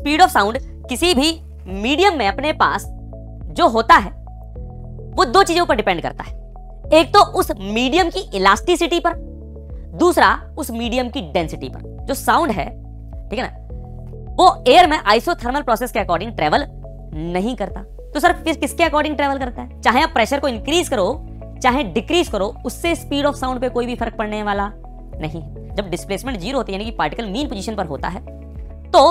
Speed of sound किसी भी medium में अपने पास जो होता है वो दो चीजों पर डिपेंड करता है एक तो उस मीडियम की इलास्टिसिटी पर दूसरा उस मीडियम की डेंसिटी पर जो साउंड है ठीक है ना वो एयर में आइसोथर्मल प्रोसेस के अकॉर्डिंग ट्रेवल नहीं करता तो सर किस किसके अकॉर्डिंग ट्रेवल करता है चाहे आप प्रेशर को इंक्रीज करो चाहे डिक्रीज करो उससे स्पीड ऑफ साउंड पे कोई भी फर्क पड़ने वाला नहीं जब डिस्प्लेसमेंट जीरो होती है यानी कि पार्टिकल मीन पोजीशन पर होता है तो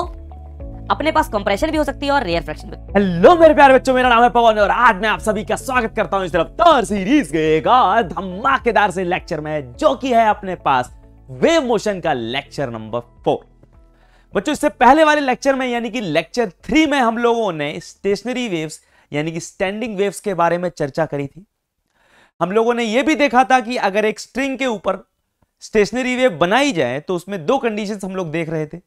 अपने पास कंप्रेशन भी हो सकती है और रेयर फ्रैक्शन भी हेलो मेरे प्यारे बच्चों मेरा नाम है पवन और आज मैं आप सभी का स्वागत करता हूँ इस रफ्तार सीरीज के एक और धमाकेदार से लेक्चर में जो कि है अपने पास वेव मोशन का लेक्चर नंबर फोर बच्चों इससे पहले वाले लेक्चर में यानी कि लेक्चर थ्री में हम लोगों ने स्टेशनरी वेव्स यानी कि स्टैंडिंग वेव्स के बारे में चर्चा करी थी हम लोगों ने यह भी देखा था कि अगर एक स्ट्रिंग के ऊपर स्टेशनरी वेव बनाई जाए तो उसमें दो कंडीशंस हम लोग देख रहे थे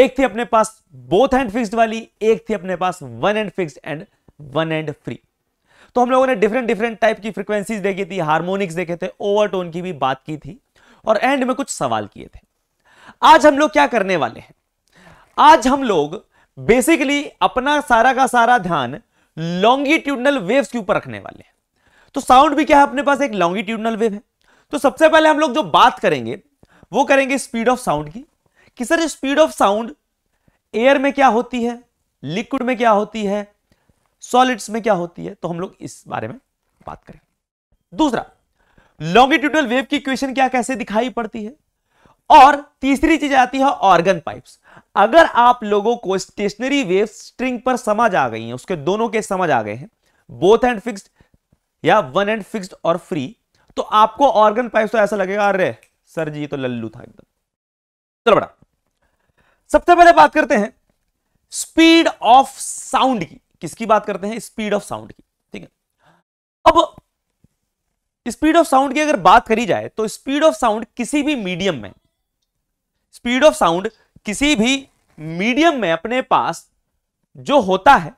एक थी अपने पास बोथ हैंड फिक्स्ड वाली एक थी अपने पास one end fix and one end free तो हम लोगों ने डिफरेंट डिफरेंट टाइप की फ्रिक्वेंसीज देखी थी हारमोनिक्स देखे थे ओवरटोन की भी बात की थी और एंड में कुछ सवाल किए थे आज हम लोग क्या करने वाले हैं आज हम लोग बेसिकली अपना सारा का सारा ध्यान लॉन्गिट्यूडनल वेव्स के ऊपर रखने वाले हैं तो साउंड भी क्या है अपने पास एक लॉन्गिट्यूडनल वेव है तो सबसे पहले हम लोग जो बात करेंगे वो करेंगे स्पीड ऑफ साउंड की कि sir speed of sound air में क्या होती है लिक्विड में क्या होती है सॉलिड्स में क्या होती है तो हम लोग इस बारे में बात करें दूसरा लॉन्गिट्यूडल वेव की क्वेश्चन क्या कैसे दिखाई पड़ती है और तीसरी चीज आती है ऑर्गन पाइप्स अगर आप लोगों को स्टेशनरी वेव स्ट्रिंग पर समझ आ गई है उसके दोनों के समझ आ गए हैं बोथ एंड फिक्स्ड या वन एंड फिक्स्ड और फ्री तो आपको ऑर्गन पाइप तो ऐसा लगेगा अरे सर जी तो लल्लू था एकदम चलो बड़ा सबसे पहले बात करते हैं स्पीड ऑफ साउंड की किसकी बात करते हैं स्पीड ऑफ साउंड की ठीक है अब स्पीड ऑफ साउंड की अगर बात करी जाए तो स्पीड ऑफ साउंड किसी भी मीडियम में स्पीड ऑफ साउंड किसी भी मीडियम में अपने पास जो होता है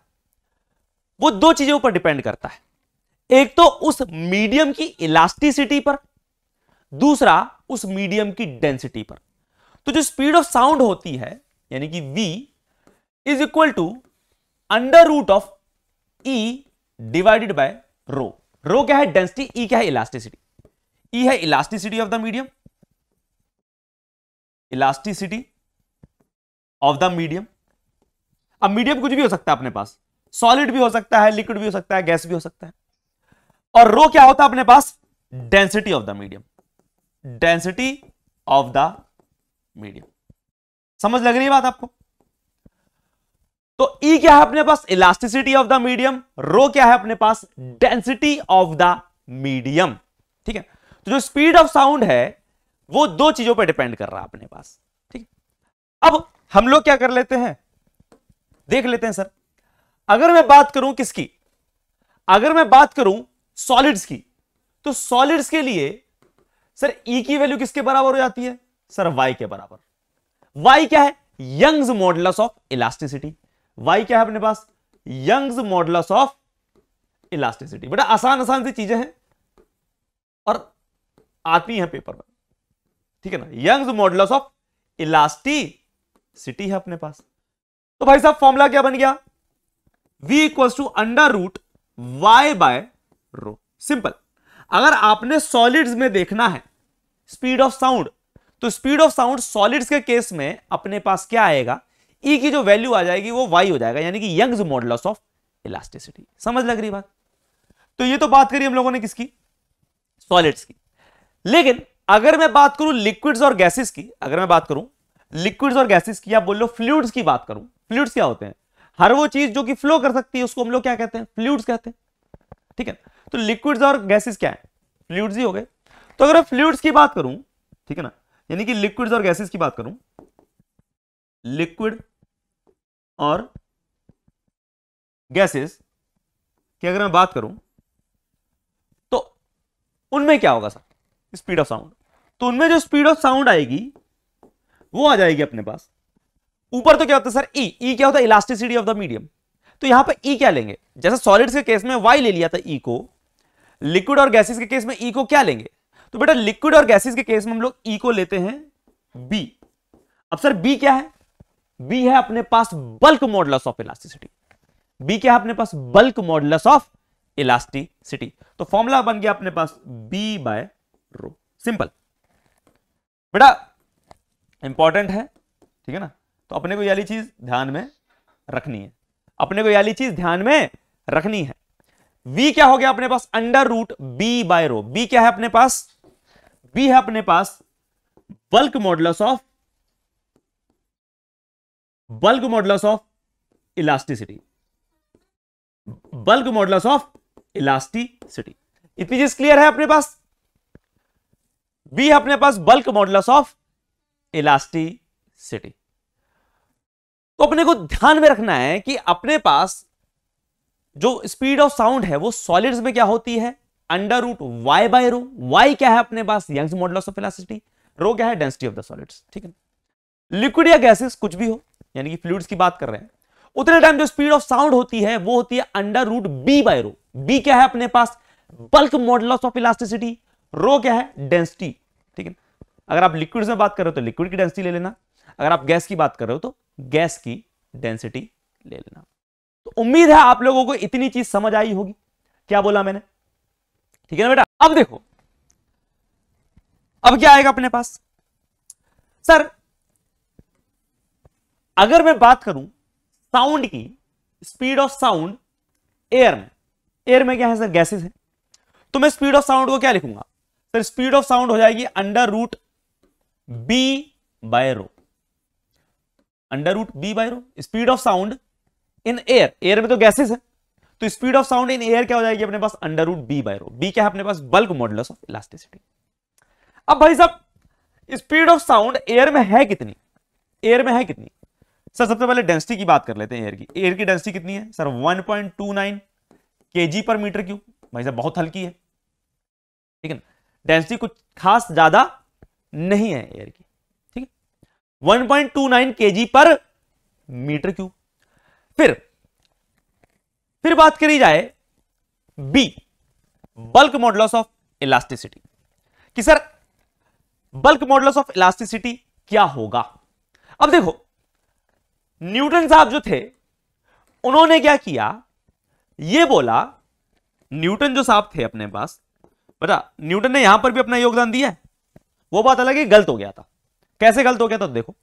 वो दो चीजों पर डिपेंड करता है एक तो उस मीडियम की इलास्टिसिटी पर दूसरा उस मीडियम की डेंसिटी पर तो जो स्पीड ऑफ साउंड होती है यानी कि v is equal to under root of e divided by rho rho क्या है डेंसिटी ई e क्या है इलास्टिसिटी ई e है elasticity of the medium elasticity of the medium अब मीडियम कुछ भी हो सकता है अपने पास सॉलिड भी हो सकता है लिक्विड भी हो सकता है गैस भी हो सकता है और रो क्या होता है अपने पास density of the medium density of the medium समझ लग रही है बात आपको तो ई e क्या है अपने पास elasticity of the medium rho क्या है अपने पास डेंसिटी ऑफ द मीडियम ठीक है तो जो स्पीड ऑफ साउंड है वो दो चीजों पर डिपेंड कर रहा है अपने पास ठीक अब हम लोग क्या कर लेते हैं देख लेते हैं सर अगर मैं बात करूं किसकी अगर मैं बात करूं सॉलिड्स की तो सॉलिड्स के लिए सर ई e की वैल्यू किसके बराबर हो जाती है सर वाई के बराबर वाई क्या है Young's modulus of elasticity Y क्या है अपने पास यंग्स मॉडलस ऑफ इलास्टिसिटी बेटा आसान आसान सी चीजें हैं और आती हैं पेपर में ठीक है ना यंग्स मॉडलस ऑफ इलास्टिसिटी है अपने पास तो भाई साहब फॉर्मूला क्या बन गया v equals to under root Y by rho simple अगर आपने सॉलिड्स में देखना है स्पीड ऑफ साउंड तो स्पीड ऑफ साउंड सॉलिड्स के केस में अपने पास क्या आएगा ई e की जो वैल्यू आ जाएगी वो वाई हो जाएगा यानी कि यंग्स मॉडलस ऑफ इलास्टिसिटी समझ लग रही बात तो ये तो बात करी हम लोगों ने किसकी सॉलिड्स की लेकिन अगर मैं बात करूं लिक्विड्स और गैसेस की अगर मैं बात करूं लिक्विड्स और गैसेस की या बोल लो फ्लूड्स की बात करूं फ्लूड्स क्या होते हैं हर वो चीज जो कि फ्लो कर सकती है उसको हम लोग क्या कहते हैं फ्लूड्स कहते हैं ठीक है तो लिक्विड्स और गैसेस क्या है फ्लूड्स ही हो गए तो अगर मैं फ्लूड्स की बात करूं ठीक है ना यानी कि लिक्विड और गैसेस की बात करूं लिक्विड और गैसेस की अगर मैं बात करूं तो उनमें क्या होगा सर स्पीड ऑफ साउंड तो उनमें जो स्पीड ऑफ साउंड आएगी वो आ जाएगी अपने पास ऊपर तो क्या होता है सर ई ई क्या होता है इलास्टिसिटी ऑफ द मीडियम तो यहां पर ई e क्या लेंगे जैसे सॉलिड्स के केस में वाई ले लिया था ई e को लिक्विड और गैसेस के केस में ई e को क्या लेंगे तो बेटा लिक्विड और गैसेस के केस में हम लोग ई e को लेते हैं बी अब सर बी क्या है बी है अपने पास bulk modulus of elasticity B क्या है अपने पास बल्क मॉडलस ऑफ इलास्टिसिटी तो फॉर्मूला बन गया अपने पास बी बाय रो सिंपल बेटा इंपॉर्टेंट है ठीक है ना तो अपने को यह चीज ध्यान में रखनी है अपने को ये चीज ध्यान में रखनी है v क्या हो गया अपने पास under root B by rho B क्या है अपने पास वी है अपने पास bulk modulus of bulk modulus of elasticity bulk modulus of elasticity इतनी चीज क्लियर है अपने पास बी है अपने पास बल्क मॉडलस ऑफ इलास्टिसिटी तो अपने को ध्यान में रखना है कि अपने पास जो स्पीड ऑफ साउंड है वो सॉलिड्स में क्या होती है under root Y by rho Y क्या है अपने पास Young's model of elasticity rho क्या है डेंसिटी ऑफ द सॉलिड्स ठीक है लिक्विड या गैसेस कुछ भी हो यानी कि फ्लूड्स की बात कर रहे हैं उतने टाइम जो स्पीड ऑफ साउंड होती है वो होती है under root B by rho B क्या है अपने पास bulk model of elasticity rho क्या है डेंसिटी ठीक है अगर आप लिक्विड में बात कर रहे हो तो लिक्विड की डेंसिटी ले लेना अगर आप गैस की बात कर रहे हो तो गैस की डेंसिटी ले लेना तो उम्मीद है आप लोगों को इतनी चीज समझ आई होगी क्या बोला मैंने ठीक है ना बेटा अब देखो अब क्या आएगा अपने पास सर अगर मैं बात करूं साउंड की स्पीड ऑफ साउंड एयर में एयर में क्या है सर गैसेस है तो मैं स्पीड ऑफ साउंड को क्या लिखूंगा सर स्पीड ऑफ साउंड हो जाएगी under root B by rho under root B by rho speed of sound in air air में तो गैसेस है तो speed of sound in air क्या हो जाएगी अपने पास under root B by rho B क्या है अपने पास बल्क मॉडल ऑफ इलास्टिसिटी अब भाई साहब स्पीड ऑफ साउंड एयर में है कितनी एयर में है कितनी सर सबसे पहले डेंसिटी की बात कर लेते हैं एयर की एयर की डेंसिटी कितनी है sir 1.29 point per metre cube भाई साहब बहुत हल्की है ठीक है डेंसिटी कुछ खास ज्यादा नहीं है एयर की ठीक है 1.29 पॉइंट पर मीटर क्यूब फिर फिर बात करी जाए B bulk models of elasticity कि sir bulk models of elasticity क्या होगा अब देखो न्यूटन साहब जो थे उन्होंने क्या किया ये बोला न्यूटन जो साहब थे अपने पास बता न्यूटन ने यहां पर भी अपना योगदान दिया है वो बात अलग है गलत हो गया था कैसे गलत हो गया था तो देखो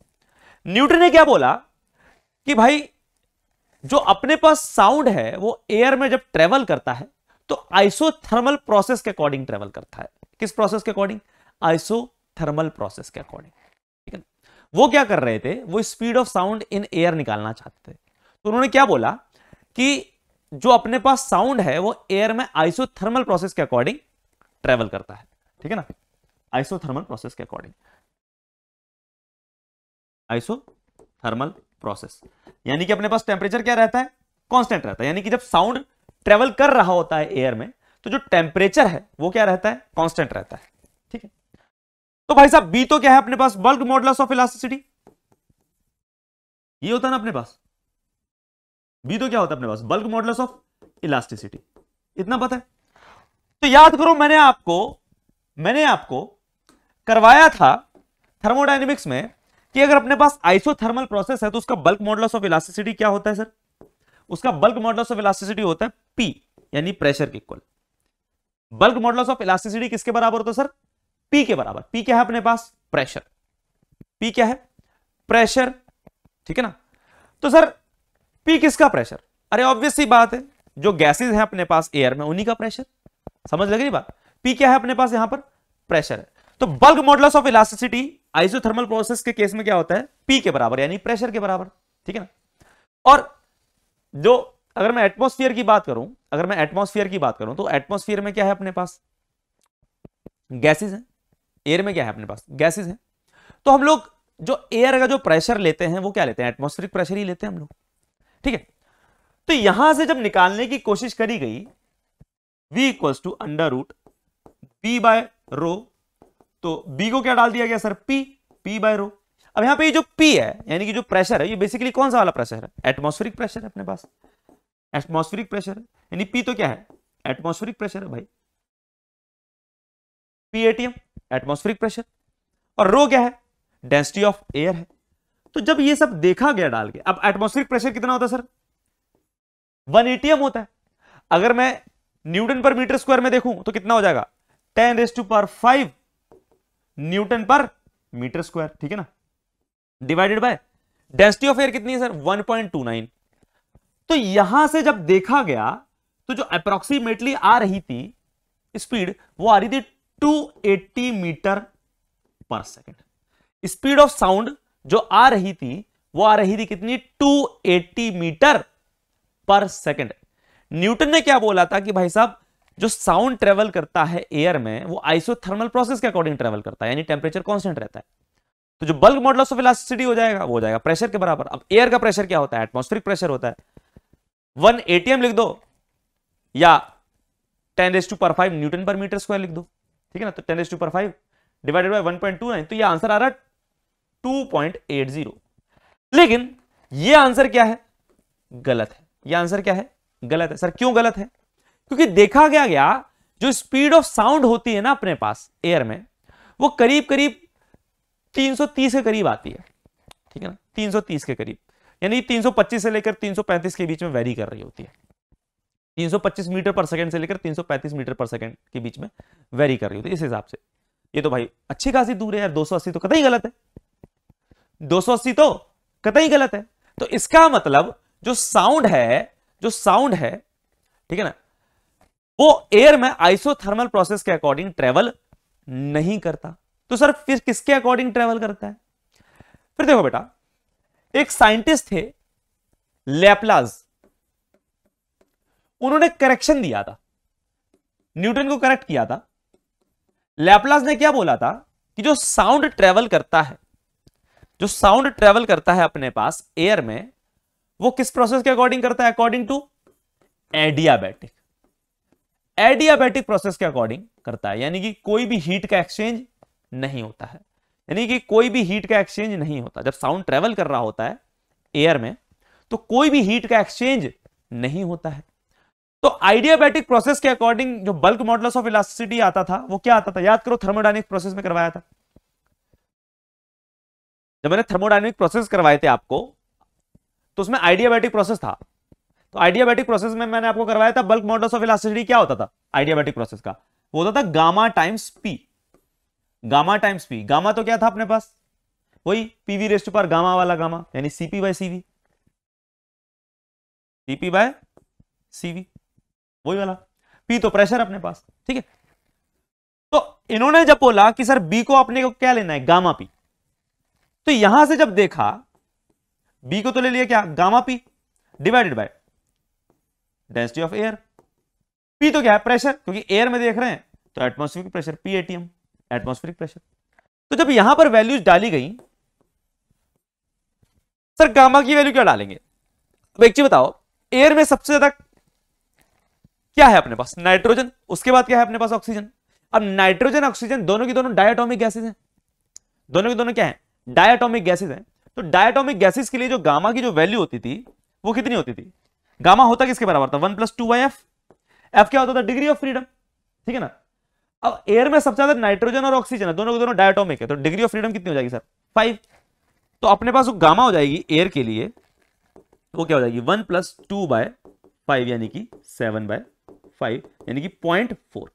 न्यूटन ने क्या बोला कि भाई जो अपने पास साउंड है वो एयर में जब ट्रेवल करता है तो आइसोथर्मल प्रोसेस के अकॉर्डिंग ट्रेवल करता है किस प्रोसेस के अकॉर्डिंग आइसोथर्मल प्रोसेस के अकॉर्डिंग ठीक है वो क्या कर रहे थे वो speed of sound in air निकालना चाहते थे तो उन्होंने क्या बोला कि जो अपने पास साउंड है वो एयर में आइसोथर्मल प्रोसेस के अकॉर्डिंग ट्रेवल करता है ठीक है ना आइसोथर्मल प्रोसेस के अकॉर्डिंग आइसोथर्मल प्रोसेस यानी कि अपने पास टेम्परेचर क्या रहता है कॉन्स्टेंट रहता है यानी कि जब साउंड ट्रेवल कर रहा होता है एयर में तो जो टेम्परेचर है वो क्या रहता है कॉन्स्टेंट रहता है ठीक है तो भाई साहब बी तो क्या है अपने पास बल्क मॉडलस ऑफ इलास्टिसिटी ये होता है ना अपने पास बी तो क्या होता है अपने पास बल्क मॉडलस ऑफ इलास्टिसिटी इतना पता है तो याद करो मैंने आपको मैंने आपको करवाया था थर्मोडाइनमिक्स में कि अगर अपने पास आइसोथर्मल प्रोसेस है तो उसका बल्क मॉडल्स ऑफ इलास्टिसिटी क्या होता है सर उसका बल्क मॉडल्स ऑफ इलास्टिसिटी होता है पी यानी प्रेशर के equal bulk models of elasticity किसके बराबर होता है सर पी के बराबर पी क्या है अपने पास प्रेशर पी क्या है प्रेशर ठीक है ना तो सर पी किसका प्रेशर अरे ऑब्वियस सी बात है जो गैसेज है अपने पास एयर में उन्हीं का प्रेशर समझ लग रही बात पी क्या है अपने पास यहां पर प्रेशर है तो bulk models of elasticity isothermal process के केस में क्या होता है पी के बराबर यानी प्रेशर के बराबर ठीक है ना और जो अगर मैं एटमोस्फियर की बात करूं अगर मैं एटमोस्फियर की बात करूं तो एटमोस्फियर में क्या है अपने पास गैसेज हैं एयर में क्या है अपने पास गैसेज हैं तो हम लोग जो एयर का जो प्रेशर लेते हैं वो क्या लेते हैं एटमोस्फेरिक प्रेशर ही लेते हैं हम लोग ठीक है तो यहां से जब निकालने की कोशिश करी गई V equals to under root B by rho तो बी को क्या डाल दिया गया sir P P by rho अब यहां पे ये जो पी है यानी कि जो प्रेशर है ये बेसिकली कौन सा वाला प्रेशर है एटमोस्फेरिक प्रेशर है अपने पास एटमोस्फेरिक प्रेशर यानी पी तो क्या है एटमोस्फेरिक प्रेशर है भाई पी एटीएम एटमोस्फेरिक प्रेशर और रो क्या है डेंसिटी ऑफ एयर है तो जब ये सब देखा गया डाल के अब एटमोस्फेरिक प्रेशर कितना होता है सर वन एटीएम होता है अगर मैं न्यूटन पर मीटर स्क्वायर में देखूं तो कितना हो जाएगा ten raise to power five newton per metre square ठीक है ना divided by density of air कितनी है सर 1.29 तो यहां से जब देखा गया तो जो अप्रोक्सीमेटली आ रही थी स्पीड वो आ रही थी 280 मीटर पर सेकेंड स्पीड ऑफ साउंड जो आ रही थी वो आ रही थी कितनी 280 मीटर पर सेकेंड न्यूटन ने क्या बोला था कि भाई साहब जो साउंड ट्रेवल करता है एयर में वो आइसोथर्मल प्रोसेस के अकॉर्डिंग ट्रेवल करता है यानी टेम्परेचर कॉन्स्टेंट रहता है तो जो बल्क मॉडल ऑफ इलास्टिसिटी हो जाएगा वो हो जाएगा प्रेशर के बराबर अब एयर का प्रेशर क्या होता है एटमोस्फेरिक प्रेशर होता है वन एटीएम लिख दो या टेन रेस टू पर five newton per metre square लिख दो ठीक है ना तो टेन रेस टू पर five divided by one point two nine तो ये आंसर आ रहा है टू पॉइंट एट जीरो लेकिन ये आंसर क्या है गलत है ये आंसर क्या है गलत है सर क्यों गलत है क्योंकि देखा गया गया जो स्पीड ऑफ साउंड होती है ना अपने पास एयर में वो करीब करीब 330 के करीब आती है ठीक है ना 330 के करीब यानी 325 से लेकर 335 के बीच में वेरी कर रही होती है 325 मीटर पर सेकंड से लेकर 335 मीटर पर सेकंड के बीच में वेरी कर रही होती है इस हिसाब से ये तो भाई अच्छी खासी दूर है यार 280 तो कतई गलत है 280 तो कतई गलत है तो इसका मतलब जो साउंड है जो साउंड है ठीक है ना वो एयर में आइसोथर्मल प्रोसेस के अकॉर्डिंग ट्रेवल नहीं करता तो सर फिर किसके अकॉर्डिंग ट्रेवल करता है फिर देखो बेटा एक साइंटिस्ट थे लेपलाज उन्होंने करेक्शन दिया था न्यूटन को करेक्ट किया था लेपलाज ने क्या बोला था कि जो साउंड ट्रेवल करता है जो साउंड ट्रेवल करता है अपने पास एयर में वो किस प्रोसेस के अकॉर्डिंग करता है according to adiabatic adiabatic process के अकॉर्डिंग करता है यानी कि कोई भी हीट का एक्सचेंज नहीं होता है यानी कि कोई भी हीट का एक्सचेंज नहीं होता जब साउंड ट्रेवल कर रहा होता है एयर में तो कोई भी हीट का एक्सचेंज नहीं होता है तो आइडियाबैटिक प्रोसेस के अकॉर्डिंग जो बल्क मॉडल्स ऑफ इलास्टिसिटी आता था वो क्या आता था याद करो थर्मोडाइनिक प्रोसेस में करवाया था जब मैंने थर्मोडाइनिक प्रोसेस करवाए थे आपको तो उसमें आइडियाबैटिक प्रोसेस था तो आइडियाबैटिक प्रोसेस में मैंने आपको करवाया था बल्क मॉडल्स ऑफ इलास्टिसिटी क्या होता था आइडियाबैटिक प्रोसेस का वो होता था gamma times P gamma times P gamma तो क्या था अपने पास वही पीवी रेस्ट पर गामा वाला गामा यानी CP by CV CP by CV वही वाला पी तो प्रेशर अपने पास ठीक है तो इन्होंने जब बोला कि सर बी को अपने को क्या लेना है गामा पी तो यहां से जब देखा बी को तो ले लिया क्या gamma P divided by density of air P तो क्या है प्रेशर क्योंकि एयर में देख रहे हैं तो atmospheric pressure P ATM atmospheric pressure तो जब यहां पर वैल्यूज डाली गई सर गामा की वैल्यू क्या डालेंगे अब एक चीज बताओ एयर में सबसे ज्यादा क्या है अपने पास नाइट्रोजन उसके बाद क्या है अपने पास ऑक्सीजन अब नाइट्रोजन ऑक्सीजन दोनों की दोनों डायटोमिक गैसेज हैं दोनों की दोनों क्या है डायटोमिक गैसेज हैं तो डायटोमिक गैसेज के लिए जो गामा की जो वैल्यू होती थी वो कितनी होती थी गामा होता किसके बराबर था one plus two by F F क्या होता था डिग्री ऑफ फ्रीडम ठीक है ना अब एयर में सबसे ज्यादा नाइट्रोजन और ऑक्सीजन है दोनों के दोनों डायटोमिक है तो डिग्री ऑफ फ्रीडम कितनी हो जाएगी सर फाइव तो अपने पास वो गामा हो जाएगी एयर के लिए तो वो क्या हो जाएगी one plus two by five यानी कि सेवन बाय फाइव यानी कि पॉइंट फोर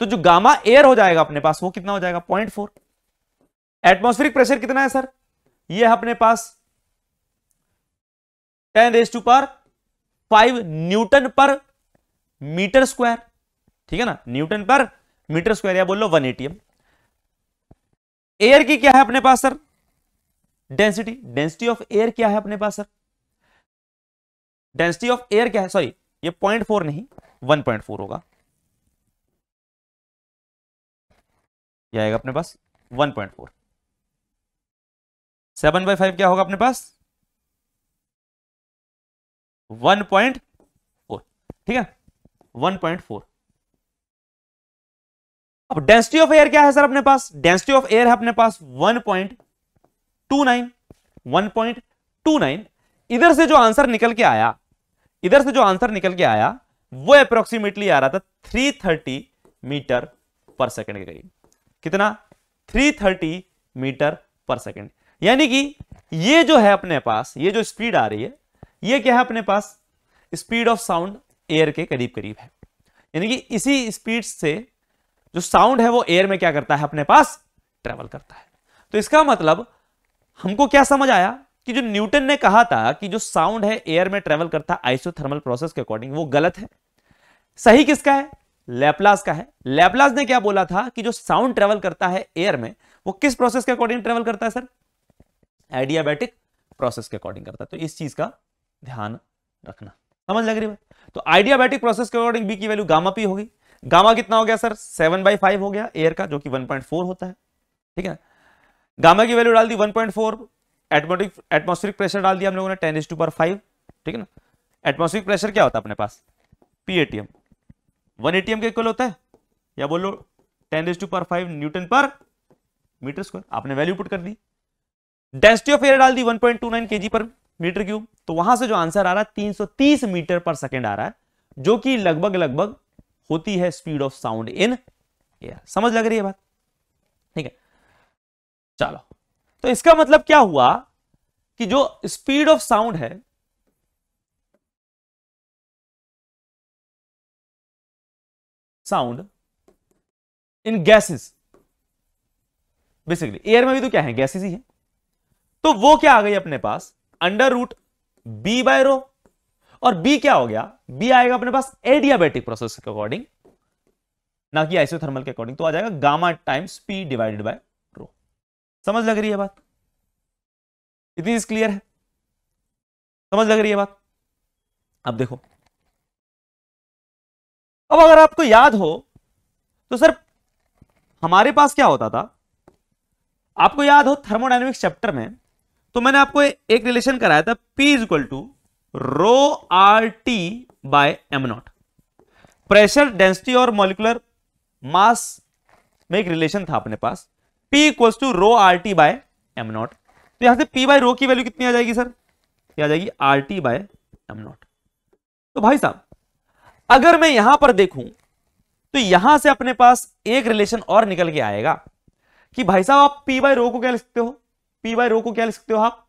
तो जो गामा एयर हो जाएगा अपने पास वो कितना हो जाएगा पॉइंट फोर एटमोस्फेरिक प्रेशर कितना है सर ये है अपने पास ten raise to power five newton per metre square ठीक है ना न्यूटन पर मीटर स्क्वायर या बोल लो वन एटीएम एयर की क्या है अपने पास sir density density of air क्या है अपने पास सर डेंसिटी ऑफ एयर क्या है सॉरी ये पॉइंट फोर नहीं वन पॉइंट फोर होगा यह आएगा अपने पास one point four seven by five क्या होगा अपने पास वन पॉइंट फोर ठीक है वन पॉइंट फोर अब डेंसिटी ऑफ एयर क्या है सर अपने पास डेंसिटी ऑफ एयर है अपने पास 1.29 1.29 इधर से जो आंसर निकल के आया इधर से जो आंसर निकल के आया वो अप्रोक्सीमेटली आ रहा था 330 मीटर पर सेकंड के करीब कितना 330 मीटर पर सेकंड यानी कि ये जो है अपने पास ये जो स्पीड आ रही है ये क्या है अपने पास स्पीड ऑफ साउंड एयर के करीब करीब है यानी कि इसी स्पीड से जो साउंड है वो एयर में क्या करता है अपने पास ट्रेवल करता है तो इसका मतलब हमको क्या समझ आया कि जो न्यूटन ने कहा था कि जो साउंड है एयर में ट्रेवल करता है आइसोथर्मल प्रोसेस के अकॉर्डिंग वो गलत है सही किसका है लेपलास का है लेपलास ने क्या बोला था कि जो साउंड ट्रेवल करता है एयर में वो किस प्रोसेस के अकॉर्डिंग ट्रेवल करता है सर एडियाबैटिक प्रोसेस के अकॉर्डिंग करता है तो इस चीज का ध्यान रखना समझ लग रही है तो आइडियाबैटिक प्रोसेस के अकॉर्डिंग बी की वैल्यू गामा पी होगी गामा कितना हो गया सर सेवन बाई फाइव हो गया एयर का जो कि वन पॉइंट फोर होता है ठीक है गामा की वैल्यू डाल दी one point four atmospheric pressure डाल दिया हम लोगों ने टेन इज टू पर फाइव ठीक है ना एटमोस्फेरिक प्रेशर क्या होता है अपने पास पी एटीएम वन एटीएम के इक्वल होता है या बोलो टेन इज टू पर five newton per metre square आपने वैल्यू पुट कर दी डेंसिटी ऑफ एयर डाल दी one point two nine K G पर मीटर क्यूब तो वहां से जो आंसर आ रहा है 330 मीटर पर सेकेंड आ रहा है जो कि लगभग लगभग होती है speed of sound in air समझ लग रही है बात ठीक है चलो तो इसका मतलब क्या हुआ कि जो स्पीड ऑफ साउंड है sound in gases basically air में भी तो क्या है गैसेस ही है तो वो क्या आ गई अपने पास under root B by rho और बी क्या हो गया बी आएगा अपने पास एडियाबेटिक प्रोसेस के अकॉर्डिंग ना कि आइसोथर्मल के अकॉर्डिंग तो आ जाएगा gamma times P divided by rho समझ लग रही है बात इतनी क्लियर है समझ लग रही है बात अब देखो अब अगर आपको याद हो तो सर हमारे पास क्या होता था आपको याद हो थर्मोडाइनमिक्स चैप्टर में तो मैंने आपको एक रिलेशन कराया था P is equal to rho R T by M nought pressure density और मोलिकुलर मास में एक रिलेशन था अपने पास P equal to rho R T by M nought तो यहां से P बाय रो की वैल्यू कितनी आ जाएगी सर आ जाएगी R T by M nought तो भाई साहब अगर मैं यहां पर देखूं तो यहां से अपने पास एक रिलेशन और निकल के आएगा कि भाई साहब आप पी बाय रो को क्या लिखते हो पी बाय रो को क्या लिख सकते हो आप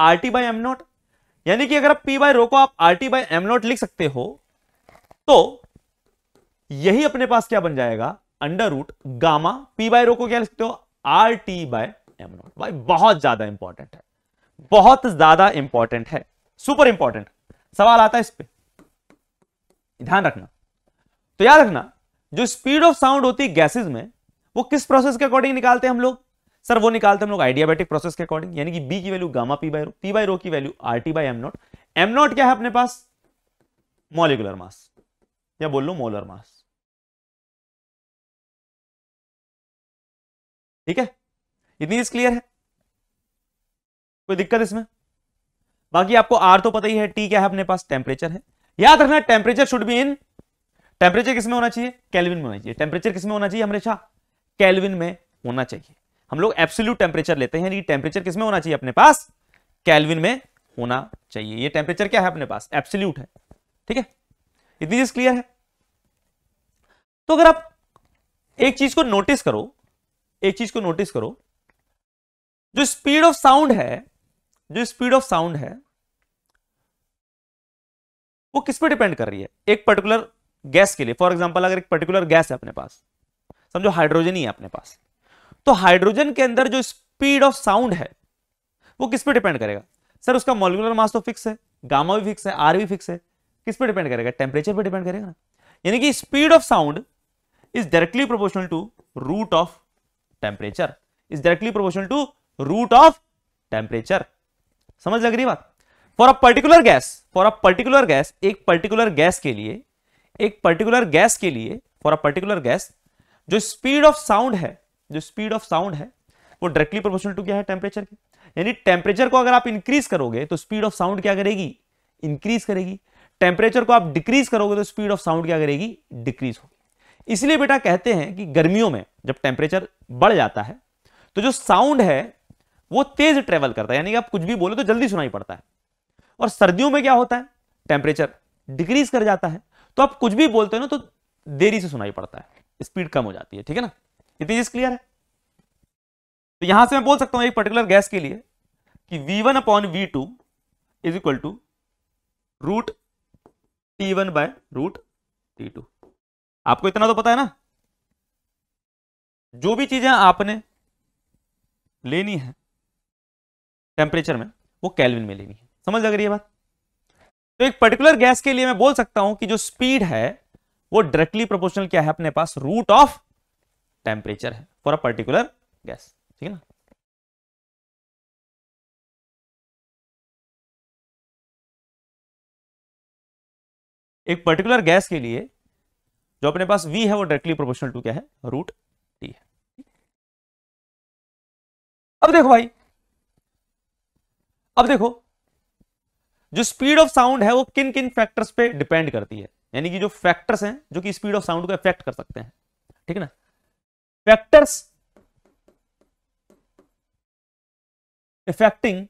R T by M nought यानी कि अगर आप पी बाय रो को आप R T by M nought लिख सकते हो तो यही अपने पास क्या बन जाएगा under root gamma P by rho को क्या लिख सकते हो R T by M nought भाई बहुत ज्यादा इंपॉर्टेंट है बहुत ज्यादा इंपॉर्टेंट है सुपर इंपॉर्टेंट सवाल आता है इस पर ध्यान रखना तो याद रखना जो स्पीड ऑफ साउंड होती है गैसेज में वो किस प्रोसेस के अकॉर्डिंग निकालते हैं हम लोग सर वो निकालते हम लोग आइडियाबेटिक प्रोसेस के अकॉर्डिंग यानी कि बी की value gamma P by rho P by rho की value R T by M nought M nought क्या है अपने पास मॉलिकुलर मास या बोल लो मोलर मास ठीक है इतनी चीज क्लियर है कोई दिक्कत इसमें बाकी आपको आर तो पता ही है टी क्या है अपने पास टेम्परेचर है याद रखना temperature should be in temperature किसमें होना चाहिए कैलविन में होना चाहिए टेम्परेचर किसमें होना चाहिए हमेशा कैलविन में होना चाहिए हम लोग एब्सोल्यूट टेम्परेचर लेते हैं यानी टेम्परेचर किसमें होना चाहिए अपने पास कैलविन में होना चाहिए ये टेम्परेचर क्या है अपने पास एब्सोल्यूट है ठीक है इतनी चीज क्लियर है तो अगर आप एक चीज को नोटिस करो एक चीज को नोटिस करो जो स्पीड ऑफ साउंड है जो स्पीड ऑफ साउंड है वो किस पे डिपेंड कर रही है एक पर्टिकुलर गैस के लिए फॉर एग्जांपल अगर एक पर्टिकुलर गैस है अपने पास समझो हाइड्रोजन ही है अपने पास तो हाइड्रोजन के अंदर जो स्पीड ऑफ साउंड है वो किस पे डिपेंड करेगा सर उसका मॉलिकुलर मास तो फिक्स है गामा भी फिक्स है आर भी फिक्स है किस पे डिपेंड करेगा टेम्परेचर पे डिपेंड करेगा ना यानी कि speed of sound is directly proportional to root of temperature is directly proportional to root of temperature समझ लग रही बात for a particular gas for a particular gas एक पर्टिकुलर गैस के लिए एक पर्टिकुलर गैस के लिए फॉर अ पर्टिकुलर गैस जो स्पीड ऑफ साउंड है जो स्पीड ऑफ साउंड है वो डायरेक्टली प्रोपोर्शनल टू क्या है टेम्परेचर के यानी टेम्परेचर को अगर आप इंक्रीज करोगे तो स्पीड ऑफ साउंड क्या करेगी इंक्रीज करेगी टेम्परेचर को आप डिक्रीज करोगे तो स्पीड ऑफ साउंड क्या करेगी डिक्रीज होगी इसलिए बेटा कहते हैं कि गर्मियों में जब टेम्परेचर बढ़ जाता है तो जो साउंड है वो तेज ट्रेवल करता है यानी कि आप कुछ भी बोले तो जल्दी सुनाई पड़ता है और सर्दियों में क्या होता है टेम्परेचर डिक्रीज कर जाता है तो आप कुछ भी बोलते हो ना तो देरी से सुनाई पड़ता है स्पीड कम हो जाती है ठीक है ना इतनी चीज क्लियर है तो यहां से मैं बोल सकता हूं एक पर्टिकुलर गैस के लिए कि V1 one upon V two is equal to root T one by root T two आपको इतना तो पता है ना जो भी चीजें आपने लेनी है टेम्परेचर में वो कैलविन में लेनी है समझ लग रही है बात तो एक पर्टिकुलर गैस के लिए मैं बोल सकता हूं कि जो स्पीड है वो डायरेक्टली प्रोपोर्शनल क्या है अपने पास रूट ऑफ टेम्परेचर है फॉर अ पर्टिकुलर गैस ठीक है ना एक पर्टिकुलर गैस के लिए जो अपने पास V है वो डायरेक्टली प्रोपोर्शनल टू क्या है रूट टी है अब देखो भाई अब देखो जो स्पीड ऑफ साउंड है वो किन किन फैक्टर्स पे डिपेंड करती है यानी कि जो फैक्टर्स हैं जो कि स्पीड ऑफ साउंड को इफेक्ट कर सकते हैं ठीक है ना factors affecting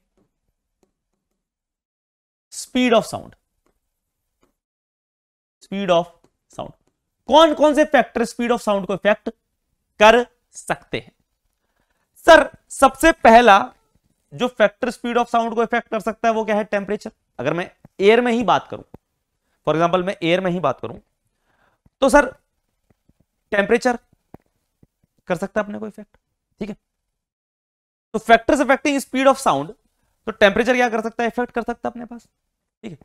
speed of sound speed of sound कौन कौन से फैक्टर स्पीड ऑफ साउंड को इफेक्ट कर सकते हैं सर सबसे पहला जो फैक्टर स्पीड ऑफ साउंड को इफेक्ट कर सकता है वो क्या है टेम्परेचर अगर मैं एयर में ही बात करूं फॉर एग्जाम्पल मैं एयर में ही बात करूं तो सर टेम्परेचर कर सकता है अपने को इफेक्ट ठीक है तो factors affecting speed of sound तो टेम्परेचर क्या कर सकता है इफेक्ट कर सकता है अपने पास ठीक है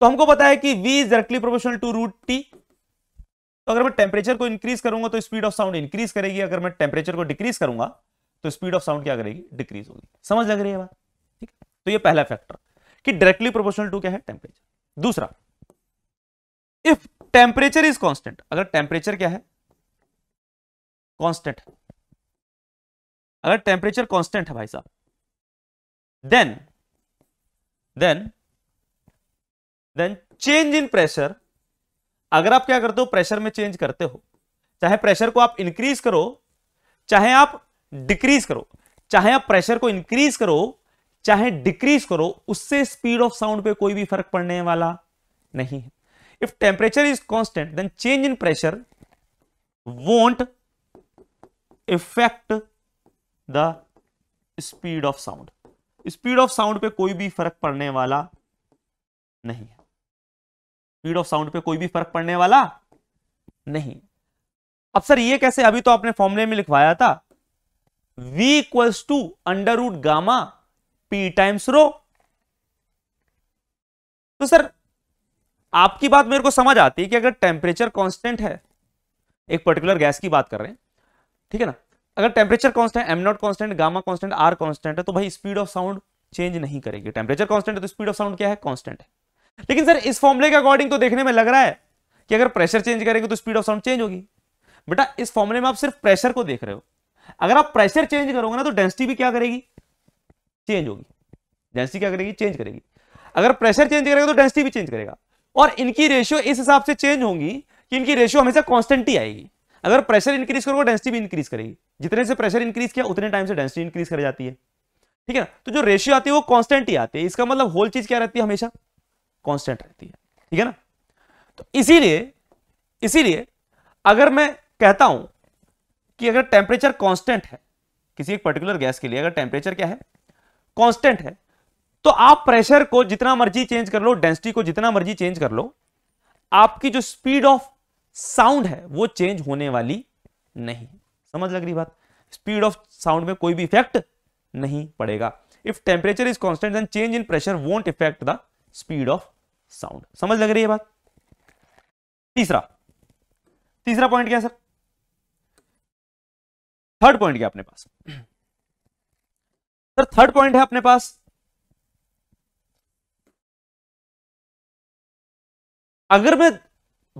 तो हमको पता है कि V is directly proportional to root T तो अगर मैं टेम्परेचर को इंक्रीज करूंगा तो स्पीड ऑफ साउंड इंक्रीज करेगी अगर मैं टेम्परेचर को डिक्रीज करूंगा तो स्पीड ऑफ साउंड क्या करेगी डिक्रीज होगी समझ लग रही है बात ठीक तो ये पहला फैक्टर कि डायरेक्टली प्रोपोर्शनल टू क्या है टेम्परेचर दूसरा इफ टेम्परेचर इज कॉन्स्टेंट अगर टेम्परेचर क्या है कांस्टेंट अगर टेम्परेचर कांस्टेंट है भाई साहब then then then change in pressure अगर आप क्या करते हो प्रेशर में चेंज करते हो चाहे प्रेशर को आप इंक्रीज करो चाहे आप डिक्रीज करो चाहे आप प्रेशर को इंक्रीज करो चाहे डिक्रीज करो उससे स्पीड ऑफ साउंड पे कोई भी फर्क पड़ने वाला नहीं है if temperature is constant then change in pressure won't effect the speed of sound speed of sound पे कोई भी फर्क पड़ने वाला नहीं है स्पीड ऑफ साउंड पे कोई भी फर्क पड़ने वाला नहीं अब सर ये कैसे अभी तो आपने फॉर्मुले में लिखवाया था v equals to under root gamma p times rho तो सर आपकी बात मेरे को समझ आती है कि अगर टेम्परेचर कांस्टेंट है एक पर्टिकुलर गैस की बात कर रहे हैं ठीक है ना अगर temperature constant M nought constant gamma constant R constant है तो भाई स्पीड ऑफ साउंड चेंज नहीं करेगी टेम्परेचर कॉन्स्टेंट है तो स्पीड ऑफ साउंड क्या है कॉन्स्टेंट है लेकिन सर इस फॉर्मुले के अकॉर्डिंग तो देखने में लग रहा है कि अगर प्रेशर चेंज करेगी तो स्पीड ऑफ साउंड चेंज होगी बेटा इस फॉर्मुले में आप सिर्फ प्रेशर को देख रहे हो अगर आप प्रेशर चेंज करोगे ना तो डेंसिटी भी क्या करेगी चेंज होगी डेंसिटी क्या करेगी चेंज करेगी अगर प्रेशर चेंज करेगा तो डेंसिटी भी चेंज करेगा और इनकी रेशियो इस हिसाब से चेंज होंगी कि इनकी रेशियो हमेशा कॉन्स्टेंट ही आएगी अगर प्रेशर इंक्रीज करोगे डेंसिटी भी इंक्रीज करेगी जितने से प्रेशर इंक्रीज किया उतने टाइम से डेंसिटी इंक्रीज कर जाती है ठीक है ना तो जो रेशियो आती है वो कॉन्स्टेंट ही आती है इसका मतलब होल चीज क्या रहती है हमेशा कॉन्स्टेंट रहती है ठीक है ना तो इसीलिए इसीलिए अगर मैं कहता हूं कि अगर टेम्परेचर कॉन्स्टेंट है किसी एक पर्टिकुलर गैस के लिए अगर टेम्परेचर क्या है कॉन्स्टेंट है तो आप प्रेशर को जितना मर्जी चेंज कर लो डेंसिटी को जितना मर्जी चेंज कर लो आपकी जो स्पीड ऑफ साउंड है वो चेंज होने वाली नहीं समझ लग रही बात स्पीड ऑफ साउंड में कोई भी इफेक्ट नहीं पड़ेगा if temperature is constant then change in pressure won't effect the speed of sound समझ लग रही है बात तीसरा तीसरा पॉइंट क्या सर थर्ड पॉइंट क्या अपने पास सर थर्ड पॉइंट है अपने पास अगर मैं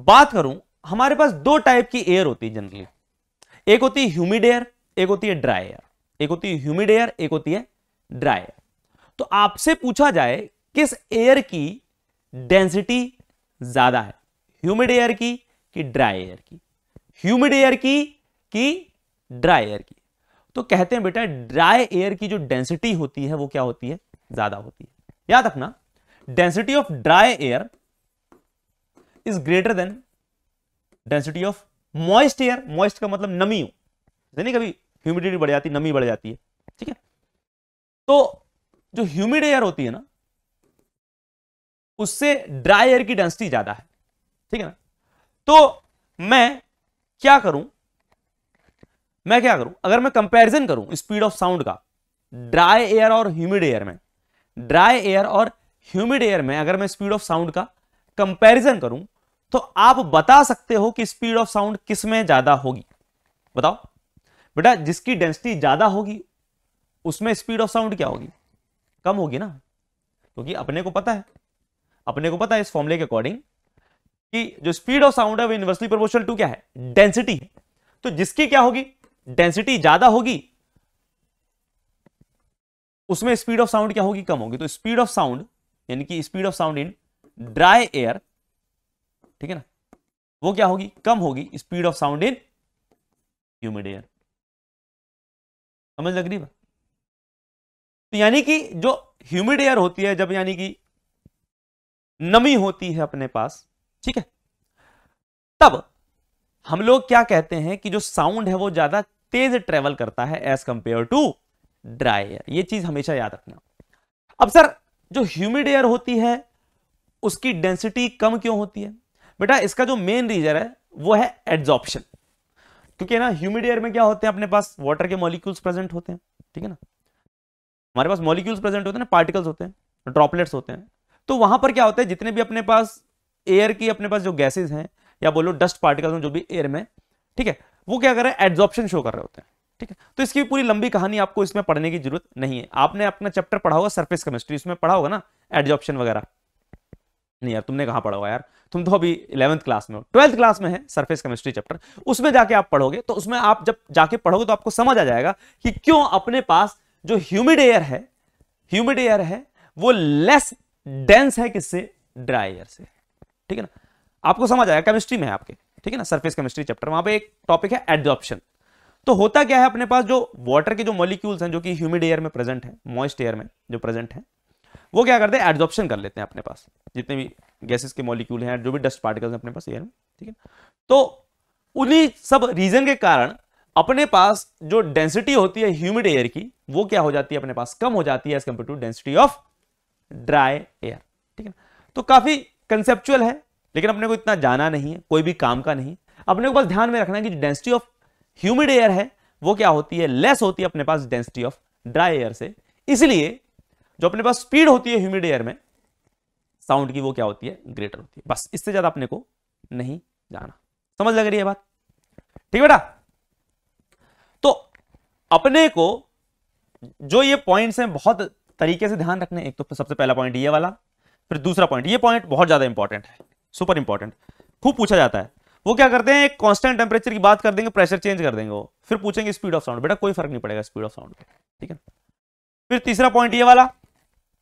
बात करूं हमारे पास दो टाइप की एयर होती है जनरली एक होती है ह्यूमिड एयर एक होती है ड्राई एयर एक होती है ह्यूमिड एयर एक होती है ड्राई एयर तो आपसे पूछा जाए किस एयर की डेंसिटी ज्यादा है ह्यूमिड एयर की कि ड्राई एयर की ह्यूमिड एयर की कि ड्राई एयर की तो कहते हैं बेटा ड्राई एयर की जो डेंसिटी होती है वो क्या होती है ज्यादा होती है याद रखना density of dry air is greater than density of moist air moist का मतलब नमी हो नहीं कभी ह्यूमिडिटी बढ़ जाती नमी बढ़ जाती है ठीक है तो जो ह्यूमिड एयर होती है ना उससे ड्राई एयर की डेंसिटी ज्यादा है ठीक है ना तो मैं क्या करूं मैं क्या करूं अगर मैं कंपैरिजन करूं स्पीड ऑफ साउंड का ड्राई एयर और ह्यूमिड एयर में ड्राई एयर और ह्यूमिड एयर में अगर मैं स्पीड ऑफ साउंड का कंपैरिजन करूं तो आप बता सकते हो कि स्पीड ऑफ साउंड किस में ज्यादा होगी बताओ बेटा जिसकी डेंसिटी ज्यादा होगी उसमें स्पीड ऑफ साउंड क्या होगी कम होगी ना क्योंकि अपने को पता है अपने को पता है इस फॉर्मुले के अकॉर्डिंग कि जो स्पीड ऑफ साउंड है वो इन्वर्सली प्रोपोर्शनल टू क्या है डेंसिटी है तो जिसकी क्या होगी डेंसिटी ज्यादा होगी उसमें स्पीड ऑफ साउंड क्या होगी कम होगी तो स्पीड ऑफ साउंड यानी कि speed of sound in dry air ठीक है ना वो क्या होगी कम होगी speed of sound in humid air समझ लग रही बात तो यानी कि जो ह्यूमिड एयर होती है जब यानी कि नमी होती है अपने पास ठीक है तब हम लोग क्या कहते हैं कि जो साउंड है वो ज्यादा तेज ट्रेवल करता है as compare to dry air ये चीज हमेशा याद रखना अब सर जो ह्यूमिड एयर होती है उसकी डेंसिटी कम क्यों होती है बेटा इसका जो मेन रीजन है वो है एड्जॉप्शन क्योंकि ना ह्यूमिड एयर में क्या होते हैं अपने पास वाटर के मॉलिक्यूल्स प्रेजेंट होते हैं ठीक है ना हमारे पास मॉलिक्यूल्स प्रेजेंट होते हैं ना पार्टिकल्स होते हैं ड्रॉपलेट्स होते हैं तो वहां पर क्या होता है जितने भी अपने पास एयर की अपने पास जो गैसेज हैं या बोलो डस्ट पार्टिकल्स जो भी एयर में ठीक है वो क्या कर रहे हैं एड्जॉप्शन शो कर रहे होते हैं ठीक है तो इसकी पूरी लंबी कहानी आपको इसमें पढ़ने की जरूरत नहीं है आपने अपना चैप्टर पढ़ा होगा सर्फेस केमिस्ट्री इसमें पढ़ा होगा ना एड्जॉप्शन वगैरह नहीं यार तुमने कहाँ पढ़ा हुआ यार तुम तो अभी इलेवंथ क्लास में हो ट्वेल्थ क्लास में है सरफेस केमिस्ट्री चैप्टर उसमें जाके आप पढ़ोगे तो उसमें आप जब जाके पढ़ोगे तो आपको समझ आ जाएगा कि क्यों अपने पास जो ह्यूमिड एयर है ह्यूमिड एयर है वो लेस डेंस है किससे ड्राई एयर से ठीक है ना आपको समझ आएगा केमिस्ट्री में है आपके ठीक है ना सरफेस केमिस्ट्री चैप्टर वहां पर एक टॉपिक है एडजॉप्शन तो होता क्या है अपने पास जो वाटर के जो मॉलिक्यूल्स हैं जो कि ह्यूमिड एयर में प्रेजेंट है मॉइस्ट एयर में जो प्रेजेंट है वो क्या करते हैं एड्जॉप्शन कर लेते हैं अपने पास जितने भी गैसेस के मॉलिक्यूल हैं जो भी डस्ट पार्टिकल्स हैं अपने पास एयर में ठीक है तो उन्हीं सब रीजन के कारण अपने पास जो डेंसिटी होती है ह्यूमिड एयर की वो क्या हो जाती है अपने पास कम हो जाती है as compare to density of dry air ठीक है तो काफी कंसेप्चुअल है लेकिन अपने को इतना जाना नहीं है कोई भी काम का नहीं अपने को बस ध्यान में रखना है कि डेंसिटी ऑफ ह्यूमिड एयर है वो क्या होती है लेस होती है अपने पास डेंसिटी ऑफ ड्राई एयर से इसलिए जो अपने पास स्पीड होती है ह्यूमिड एयर में साउंड की वो क्या होती है ग्रेटर होती है बस इससे ज्यादा अपने को नहीं जाना समझ लग रही है बात ठीक बेटा तो अपने को जो ये पॉइंट्स हैं बहुत तरीके से ध्यान रखने एक तो सबसे पहला पॉइंट ये वाला फिर दूसरा पॉइंट ये पॉइंट बहुत ज्यादा इंपॉर्टेंट है सुपर इंपॉर्टेंट खूब पूछा जाता है वो क्या करते हैं एक कांस्टेंट टेम्परेचर की बात कर देंगे प्रेशर चेंज कर देंगे वो फिर पूछेंगे स्पीड ऑफ साउंड बेटा कोई फर्क नहीं पड़ेगा स्पीड ऑफ साउंड ठीक है फिर तीसरा पॉइंट ये वाला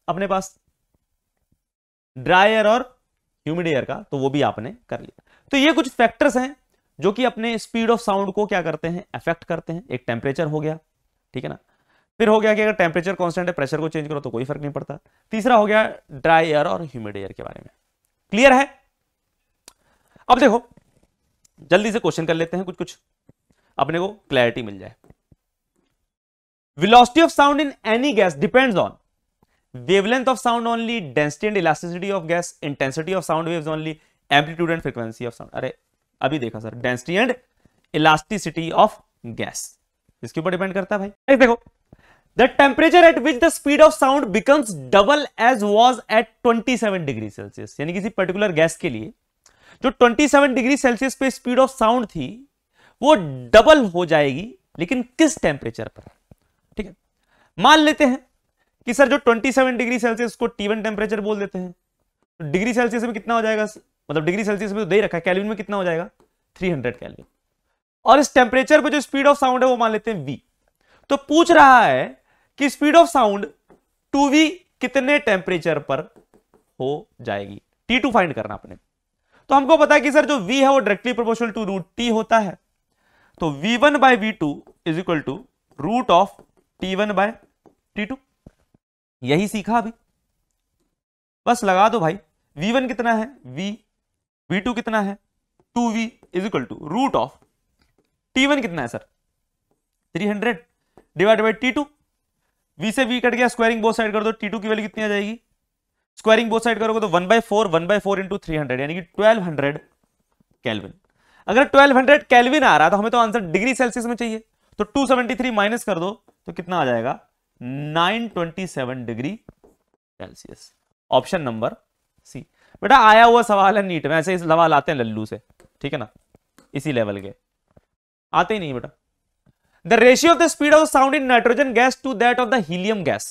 अपने पास ड्राई एयर और ह्यूमिड एयर का तो वो भी आपने कर लिया तो ये कुछ फैक्टर्स हैं जो कि अपने स्पीड ऑफ साउंड को क्या करते हैं अफेक्ट करते हैं एक टेम्परेचर हो गया ठीक है ना फिर हो गया कि अगर टेम्परेचर कॉन्स्टेंट है प्रेशर को चेंज करो तो कोई फर्क नहीं पड़ता तीसरा हो गया ड्राई एयर और ह्यूमिड एयर के बारे में क्लियर है अब देखो जल्दी से क्वेश्चन कर लेते हैं कुछ कुछ अपने को क्लैरिटी मिल जाए velocity of sound in any gas depends on wavelength of sound only density and elasticity of gas intensity of sound waves only amplitude and frequency of sound अरे अभी देखा sir density and elasticity of gas इसके ऊपर depend करता है भाई एक देखो the temperature at which the speed of sound becomes double as was at 27 degree Celsius यानी किसी पर्टिकुलर गैस के लिए जो 27 डिग्री सेल्सियस पे स्पीड ऑफ साउंड थी वो डबल हो जाएगी लेकिन किस टेम्परेचर पर ठीक है मान लेते हैं कि सर जो 27 डिग्री सेल्सियस को वन टेम्परेचर बोल देते हैं तो डिग्री सेल्सियस में कितना हो जाएगा मतलब डिग्री सेल्सियस में तो दे रखा है कैलविन में कितना हो जाएगा 300 हंड्रेड कैलविन और इस टेम्परेचर पर जो स्पीड ऑफ साउंड है वो मान लेते हैं वी तो पूछ रहा है कि speed of sound two V कितने टेम्परेचर पर हो जाएगी टी टू फाइंड करना अपने तो हमको पता है कि सर जो वी है वो directly proportional to root T होता है तो V one by V two is equal to root of T one by T two यही सीखा अभी बस लगा दो भाई वी वन कितना है वी वी टू कितना है two V is equal to root of T one कितना है sir three hundred divide by T two V से वी कट गया स्क्वायरिंग बोथ साइड कर दो टी टू की वैल्यू कितनी आ जाएगी स्क्वायरिंग बोथ साइड करोगे तो one by four one by four into three hundred यानी कि ट्वेल्व हंड्रेड कैलविन अगर ट्वेल्व हंड्रेड कैलविन आ रहा है तो हमें तो आंसर डिग्री सेल्सियस में चाहिए तो टू सेवेंटी थ्री माइनस कर दो तो कितना आ जाएगा 927 degree Celsius option number C बेटा आया हुआ सवाल है नीट में ऐसे ही सवाल आते हैं लल्लू से ठीक है ना इसी लेवल के आते ही नहीं बेटा the ratio of the speed of sound in nitrogen gas to that of the helium gas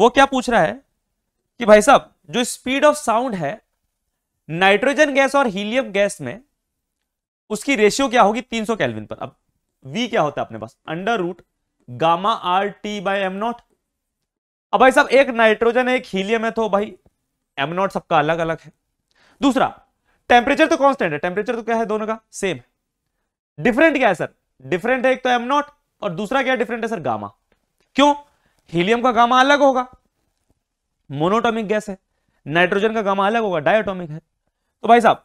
वो क्या पूछ रहा है कि भाई साहब जो स्पीड ऑफ साउंड है नाइट्रोजन गैस और हीलियम गैस में उसकी रेशियो क्या होगी 300 केल्विन पर अब वी क्या होता है अपने पास under root gamma R T by M nought अब भाई साहब एक नाइट्रोजन एक हीलियम है तो भाई एम नॉट सबका अलग अलग है दूसरा टेम्परेचर तो कांस्टेंट है टेम्परेचर तो क्या है दोनों का सेम है डिफरेंट क्या है सर डिफरेंट है एक तो एम नॉट और दूसरा क्या डिफरेंट है सर गामा क्यों हीलियम का गामा अलग होगा मोनोटॉमिक गैस है नाइट्रोजन का गामा अलग होगा डायटोमिक है तो भाई साहब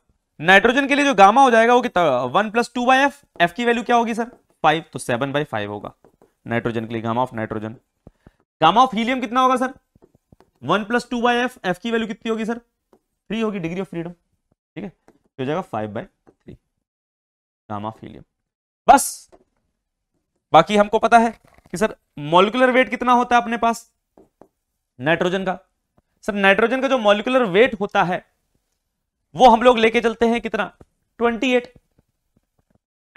नाइट्रोजन के लिए जो गामा हो जाएगा वो कितना one plus two by F F की वैल्यू क्या होगी सर फाइव तो सेवन बाई फाइव होगा नाइट्रोजन के लिए gamma of nitrogen gamma of helium कितना होगा sir one plus two by F F की वैल्यू कितनी होगी सर थ्री होगी डिग्री ऑफ फ्रीडम ठीक है तो हो जाएगा five by three gamma of helium बस बाकी हमको पता है कि सर मोलिकुलर वेट कितना होता है अपने पास नाइट्रोजन का सर नाइट्रोजन का जो मोलिकुलर वेट होता है वो हम लोग लेके चलते हैं कितना 28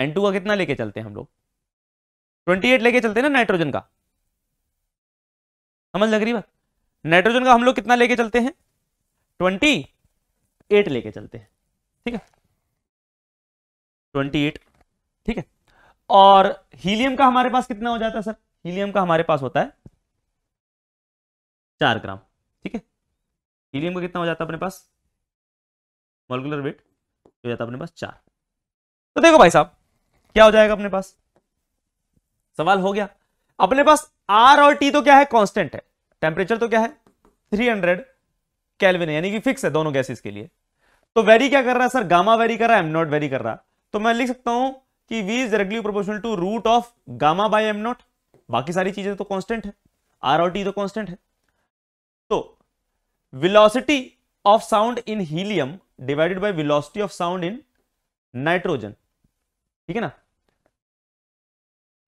एन टू का कितना लेके चलते हैं हम लोग ट्वेंटी एट लेके चलते हैं ना नाइट्रोजन का समझ लग रही बात नाइट्रोजन का हम लोग कितना लेके चलते हैं ट्वेंटी एट लेके चलते हैं ठीक है ट्वेंटी एट ठीक है और हीलियम का हमारे पास कितना हो जाता है सर हीलियम का हमारे पास होता है चार ग्राम ठीक है हीलियम का कितना हो जाता है अपने पास मोलकुलर वेट हो जाता है अपने पास चार तो देखो भाई साहब क्या हो जाएगा अपने पास सवाल हो गया अपने पास आर और टी तो क्या है कॉन्स्टेंट है टेम्परेचर तो क्या है 300 हंड्रेड कैलविन यानी कि फिक्स है दोनों गैसेस के लिए तो वेरी क्या कर रहा है सर गामा वेरी कर रहा है एम नॉट वेरी कर रहा तो मैं लिख सकता हूं कि V is directly proportional to root of gamma by M nought बाकी सारी चीजें तो कॉन्स्टेंट है आर और टी तो कॉन्स्टेंट है तो velocity of sound in helium divided by velocity of sound in nitrogen ठीक है ना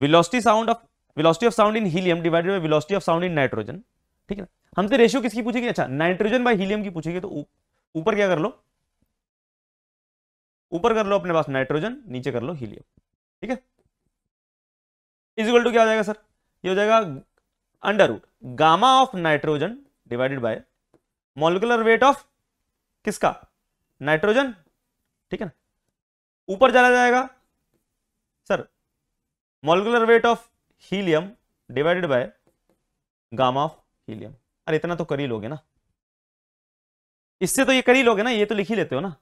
velocity sound of velocity of sound in helium divided by velocity of sound in nitrogen ठीक है हमसे रेशियो किसकी पूछेगी अच्छा नाइट्रोजन बाय हीलियम की पूछेगी तो ऊपर क्या कर लो ऊपर कर लो अपने पास नाइट्रोजन नीचे कर लो हीलियम ठीक है इजिकल टू क्या हो जाएगा सर ये हो जाएगा under root gamma of nitrogen divided by molecular weight of किसका नाइट्रोजन ठीक है ना ऊपर चला जाएगा sir molecular weight of helium divided by gamma of helium अरे इतना तो कर ही लोगे ना इससे तो ये कर ही लोगे ना ये तो लिख ही लेते हो ना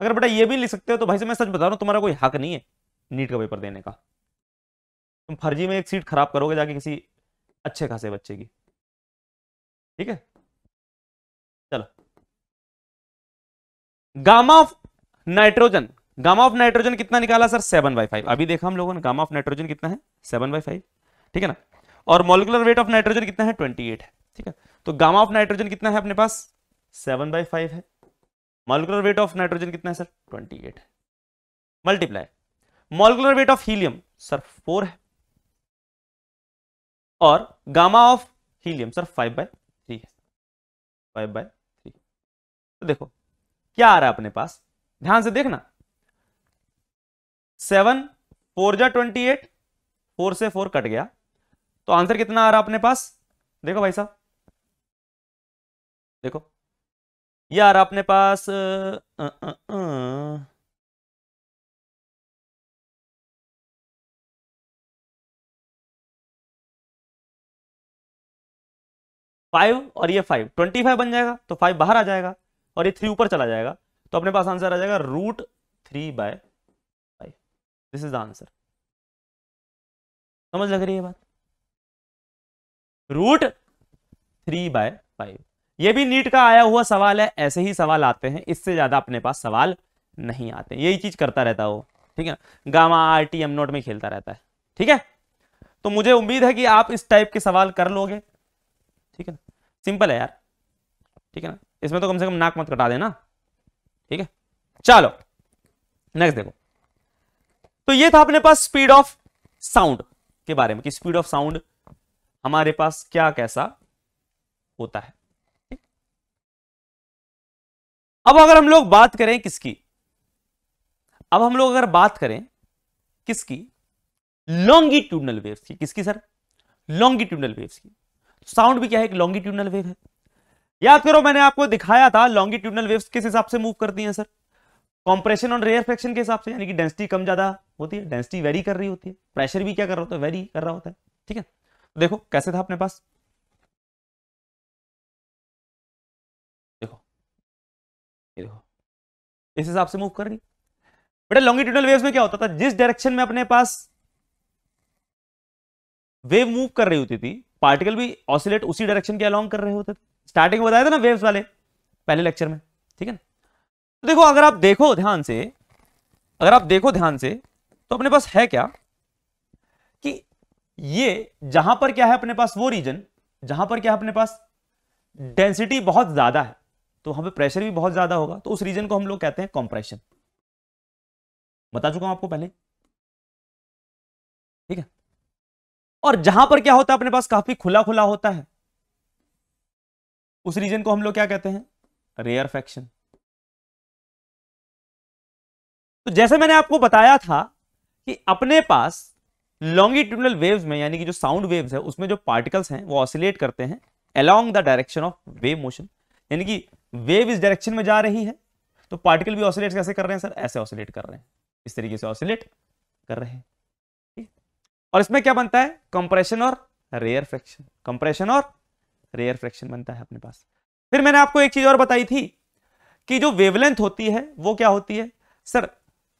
अगर बेटा ये भी लिख सकते हो तो भाई से मैं सच बता रहा हूँ तुम्हारा कोई हक नहीं है नीट का पेपर देने का तुम फर्जी में एक सीट खराब करोगे जाके किसी अच्छे खासे बच्चे की ठीक है चलो gamma of nitrogen gamma of nitrogen कितना निकाला सर सेवन बाई फाइव अभी देखा हम लोगों ने गामा ऑफ नाइट्रोजन कितना है सेवन बाई फाइव ठीक है ना और मोलिकुलर वेट ऑफ नाइट्रोजन कितना है ट्वेंटी एट है ठीक है तो गामा ऑफ नाइट्रोजन कितना है अपने पास सेवन बाई फाइव है मोलिकुलर वेट ऑफ नाइट्रोजन कितना है सर ट्वेंटी एट है multiply molecular weight of helium sir four है और gamma of helium sir five by three है फाइव बाय थ्री तो देखो क्या आ रहा है अपने पास ध्यान से देखना सेवन फोर जा ट्वेंटी एट फोर से फोर कट गया तो आंसर कितना आ रहा अपने पास देखो भाई साहब देखो ये आ रहा अपने पास आ, आ, आ, फाइव और ये फाइव ट्वेंटी फाइव बन जाएगा तो फाइव बाहर आ जाएगा और ये थ्री ऊपर चला जाएगा तो अपने पास आंसर आ जाएगा root three by this is the answer समझ लग रही है बात रूट थ्री बाय फाइव ये भी नीट का आया हुआ सवाल है ऐसे ही सवाल आते हैं इससे ज्यादा अपने पास सवाल नहीं आते यही चीज करता रहता वो ठीक है gamma R T M note में खेलता रहता है ठीक है तो मुझे उम्मीद है कि आप इस टाइप के सवाल कर लोगे ठीक है सिंपल है यार ठीक है ना इसमें तो कम से कम नाक मत कटा देना ठीक है चलो नेक्स्ट देखो तो ये था अपने पास स्पीड ऑफ साउंड के बारे में कि स्पीड ऑफ साउंड हमारे पास क्या कैसा होता है अब अगर हम लोग बात करें किसकी अब हम लोग अगर बात करें किसकी लॉन्गिट्यूडनल वेव्स की किसकी सर लॉन्गिट्यूडनल वेव्स की साउंड भी क्या है एक लॉन्गिट्यूडनल वेव है याद करो मैंने आपको दिखाया था लॉन्गिट्यूडनल वेव्स किस हिसाब से मूव करती हैं सर कंप्रेशन और रेयर फ्रैक्शन के हिसाब से यानी कि डेंसिटी कम ज्यादा होती है डेंसिटी वेरी कर रही होती है प्रेशर भी क्या कर रहा होता है वेरी कर रहा होता है ठीक है देखो कैसे था अपने पास देखो ये देखो इस हिसाब से मूव कर रही बेटा लॉन्गिट्यूडल वेव्स में क्या होता था जिस डायरेक्शन में अपने पास वेव मूव कर रही होती थी पार्टिकल भी ऑसिलेट उसी डायरेक्शन के अलॉन्ग कर रहे होते थे स्टार्टिंग में बताया था ना वेव्स वाले पहले लेक्चर में ठीक है ना तो देखो अगर आप देखो ध्यान से अगर आप देखो ध्यान से तो अपने पास है क्या कि ये जहां पर क्या है अपने पास वो रीजन जहां पर क्या है अपने पास डेंसिटी बहुत ज्यादा है तो वहां पे प्रेशर भी बहुत ज्यादा होगा तो उस रीजन को हम लोग कहते हैं कॉम्प्रेशन बता चुका हूं आपको पहले ठीक है और जहां पर क्या होता है अपने पास काफी खुला खुला होता है उस रीजन को हम लोग क्या कहते हैं रेयर फैक्शन तो जैसे मैंने आपको बताया था कि अपने पास लॉन्गिट्यूडनल वेव्स में यानी कि जो साउंड वेव्स है उसमें जो पार्टिकल्स हैं वो ऑसिलेट करते हैं along the direction of wave motion यानी कि वेव इस डायरेक्शन में जा रही है तो पार्टिकल भी ऑसिलेट कैसे कर रहे हैं सर ऐसे ऑसिलेट कर रहे हैं इस तरीके से ऑसिलेट कर रहे हैं और इसमें क्या बनता है कंप्रेशन और रेयर फ्रैक्शन कंप्रेशन और रेयर फ्रैक्शन बनता है अपने पास फिर मैंने आपको एक चीज और बताई थी कि जो वेवलेंथ होती है वो क्या होती है सर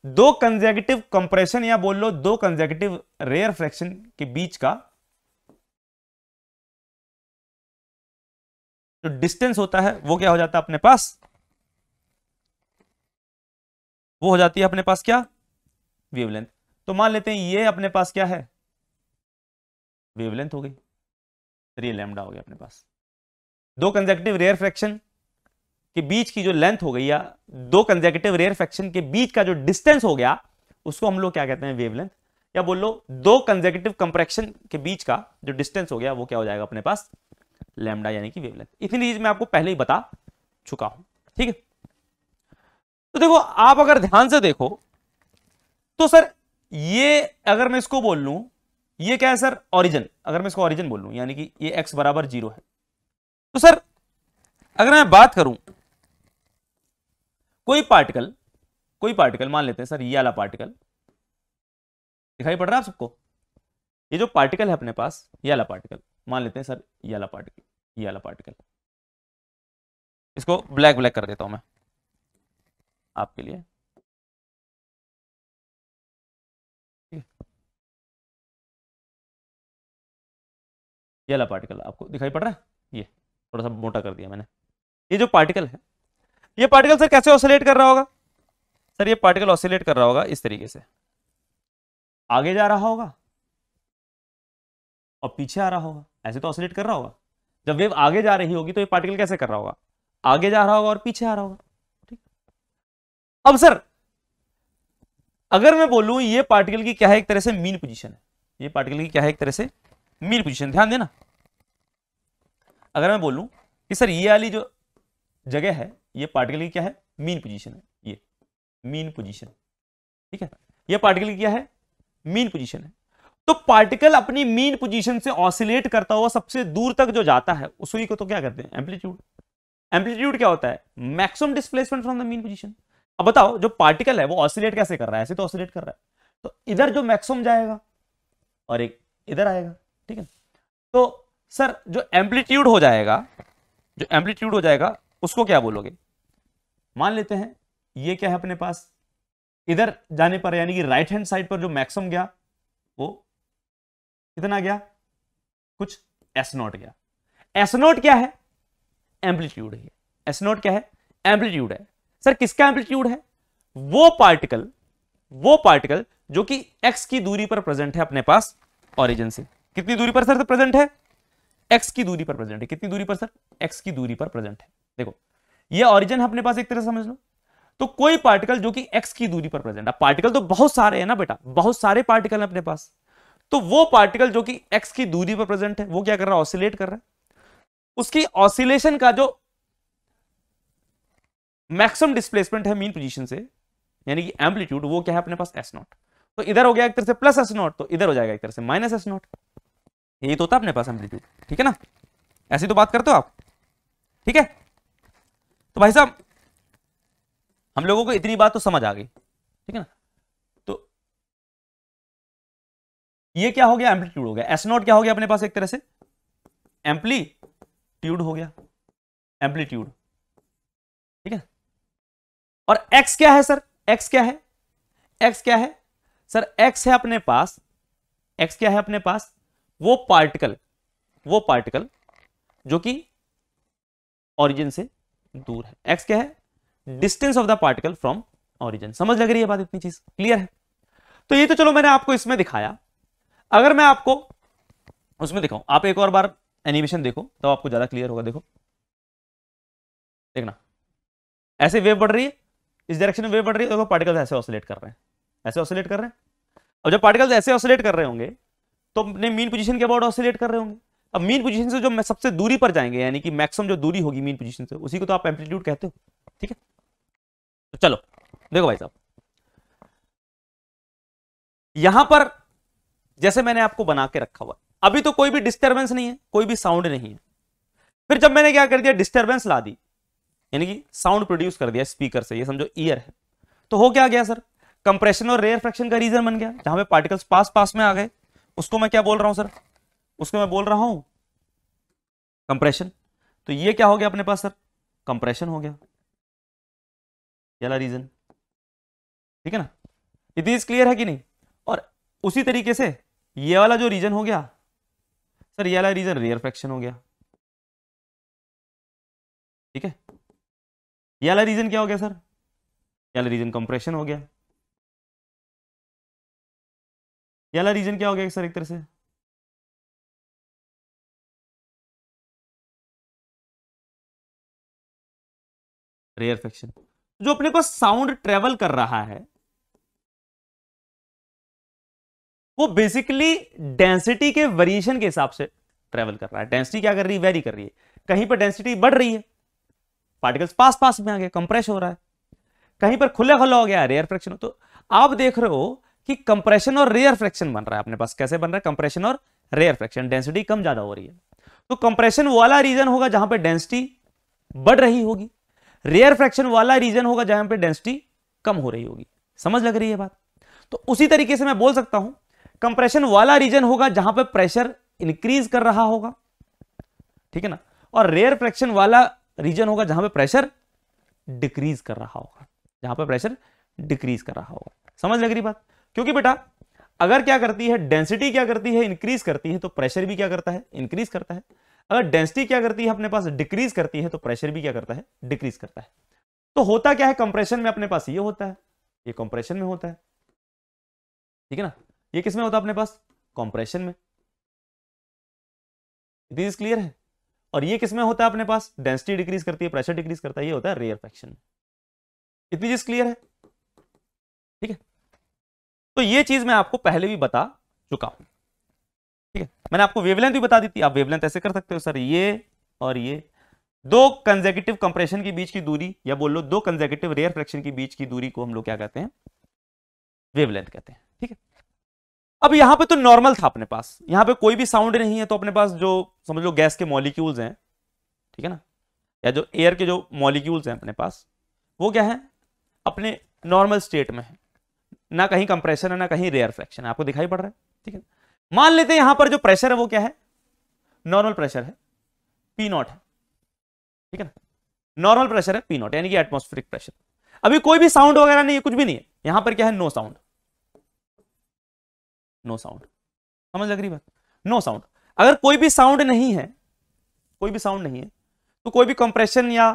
दो कंजेगेटिव कंप्रेशन या बोल लो दो कंजेगेटिव रेयर फ्रैक्शन के बीच का जो डिस्टेंस होता है वो क्या हो जाता है अपने पास वो हो जाती है अपने पास क्या वेवलेंथ तो मान लेते हैं ये अपने पास क्या है वेवलेंथ हो गई थ्री लेमडा हो गया अपने पास दो कंजेक्टिव रेयर फ्रैक्शन के बीच की जो लेंथ हो गई या दो कंजेकेटिव रेयर फैक्शन के बीच का जो डिस्टेंस हो गया उसको हम लोग क्या कहते हैं वेवलेंथ या बोल लो दो कंजेकेटिव कंप्रेक्शन के बीच का जो डिस्टेंस हो गया वो क्या हो जाएगा अपने पास लेमडा यानी कि वेवलेंथ इतनी चीज मैं आपको पहले ही बता चुका हूं ठीक है तो देखो आप अगर ध्यान से देखो तो सर ये अगर मैं इसको बोल लू ये क्या है सर ओरिजिन अगर मैं इसको ओरिजिन बोल लू यानी कि ये एक्स बराबर जीरो है तो सर अगर मैं बात करूं कोई पार्टिकल कोई पार्टिकल मान लेते हैं सर ये वाला पार्टिकल दिखाई पड़ रहा है आप सबको ये जो पार्टिकल है अपने पास ये वाला पार्टिकल मान लेते हैं सर ये वाला पार्टिकल ये वाला पार्टिकल इसको ब्लैक ब्लैक कर देता हूं मैं आपके लिए ये वाला पार्टिकल आपको दिखाई पड़ रहा है ये थोड़ा सा मोटा कर दिया मैंने ये जो पार्टिकल है ये पार्टिकल सर कैसे ऑसिलेट कर रहा होगा सर ये पार्टिकल ऑसिलेट कर रहा होगा इस तरीके से आगे जा रहा होगा और पीछे आ रहा होगा ऐसे तो ऑसिलेट कर रहा होगा जब वेव आगे जा रही होगी तो ये पार्टिकल कैसे कर रहा होगा आगे जा रहा होगा और पीछे आ रहा होगा ठीक अब सर अगर मैं बोलू ये पार्टिकल की क्या है एक तरह से मीन पोजिशन है ये पार्टिकल की क्या है एक तरह से मीन पोजिशन ध्यान देना अगर मैं बोलूं कि सर ये वाली जो जगह है ये पार्टिकल की क्या है मीन पोजीशन है ये मीन पोजीशन ठीक है ये पार्टिकल की क्या है मीन पोजीशन है तो पार्टिकल अपनी मीन पोजीशन से ऑसिलेट करता हुआ सबसे दूर तक जो जाता है उसी को तो क्या करते हैं एम्पलीट्यूड एम्पलीट्यूड क्या होता है maximum displacement from the mean position अब बताओ जो पार्टिकल है वो ऑसिलेट कैसे कर रहा है ऐसे तो ऑसिलेट कर रहा है तो इधर जो मैक्सिमम जाएगा और एक इधर आएगा ठीक है तो सर जो एम्पलीट्यूड हो जाएगा जो एम्पलीट्यूड हो जाएगा उसको क्या बोलोगे मान लेते हैं ये क्या है अपने पास इधर जाने पर यानी कि राइट हैंड साइड पर जो मैक्सिमम गया वो कितना गया कुछ एस नॉट गया एस नॉट क्या है एम्पलीट्यूड है एस नॉट क्या है एम्पलीट्यूड है सर किसका एम्पलीट्यूड है वो पार्टिकल वो पार्टिकल जो कि एक्स की दूरी पर प्रेजेंट है अपने पास ऑरिजिन से कितनी दूरी पर सर प्रेजेंट है एक्स की दूरी पर प्रेजेंट है कितनी दूरी पर सर एक्स की दूरी पर प्रेजेंट है देखो ये ऑरिजन है अपने पास एक तरह समझ लो तो कोई पार्टिकल जो कि एक्स की दूरी पर प्रेजेंट है पार्टिकल तो बहुत सारे हैं ना बेटा बहुत सारे पार्टिकल हैं अपने पास तो वो पार्टिकल जो कि एक्स की दूरी पर प्रेजेंट है वो क्या कर रहा है ऑसिलेट कर रहा है उसकी ऑसिलेशन का जो मैक्सिमम डिस्प्लेसमेंट है मीन पोजीशन से यानी कि एम्पलीट्यूड वो क्या है अपने पास एस नॉट तो इधर हो गया एक तरह से प्लस एस नॉट तो इधर हो जाएगा एक तरह से माइनस एस नॉट यही तो होता है अपने पास एम्पलीट्यूड ठीक है ना ऐसी तो बात करते हो आप ठीक है तो भाई साहब हम लोगों को इतनी बात तो समझ आ गई ठीक है ना तो ये क्या हो गया एम्पलीट्यूड हो गया एस नॉट क्या हो गया अपने पास एक तरह से एम्पलीट्यूड हो गया एम्पलीट्यूड ठीक है और एक्स क्या है सर एक्स क्या है एक्स क्या है सर एक्स है अपने पास एक्स क्या है अपने पास वो पार्टिकल वो पार्टिकल जो कि ऑरिजिन से दूर है एक्स क्या है distance of the particle from origin समझ लग रही है बात इतनी चीज क्लियर है तो ये तो चलो मैंने आपको इसमें दिखाया अगर मैं आपको उसमें दिखाऊं आप एक और बार एनिमेशन देखो तो आपको ज्यादा क्लियर होगा देखो देखना ऐसे वेव बढ़ रही है इस डायरेक्शन में वेव बढ़ रही है देखो तो पार्टिकल्स ऐसे ऑसिलेट कर रहे हैं ऐसे ऑसिलेट कर रहे हैं अब जब पार्टिकल्स ऐसे ऑसिलेट कर रहे होंगे तो अपने मीन पोजीशन के अबाउट ऑसिलेट कर रहे होंगे अब मीन पोजीशन से जो मैं सबसे दूरी पर जाएंगे यानी कि मैक्सिमम जो दूरी होगी मीन पोजीशन से उसी को तो आप एम्पलीट्यूड कहते हो ठीक है तो चलो देखो भाई साहब यहां पर जैसे मैंने आपको बना के रखा हुआ अभी तो कोई भी डिस्टर्बेंस नहीं है कोई भी साउंड नहीं है फिर जब मैंने क्या कर दिया डिस्टर्बेंस ला दी यानी कि साउंड प्रोड्यूस कर दिया स्पीकर से ये समझो ईयर है तो हो क्या गया सर कंप्रेशन और रेयर फ्रैक्शन का रीजन बन गया जहां पे पार्टिकल्स पास पास में आ गए उसको मैं क्या बोल रहा हूं सर उसको मैं बोल रहा हूं कंप्रेशन तो ये क्या हो गया अपने पास सर कंप्रेशन हो गया पहला रीजन ठीक है ना इट इज क्लियर है कि नहीं और उसी तरीके से ये वाला जो रीजन हो गया सर ये वाला रीजन रेयर फ्रैक्शन हो गया ठीक है ये वाला रीजन क्या हो गया सर ये वाला रीजन कंप्रेशन हो गया ये वाला रीजन क्या हो गया सर एक तरह से रेयर रेयरफेक्शन जो अपने को साउंड ट्रेवल कर रहा है वो बेसिकली डेंसिटी के वेरिएशन के हिसाब से ट्रेवल कर रहा है डेंसिटी क्या कर रही है वेरी कर रही है कहीं पर डेंसिटी बढ़ रही है पार्टिकल्स पास पास में आ गए कंप्रेस हो रहा है कहीं पर खुला खुला हो गया रेयर फ्रैक्शन तो आप देख रहे हो कि कंप्रेशन और रेयर फ्रैक्शन बन रहा है अपने पास कैसे बन रहा है कंप्रेशन और रेयर फ्रैक्शन डेंसिटी कम ज्यादा हो रही है तो कंप्रेशन वाला रीजन होगा जहां पर डेंसिटी बढ़ रही होगी रेयर फ्रैक्शन वाला रीजन होगा जहां पर डेंसिटी कम हो रही होगी समझ लग रही है बात तो उसी तरीके से मैं बोल सकता हूं कंप्रेशन वाला रीजन होगा जहां पर प्रेशर इंक्रीज कर रहा होगा ठीक है ना और रेयर फ्रैक्शन वाला रीजन होगा जहां पर प्रेशर डिक्रीज कर रहा होगा जहां पर प्रेशर डिक्रीज कर रहा होगा समझ लग रही बात क्योंकि बेटा अगर क्या करती है डेंसिटी क्या करती है इंक्रीज करती है तो प्रेशर भी क्या करता है इंक्रीज करता है अगर डेंसिटी क्या करती है अपने पास डिक्रीज करती है तो प्रेशर भी क्या करता है डिक्रीज करता है तो होता क्या है कंप्रेशन में अपने पास ये होता है ये कंप्रेशन में होता है ठीक है ना ये किस में होता है अपने पास कंप्रेशन में दिस क्लियर है और ये किसमें होता है अपने पास डेंसिटी डिक्रीज करती है प्रेशर डिक्रीज करता है ये होता है रेयर फैक्शन में इतनी चीज क्लियर है ठीक है तो ये चीज मैं आपको पहले भी बता चुका हूं ठीक है मैंने आपको वेवलेंथ भी बता दी थी आप वेवलेंथ ऐसे कर सकते हो सर ये और ये दो कंजेकेटिव कंप्रेशन के बीच की दूरी या बोल लो दो कंजेकेटिव रेयर फ्रैक्शन के बीच की दूरी को हम लोग क्या कहते हैं वेवलेंथ कहते हैं ठीक है अब यहां पे तो नॉर्मल था अपने पास यहाँ पे कोई भी साउंड नहीं है तो अपने पास जो समझ लो गैस के मॉलिक्यूल्स हैं ठीक है ना या जो एयर के जो मॉलिक्यूल्स हैं अपने पास वो क्या है अपने नॉर्मल स्टेट में है ना कहीं कंप्रेशन है ना कहीं रेयर फ्रैक्शन है आपको दिखाई पड़ रहा है ठीक है मान लेते हैं यहां पर जो प्रेशर है वो क्या है नॉर्मल प्रेशर है पी नॉट है ठीक है ना नॉर्मल प्रेशर है पी नॉट यानी कि एटमोस्फेरिक प्रेशर अभी कोई भी साउंड वगैरह नहीं है कुछ भी नहीं है यहां पर क्या है नो साउंड नो साउंड समझ लग रही बात नो साउंड अगर कोई भी साउंड नहीं है कोई भी साउंड नहीं है तो कोई भी कंप्रेशन या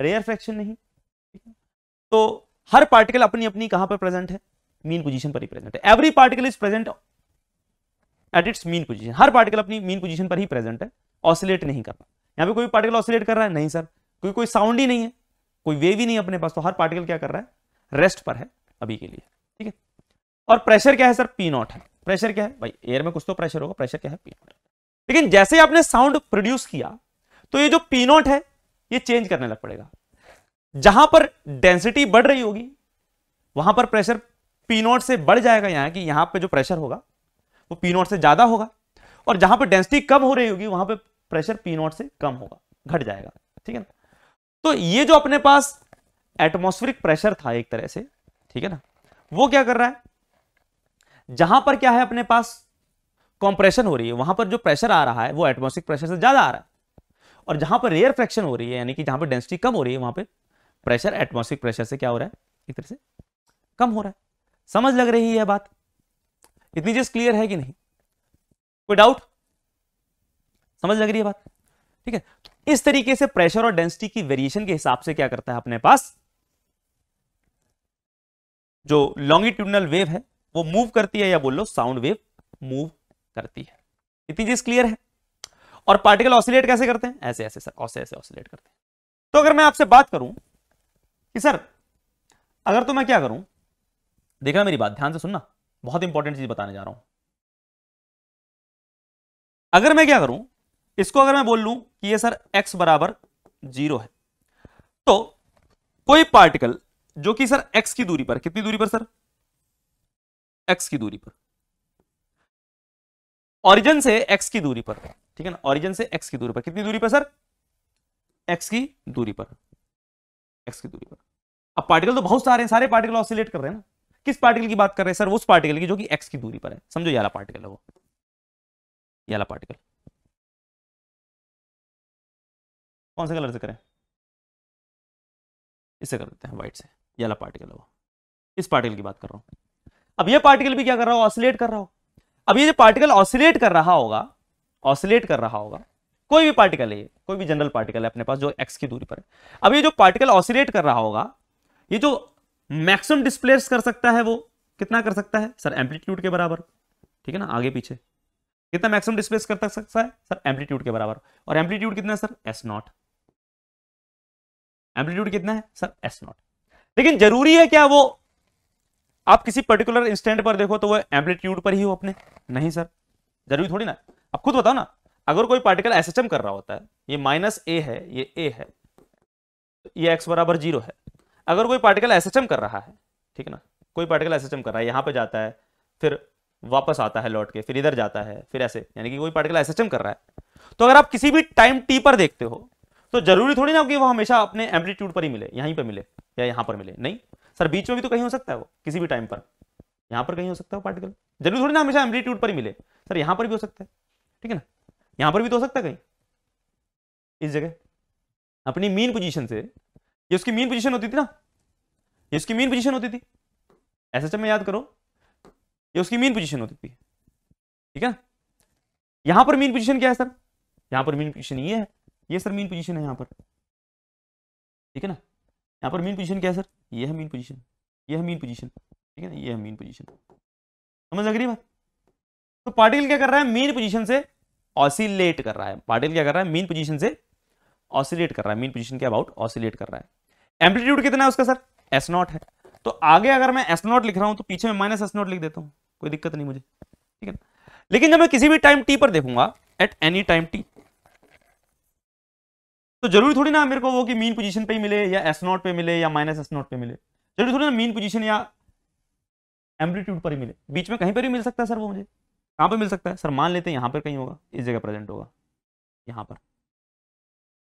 रेयर फ्रैक्शन नहीं तो हर पार्टिकल अपनी अपनी कहां पर प्रेजेंट है मीन पोजीशन पर ही प्रेजेंट है every particle is present at its mean position हर पार्टिकल अपनी मीन पोजीशन पर ही प्रेजेंट है ऑसिलेट नहीं कर रहा यहाँ पे कोई पार्टिकल ऑसिलेट कर रहा है नहीं सर क्योंकि कोई साउंड ही नहीं है कोई वेव ही नहीं अपने पास तो हर पार्टिकल क्या कर रहा है रेस्ट पर है अभी के लिए ठीक है और प्रेशर क्या है सर पी नॉट है प्रेशर क्या है भाई एयर में कुछ तो प्रेशर होगा प्रेशर क्या है पी नॉट लेकिन जैसे ही आपने साउंड प्रोड्यूस किया तो ये जो पी नॉट है ये चेंज करने लग पड़ेगा जहां पर डेंसिटी बढ़ रही होगी वहां पर प्रेशर पी नॉट से बढ़ जाएगा यहां कि यहां पे जो प्रेशर होगा वो पी नॉट से ज़्यादा होगा और जहां पर डेंसिटी कम हो रही होगी वहां पर प्रेशर पी नॉट से कम होगा घट जाएगा ठीक है ना तो ये जो अपने पास एटमोस्फेरिक प्रेशर था एक तरह से ठीक है ना वो क्या कर रहा है जहां पर क्या है अपने पास कॉम्प्रेशन हो रही है वहां पर जो प्रेशर आ रहा है वो एटमोस्फेरिक प्रेशर से ज्यादा आ रहा है और जहां पर रेयर फ्रैक्शन हो रही है यानी कि जहां पर डेंसिटी कम हो रही है वहां पर प्रेशर एटमोस्फेरिक प्रेशर से क्या हो रहा है एक तरह से कम हो रहा है समझ लग रही है बात इतनी चीज क्लियर है कि नहीं कोई डाउट समझ लग रही है बात ठीक है इस तरीके से प्रेशर और डेंसिटी की वेरिएशन के हिसाब से क्या करता है अपने पास जो लॉन्गिट्यूडनल वेव है वो मूव करती है या बोल लो साउंड वेव मूव करती है इतनी चीज क्लियर है और पार्टिकल ऑसिलेट कैसे करते हैं ऐसे ऐसे सर ऐसे ऐसे ऑसिलेट करते हैं तो अगर मैं आपसे बात करूं कि सर अगर तो मैं क्या करूं देखना मेरी बात ध्यान से सुनना बहुत इंपॉर्टेंट चीज बताने जा रहा हूं अगर मैं क्या करूं इसको अगर मैं बोल लूं कि ये सर x बराबर जीरो है तो कोई पार्टिकल जो कि सर x की दूरी पर कितनी दूरी पर सर x की दूरी पर ऑरिजन से x की दूरी पर ठीक है ना ऑरिजन से x की दूरी पर कितनी दूरी पर सर x की दूरी पर x की दूरी पर अब पार्टिकल तो बहुत सारे हैं सारे पार्टिकल ऑसिलेट कर रहे हैं ना किस पार्टिकल की बात कर रहे हैं सर उस पार्टिकल की जो कि एक्स की दूरी पर है समझो याला पार्टिकल है वो याला पार्टिकल कौन से कलर से करें इसे कर देते हैं व्हाइट से याला पार्टिकल है वो इस पार्टिकल की बात कर रहा हूं अब ये पार्टिकल भी क्या कर रहा हो ऑसिलेट कर रहा हो अब ये जो पार्टिकल ऑसिलेट कर रहा होगा ऑसिलेट कर रहा होगा कोई भी पार्टिकल है कोई भी जनरल पार्टिकल है अपने पास जो एक्स की दूरी पर है अब ये जो पार्टिकल ऑसिलेट कर रहा होगा ये जो मैक्सिमम डिस्प्लेस कर सकता है वो कितना कर सकता है सर एम्पलीट्यूड के बराबर ठीक है ना आगे पीछे कितना मैक्सिमम डिस्प्लेस कर सकता है सर एम्पलीट्यूड के बराबर और एम्पलीट्यूड कितना है सर एस नॉट एम्पलीट्यूड कितना है सर एस नॉट लेकिन जरूरी है क्या वो आप किसी पर्टिकुलर इंस्टेंट पर देखो तो वो एम्पलीट्यूड पर ही हो अपने नहीं सर जरूरी थोड़ी ना अब खुद बताओ ना अगर कोई पार्टिकल एस कर रहा होता है ये माइनस ए है ये ए है तो ये एक्स बराबर जीरो है अगर कोई पार्टिकल एस कर रहा है ठीक है ना कोई पार्टिकल एस कर रहा है यहाँ पर जाता है फिर वापस आता है लौट के फिर इधर जाता है फिर ऐसे यानी कि कोई पार्टिकल एस कर रहा है तो अगर आप किसी भी टाइम टी पर देखते हो तो जरूरी थोड़ी ना कि वो हमेशा अपने एम्पलीट्यूड पर ही मिले यहीं पर मिले या यहाँ पर मिले नहीं सर बीच में भी तो कहीं हो सकता है वो किसी भी टाइम पर यहाँ पर कहीं हो सकता है पार्टिकल जरूरी थोड़ी ना हमेशा एम्पलीट्यूड पर ही मिले सर यहाँ पर भी हो सकता है ठीक है ना यहाँ पर भी तो हो सकता है कहीं इस जगह अपनी मीन पोजीशन से ये उसकी मीन पोजीशन होती थी ना ये उसकी मीन पोजीशन होती थी ऐसा में याद करो ये उसकी मीन पोजीशन होती थी ठीक है यहां पर मीन पोजीशन क्या है सर यहां पर मीन पोजीशन ये है ये सर मीन पोजीशन है यहां पर ठीक है ना यहां पर मीन पोजीशन क्या है सर ये है मीन पोजीशन ये है मीन पोजीशन ठीक है ना ये है मीन पोजीशन समझ लग रही बात तो पार्टिकल क्या कर रहा है मीन पोजीशन से ऑसिलेट कर रहा है पार्टिकल क्या कर रहा है मीन पोजीशन से ऑसिलेट कर रहा है मीन पोजिशन के अबाउट ऑसिलेट कर रहा है एम्पलीट्यूड कितना है उसका सर एस नॉट है तो आगे अगर मैं एस नॉट लिख रहा हूं तो पीछे में माइनस एस नॉट लिख देता हूँ कोई दिक्कत नहीं मुझे ठीक है लेकिन जब मैं किसी भी टाइम टी पर देखूंगा एट एनी टाइम टी तो जरूरी थोड़ी ना मेरे को वो कि मीन पोजीशन पे ही मिले या एस नॉट पे मिले या माइनस एस नॉट पे मिले जरूरी थोड़ी ना मीन पोजीशन या एम्पलीट्यूड पर ही मिले बीच में कहीं पर ही मिल सकता है सर वो मुझे कहां पर मिल सकता है सर मान लेते हैं यहां पर कहीं होगा इस जगह प्रेजेंट होगा यहां पर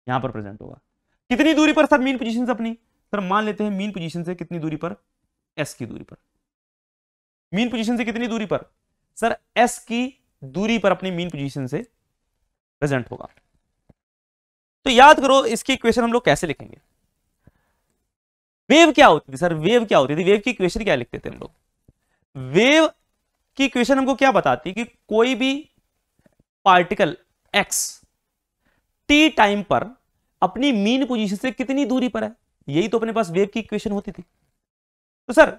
यहां पर प्रेजेंट होगा कितनी दूरी पर सर मीन पोजीशन अपनी सर मान लेते हैं मीन पोजीशन से कितनी दूरी पर एस की दूरी पर मीन पोजीशन से कितनी दूरी पर सर एस की दूरी पर अपनी मीन पोजीशन से प्रेजेंट होगा तो याद करो इसकी इक्वेशन हम लोग कैसे लिखेंगे वेव क्या होती थी सर वेव क्या होती थी वेव की इक्वेशन क्या लिखते थे हम लोग वेव की इक्वेशन हमको क्या बताती है कि कोई भी पार्टिकल एक्स टी टाइम पर अपनी मीन पोजीशन से कितनी दूरी पर है यही तो अपने पास वेव की इक्वेशन होती थी तो सर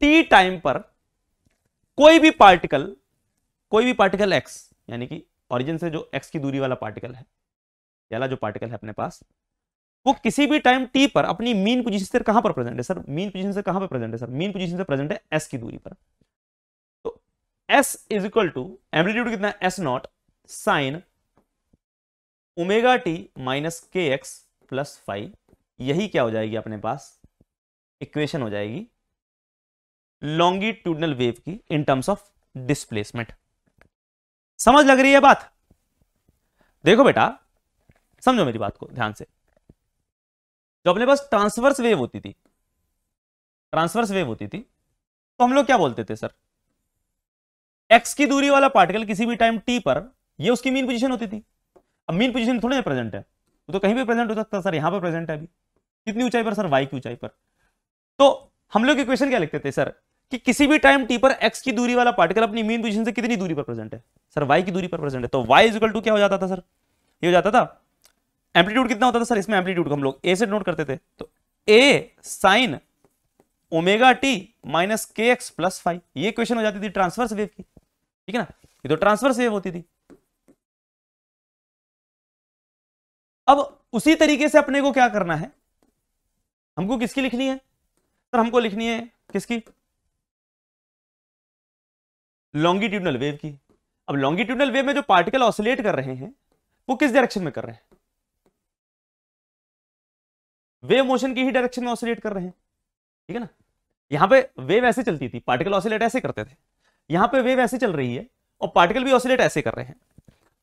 टी टाइम पर कोई भी पार्टिकल कोई भी पार्टिकल एक्स यानी कि ऑरिजिन से जो एक्स की दूरी वाला पार्टिकल है याला जो पार्टिकल है अपने पास वो किसी भी टाइम टी पर अपनी मीन पोजीशन से कहां पर प्रेजेंट है सर मीन पोजीशन से कहां पर प्रेजेंट है सर मीन पोजीशन से प्रेजेंट है एस की दूरी पर तो S is equal to amplitude कितना S naught sine omega T minus K X plus phi यही क्या हो जाएगी अपने पास इक्वेशन हो जाएगी लॉन्गिट्यूडनल वेव की इन टर्म्स ऑफ डिस्प्लेसमेंट समझ लग रही है बात देखो बेटा समझो मेरी बात को ध्यान से जो अपने पास ट्रांसवर्स वेव होती थी ट्रांसवर्स वेव होती थी तो हम लोग क्या बोलते थे सर एक्स की दूरी वाला पार्टिकल किसी भी टाइम टी पर ये उसकी मीन पोजीशन होती थी अब मीन पोजिशन थोड़ी ना प्रेजेंट है वो तो कहीं भी प्रेजेंट हो सकता है सर यहाँ पर प्रेजेंट है अभी कितनी ऊंचाई पर सर वाई की ऊंचाई पर तो हम लोग इक्वेशन क्या लिखते थे सर कि किसी भी टाइम टी पर एक्स की दूरी वाला पार्टिकल अपनी मीन पोजीशन से कितनी दूरी पर प्रेजेंट है सर वाई की दूरी पर प्रेजेंट है तो वाई इजिकल टू क्या हो जाता था सर ये हो जाता था एम्पलीट्यूड कितना होता था सर इसमें एम्पलीट्यूड को हम लोग ए से नोट करते थे तो A sine omega T minus K X plus phi ये क्वेश्चन हो जाती थी ट्रांसवर्स वेव की ठीक है ना ये तो ट्रांसवर्स वेव होती थी अब उसी तरीके से अपने को क्या करना है हमको किसकी लिखनी है सर हमको लिखनी है किसकी लॉन्गिट्यूडनल वेव की अब लॉन्गिट्यूडनल वेव में जो पार्टिकल ऑसिलेट कर रहे हैं वो किस डायरेक्शन में कर रहे हैं वेव मोशन की ही डायरेक्शन में ऑसिलेट कर रहे हैं ठीक है ना यहां पे वेव ऐसे चलती थी पार्टिकल ऑसिलेट ऐसे करते थे यहां पे वेव ऐसे चल रही है और पार्टिकल भी ऑसिलेट ऐसे कर रहे हैं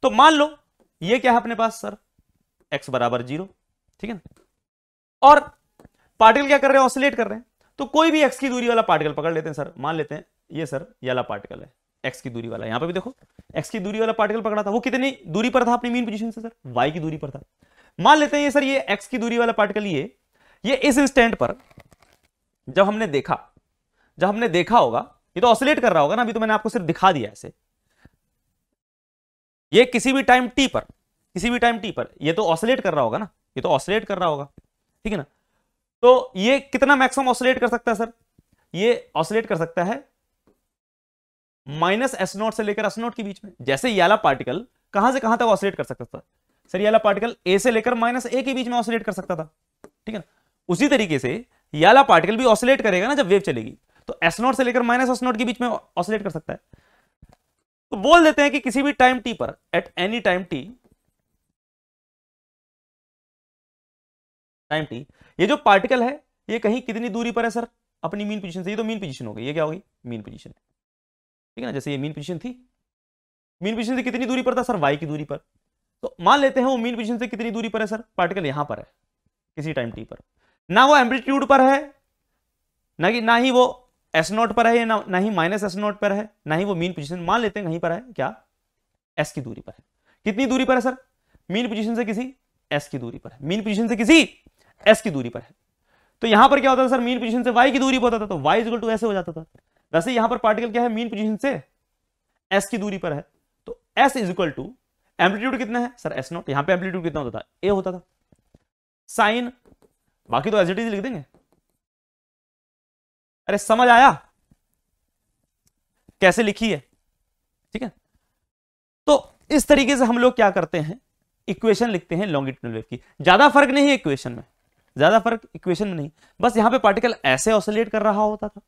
तो मान लो ये क्या है अपने पास सर एक्स बराबर जीरो ठीक है ना और पार्टिकल क्या कर रहे हैं ऑसिलेट कर रहे हैं तो कोई भी एक्स की दूरी वाला पार्टिकल पकड़ लेते हैं सर मान लेते हैं ये सर यला पार्टिकल है एक्स की दूरी वाला यहां पर भी देखो एक्स की दूरी वाला पार्टिकल पकड़ा था वो कितनी दूरी पर था अपनी मीन पोजिशन से सर वाई की दूरी पर था मान लेते हैं ये सर ये एक्स की दूरी वाला पार्टिकल ये ये इस इंस्टेंट पर जब हमने देखा जब हमने देखा होगा ये तो ऑसिलेट कर रहा होगा ना अभी तो मैंने आपको सिर्फ दिखा दिया ऐसे ये किसी भी टाइम टी पर किसी भी टाइम टी पर ये तो ऑसोलेट कर रहा होगा ना ये तो ऑसोलेट कर रहा होगा ठीक है ना तो ये कितना मैक्सिमम ऑसोलेट कर सकता है सर ये ऑसोलेट कर सकता है माइनस एस नोट से लेकर एस नोट के बीच में जैसे याला पार्टिकल कहां से कहां तक ऑसोलेट कर सकता था सर याला पार्टिकल ए से लेकर माइनस ए के बीच में ऑसोलेट कर सकता था ठीक है ना उसी तरीके से याला पार्टिकल भी ऑसोलेट करेगा ना जब वेव चलेगी तो एस नोट से लेकर माइनस एस नोट के बीच में ऑसोलेट कर सकता है तो बोल देते हैं कि किसी भी टाइम टी पर at any time T time T ये जो पार्टिकल है ये कहीं कितनी दूरी पर है सर अपनी मीन पोजीशन से ये तो मीन पोजीशन हो गई ये क्या होगी मीन पोजीशन ठीक है ना जैसे ये मीन पोजीशन थी मीन पोजीशन से कितनी दूरी पर था सर वाई की दूरी पर तो मान लेते हैं वो मीन पोजीशन से कितनी दूरी पर है सर पार्टिकल यहां पर है किसी टाइम टी पर ना वो एम्पलीट्यूड पर है ना कि ना ही वो एस नॉट पर है ना, ना ही माइनस एस नॉट पर है ना ही वो मीन पोजीशन मान लेते हैं कहीं पर है क्या एस की दूरी पर है कितनी दूरी पर है सर मीन पोजीशन से किसी एस की दूरी पर है मीन पोजीशन से किसी एस की दूरी पर है तो यहां पर क्या होता था सर मीन पोजिशन से वाई की दूरी पर होता था तो वाई इजल टू ऐसे हो जाता था वैसे यहां पर पार्टिकल क्या है मीन पोजिशन से एस की दूरी पर है तो S is equal to amplitude कितना है सर एस नॉट यहां पर एम्पलीट्यूड कितना होता था ए होता था साइन बाकी तो एज इट इज लिख देंगे अरे समझ आया कैसे लिखी है ठीक है तो इस तरीके से हम लोग क्या करते हैं इक्वेशन लिखते हैं लॉन्गिट्यूडल वेव की ज्यादा फर्क नहीं है इक्वेशन में ज्यादा फर्क इक्वेशन में नहीं बस यहां पे पार्टिकल ऐसे ऑसोलेट कर रहा होता था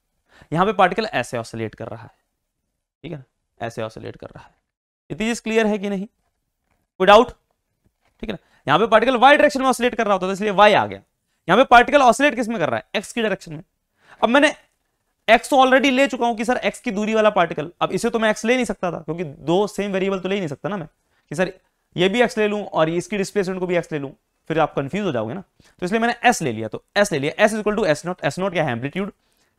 यहाँ पे पार्टिकल ऐसे ऑसोलेट कर रहा है ठीक है ना ऐसे ऑसोलेट कर रहा है इतनी चीज क्लियर है कि नहीं कोई डाउट ठीक है ना यहां पे पार्टिकल वाई डायरेक्शन में ऑसोलेट कर रहा होता था इसलिए वाई आ गया यहां पे पार्टिकल ऑसोलेट किस में कर रहा है एक्स की डायरेक्शन में अब मैंने एक्स ऑलरेडी तो ले चुका हूं कि सर एक्स की दूरी वाला पार्टिकल अब इसे तो मैं एक्स ले नहीं सकता था क्योंकि दो सेम वेरिएबल तो ले नहीं सकता ना मैं कि सर ये भी एक्स ले लूं और इसकी डिस्प्लेसमेंट को भी एक्स ले लूं फिर आप कंफ्यूज हो जाओगे ना तो इसलिए मैंने एस ले लिया तो एस ले लिया S equal to S naught S naught क्या है amplitude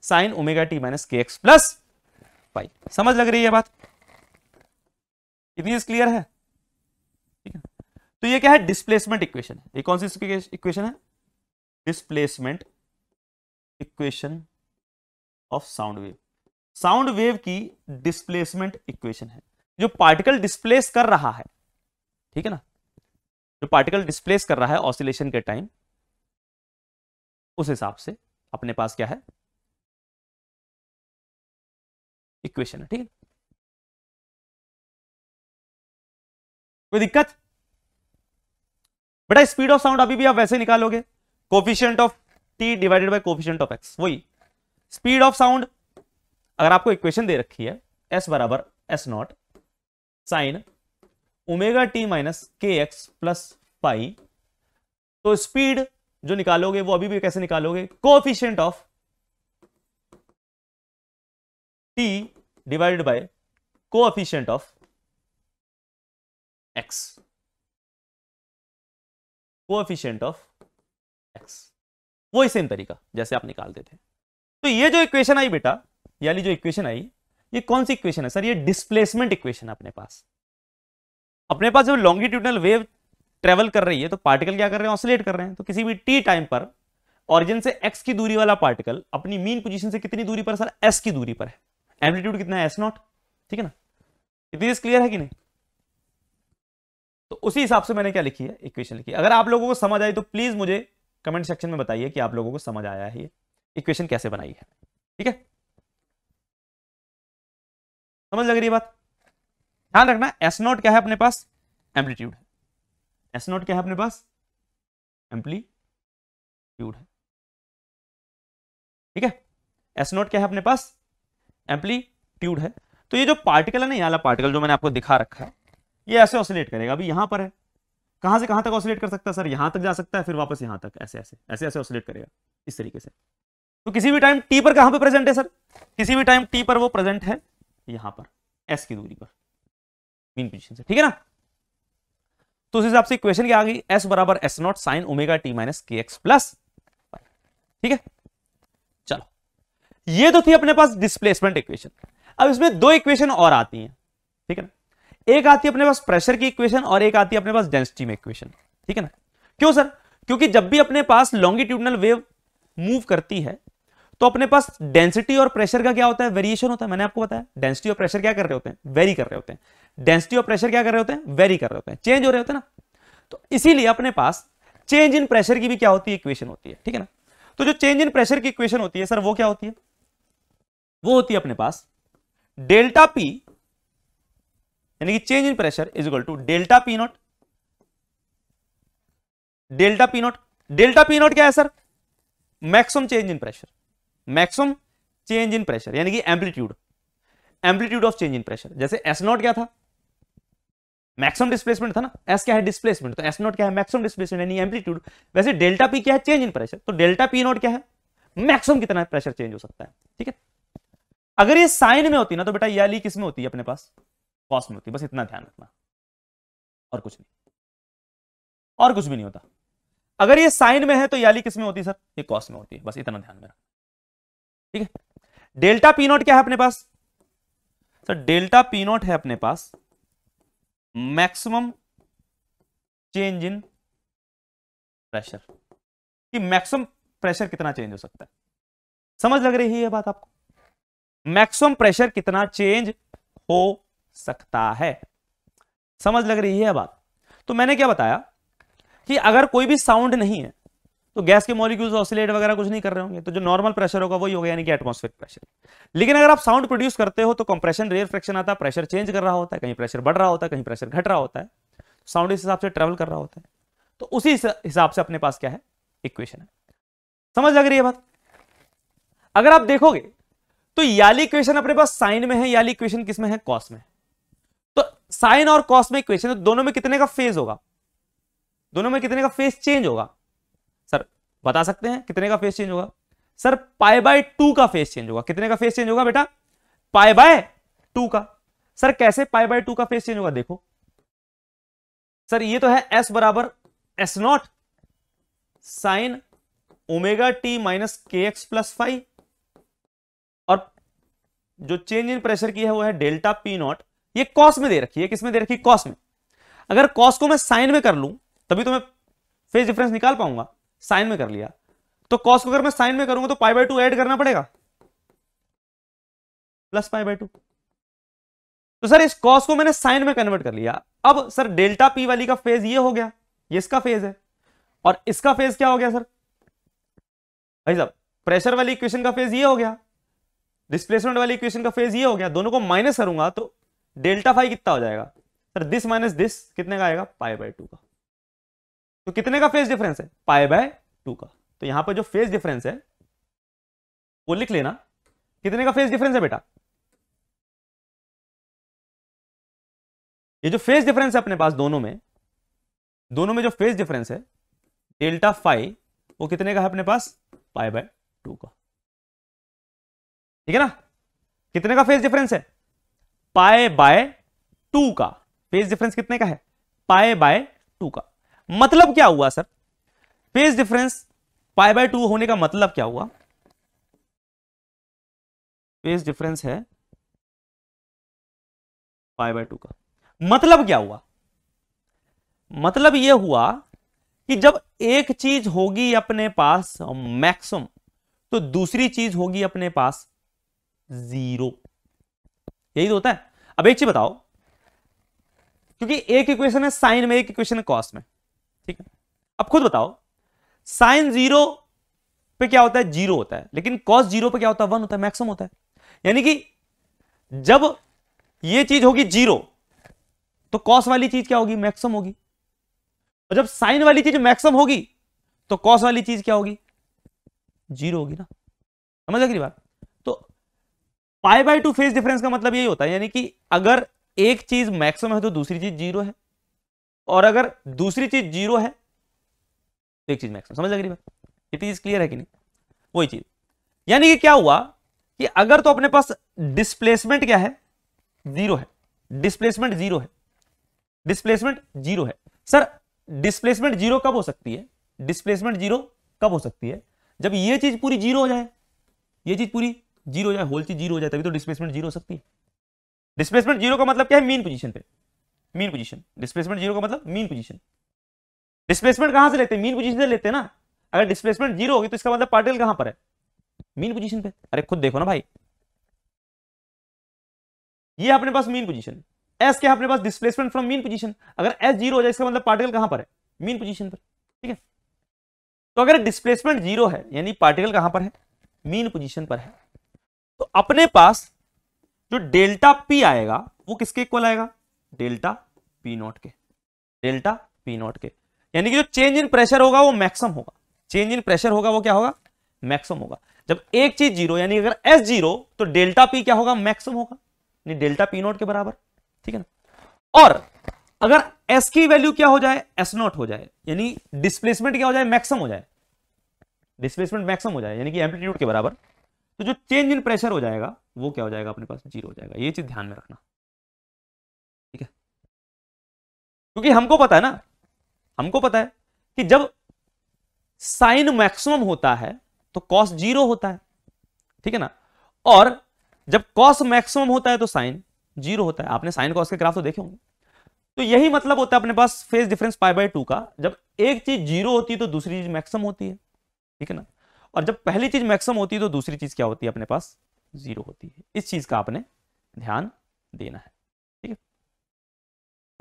sine omega T minus K X plus pi समझ लग रही है बात इतनी क्लियर है ठीक है तो ये क्या है डिस्प्लेसमेंट इक्वेशन ये कौन सी इक्वेशन है displacement equation of sound wave sound wave की डिस्प्लेसमेंट इक्वेशन है जो पार्टिकल डिस्प्लेस कर रहा है ठीक है ना जो पार्टिकल डिस्प्लेस कर रहा है ऑसिलेशन के टाइम उस हिसाब से अपने पास क्या है इक्वेशन है ठीक है कोई दिक्कत बेटा स्पीड ऑफ साउंड अभी भी आप वैसे निकालोगे coefficient of T divided by coefficient of X वही स्पीड ऑफ साउंड अगर आपको इक्वेशन दे रखी है एस बराबर S naught sine omega T minus K X plus pi तो स्पीड जो निकालोगे वो अभी भी कैसे निकालोगे coefficient of T divided by coefficient of X coefficient of X वही सेम तरीका जैसे आप निकालते थे तो ये जो इक्वेशन आई बेटा यानी जो इक्वेशन आई ये कौन सी इक्वेशन है सर ये डिस्प्लेसमेंट इक्वेशन है अपने पास अपने पास जब लॉन्गिट्यूडनल वेव ट्रेवल कर रही है तो पार्टिकल क्या कर रहे हैं ऑसिलेट कर रहे हैं तो किसी भी टी टाइम पर ऑरिजिन से एक्स की दूरी वाला पार्टिकल अपनी मीन पोजीशन से कितनी दूरी पर सर एस की दूरी पर है एम्पलीट्यूड कितना है एस नॉट ठीक है ना इतनी चीज क्लियर है कि नहीं तो उसी हिसाब से मैंने क्या लिखी है इक्वेशन लिखी है अगर आप लोगों को समझ आई तो प्लीज मुझे कमेंट सेक्शन में बताइए कि आप लोगों को समझ आया है ये इक्वेशन कैसे बनाई है ठीक है समझ लग रही है बात ध्यान रखना एस नॉट क्या है अपने पास एम्पलीट्यूड एस नॉट क्या है अपने पास एम्पलीट्यूड है ठीक है एस नॉट क्या है अपने पास एम्पलीट्यूड है तो ये जो पार्टिकल है ना यहाँ पार्टिकल जो मैंने आपको दिखा रखा है ये ऐसे ऑसिलेट करेगा अभी यहां पर है कहां से कहां तक ऑसिलेट कर सकता है सर यहां तक जा सकता है फिर वापस यहां तक ऐसे ऐसे ऐसे ऐसे ऑसिलेट करेगा इस तरीके से तो किसी भी टाइम टी पर कहां पे प्रेजेंट है सर किसी भी टाइम टी पर वो प्रेजेंट है यहां पर एस की दूरी पर मीन पोजिशन से ठीक है ना तो उस हिसाब से क्वेश्चन क्या आ गई एस बराबर S naught sine omega T minus K X plus ठीक है चलो ये तो थी अपने पास डिस्प्लेसमेंट इक्वेशन अब इसमें दो इक्वेशन और आती हैं ठीक है ना एक आती है अपने पास प्रेशर की इक्वेशन और एक आती है अपने पास डेंसिटी में इक्वेशन ठीक है ना क्यों सर क्योंकि जब भी अपने पास लॉन्गिट्यूडनल वेव मूव करती है तो अपने पास डेंसिटी और प्रेशर का क्या होता है वेरिएशन होता है मैंने आपको बताया डेंसिटी और प्रेशर क्या कर रहे होते हैं वेरी कर रहे होते हैं डेंसिटी ऑफ प्रेशर क्या कर रहे होते हैं वेरी कर रहे होते हैं चेंज हो रहे होते हैं ना तो इसीलिए अपने पास चेंज इन प्रेशर की भी क्या होती है इक्वेशन होती है ठीक है ना तो जो चेंज इन प्रेशर की इक्वेशन होती है सर वो क्या होती है वो होती है अपने पास डेल्टा पी यानी कि change in pressure is equal to delta P naught delta P naught delta P naught क्या है sir maximum change in pressure maximum change in pressure यानी कि amplitude amplitude of change in pressure जैसे S naught क्या था maximum displacement था ना S क्या है डिस्प्लेसमेंट तो एस नॉट क्या है मैक्सिमम डिस्प्लेसमेंट यानी एम्पलीट्यूड वैसे डेल्टा पी क्या है चेंज इन प्रेशर तो डेल्टा पी नॉट क्या है मैक्सिमम कितना प्रेशर चेंज हो सकता है ठीक है अगर ये साइन में होती ना तो बेटा ये वाली किस में होती है अपने पास कॉस में होती बस इतना ध्यान रखना और कुछ नहीं और कुछ भी नहीं होता अगर ये साइन में है तो याली किस में होती सर ये कॉस में होती है बस इतना ध्यान में रखना ठीक है डेल्टा पी नॉट क्या है अपने पास सर डेल्टा पी नॉट है अपने पास मैक्सिमम चेंज इन प्रेशर कि मैक्सिमम प्रेशर कितना चेंज हो सकता है समझ लग रही है बात आपको मैक्सिमम प्रेशर कितना चेंज हो सकता है समझ लग रही है बात तो मैंने क्या बताया कि अगर कोई भी साउंड नहीं है तो गैस के मॉलिक्यूल्स ऑसिलेट वगैरह कुछ नहीं कर रहे होंगे तो जो नॉर्मल प्रेशर होगा वही होगा यानी कि एटमॉस्फेरिक प्रेशर लेकिन अगर आप साउंड प्रोड्यूस करते हो तो कंप्रेशन रेयर फ्रैक्शन आता है प्रेशर चेंज कर रहा होता है कहीं प्रेशर बढ़ रहा होता है कहीं प्रेशर घट रहा होता है साउंड इस हिसाब से ट्रेवल कर रहा होता है तो उसी हिसाब से अपने पास क्या है इक्वेशन है समझ लग रही है बात अगर आप देखोगे तो याली इक्वेशन अपने पास साइन में है याली इक्वेशन किस में है कॉस में तो साइन और कॉस में इक्वेशन तो दोनों में कितने का फेज होगा दोनों में कितने का फेज चेंज होगा सर बता सकते हैं कितने का फेस चेंज होगा सर पाई बाय टू का फेस चेंज होगा कितने का फेस चेंज होगा बेटा पाई बाय टू का सर कैसे पाई बाय टू का फेस चेंज होगा देखो सर ये तो है एस बराबर S naught sine omega T minus K X plus phi और जो चेंज इन प्रेशर की है वो है डेल्टा पी नॉट ये कॉस में दे रखी है किसमें दे रखी कॉस में अगर कॉस को मैं साइन में कर लूं तभी तो मैं फेस डिफरेंस निकाल पाऊंगा साइन में कर लिया तो कॉस को अगर मैं साइन में करूंगा तो पाई बाई टू एड करना पड़ेगा प्लस पाई बाई टू तो सर इस कॉस को मैंने साइन में कन्वर्ट कर लिया अब सर डेल्टा पी वाली का फेज ये हो गया ये इसका फेज है और इसका फेज क्या हो गया सर भाई साहब प्रेशर वाली इक्वेशन का फेज ये हो गया डिस्प्लेसमेंट वाली इक्वेशन का फेज ये हो गया दोनों को माइनस करूंगा तो डेल्टा फाइव कितना हो जाएगा सर दिस माइनस दिस कितने का आएगा पाई बाई टू का तो कितने का फेज डिफरेंस है पाए बाय टू का तो यहां पर जो फेज डिफरेंस है वो लिख लेना कितने का फेज डिफरेंस है बेटा ये जो फेज डिफरेंस है अपने पास दोनों में दोनों में जो फेज डिफरेंस है डेल्टा फाइव वो कितने का है अपने पास पाए बाय टू का ठीक है ना कितने का फेज डिफरेंस है पाए बाय टू का फेज डिफरेंस कितने का है पाए बाय टू का मतलब क्या हुआ sir phase difference pi bye two होने का मतलब क्या हुआ फेज डिफरेंस है पाई बाय टू का मतलब क्या हुआ मतलब यह हुआ कि जब एक चीज होगी अपने पास मैक्सिमम तो दूसरी चीज होगी अपने पास जीरो यही तो होता है अब एक चीज बताओ क्योंकि एक इक्वेशन है साइन में एक इक्वेशन है कॉस में ठीक है अब खुद बताओ साइन जीरो पे क्या होता है जीरो होता है लेकिन कॉस जीरो पे क्या होता है वन होता है मैक्सिमम होता है यानी कि जब ये चीज होगी जीरो तो कॉस वाली चीज क्या होगी मैक्सिमम होगी और जब साइन वाली चीज मैक्सिमम होगी तो कॉस वाली चीज क्या होगी जीरो होगी ना समझ अगली बात तो pi by two phase difference का मतलब यही होता है यानी कि अगर एक चीज मैक्सिमम है तो दूसरी चीज जीरो है और अगर दूसरी चीज जीरो है तो एक चीज मैक्सिमम समझ लग रही बात चीज क्लियर है कि नहीं वही चीज यानी कि क्या हुआ कि अगर तो अपने पास डिस्प्लेसमेंट क्या है जीरो है डिस्प्लेसमेंट जीरो है डिस्प्लेसमेंट जीरो है सर डिस्प्लेसमेंट जीरो कब हो सकती है डिस्प्लेसमेंट जीरो कब हो सकती है जब ये चीज पूरी जीरो हो जाए ये चीज पूरी जीरो हो जाए होल चीज जीरो हो जाए तभी तो डिस्प्लेसमेंट जीरो हो सकती है डिस्प्लेसमेंट जीरो का मतलब क्या है मीन पोजीशन पे मीन पोजीशन डिस्प्लेसमेंट जीरो का मतलब मीन पोजीशन डिस्प्लेसमेंट कहां से लेते हैं मीन पोजीशन से लेते हैं ना अगर डिस्प्लेसमेंट जीरो होगी तो इसका मतलब पार्टिकल कहां पर है मीन पोजीशन पे अरे खुद देखो ना भाई ये अपने पास मीन पोजीशन एस क्या अपने पास डिस्प्लेसमेंट फ्रॉम मीन पोजीशन अगर एस जीरो हो जाए इसका मतलब पार्टिकल कहां पर है मीन पोजीशन पर ठीक है तो अगर डिस्प्लेसमेंट जीरो है यानी पार्टिकल कहां पर है मीन पोजीशन पर है तो अपने पास जो डेल्टा पी आएगा वो किसके इक्वल आएगा डेल्टा पी नॉट के डेल्टा पी नॉट के यानी कि जो चेंज इन प्रेशर होगा वो मैक्सम होगा चेंज इन प्रेशर होगा वो क्या होगा मैक्सम होगा जब एक चीज जीरो यानी अगर एस जीरो तो डेल्टा पी क्या होगा मैक्सम होगा यानी डेल्टा पी नॉट के बराबर ठीक है ना और अगर एस की वैल्यू क्या हो जाए एस नॉट हो जाए यानी डिस्प्लेसमेंट क्या हो जाए मैक्सम हो जाए डिस्प्लेसमेंट मैक्सम हो जाए यानी कि एम्पलीट्यूड के बराबर तो जो चेंज इन प्रेशर हो जाएगा वो क्या हो जाएगा अपने पास जीरो हो जाएगा ये चीज ध्यान में रखना क्योंकि हमको पता है ना हमको पता है कि जब साइन मैक्सिमम होता है तो कॉस जीरो होता है ठीक है ना और जब कॉस मैक्सिमम होता है तो साइन जीरो होता है आपने साइन कॉस के ग्राफ तो देखे होंगे तो यही मतलब होता है अपने पास phase difference pi by two का जब एक चीज जीरो होती है तो दूसरी चीज मैक्सिमम होती है ठीक है ना और जब पहली चीज मैक्सिमम होती है तो दूसरी चीज क्या होती है अपने पास जीरो होती है इस चीज का आपने ध्यान देना है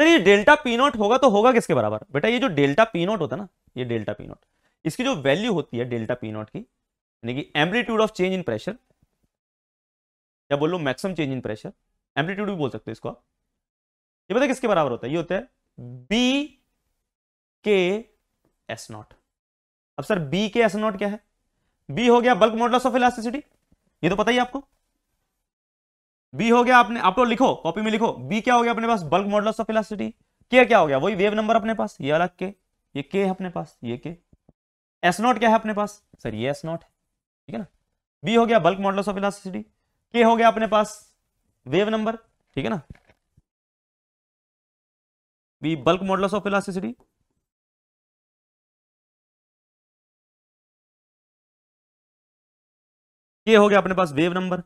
सर ये डेल्टा पी नॉट होगा तो होगा किसके बराबर बेटा ये जो डेल्टा पी नॉट होता है ना ये डेल्टा पी नॉट इसकी जो वैल्यू होती है डेल्टा पी नॉट की यानी कि amplitude of change in pressure या बोल लो maximum change in pressure amplitude भी बोल सकते हो इसको आप ये पता किसके बराबर होता है ये होता है बी के एस नॉट अब sir B K S naught क्या है बी हो गया बल्क मॉडल्स ऑफ इलास्टिसिटी ये तो पता ही आपको बी हो गया आपने आप लोग लिखो कॉपी में लिखो बी क्या हो गया अपने पास bulk models of elasticity K क्या हो गया वही वेव नंबर अपने पास ये अलग के ये के है अपने पास ये के एस नॉट क्या है अपने पास सर ये एस नॉट है ठीक है ना बी हो गया bulk model of elasticity K हो गया अपने पास वेव नंबर ठीक है ना B bulk models of elasticity K हो गया अपने पास वेव नंबर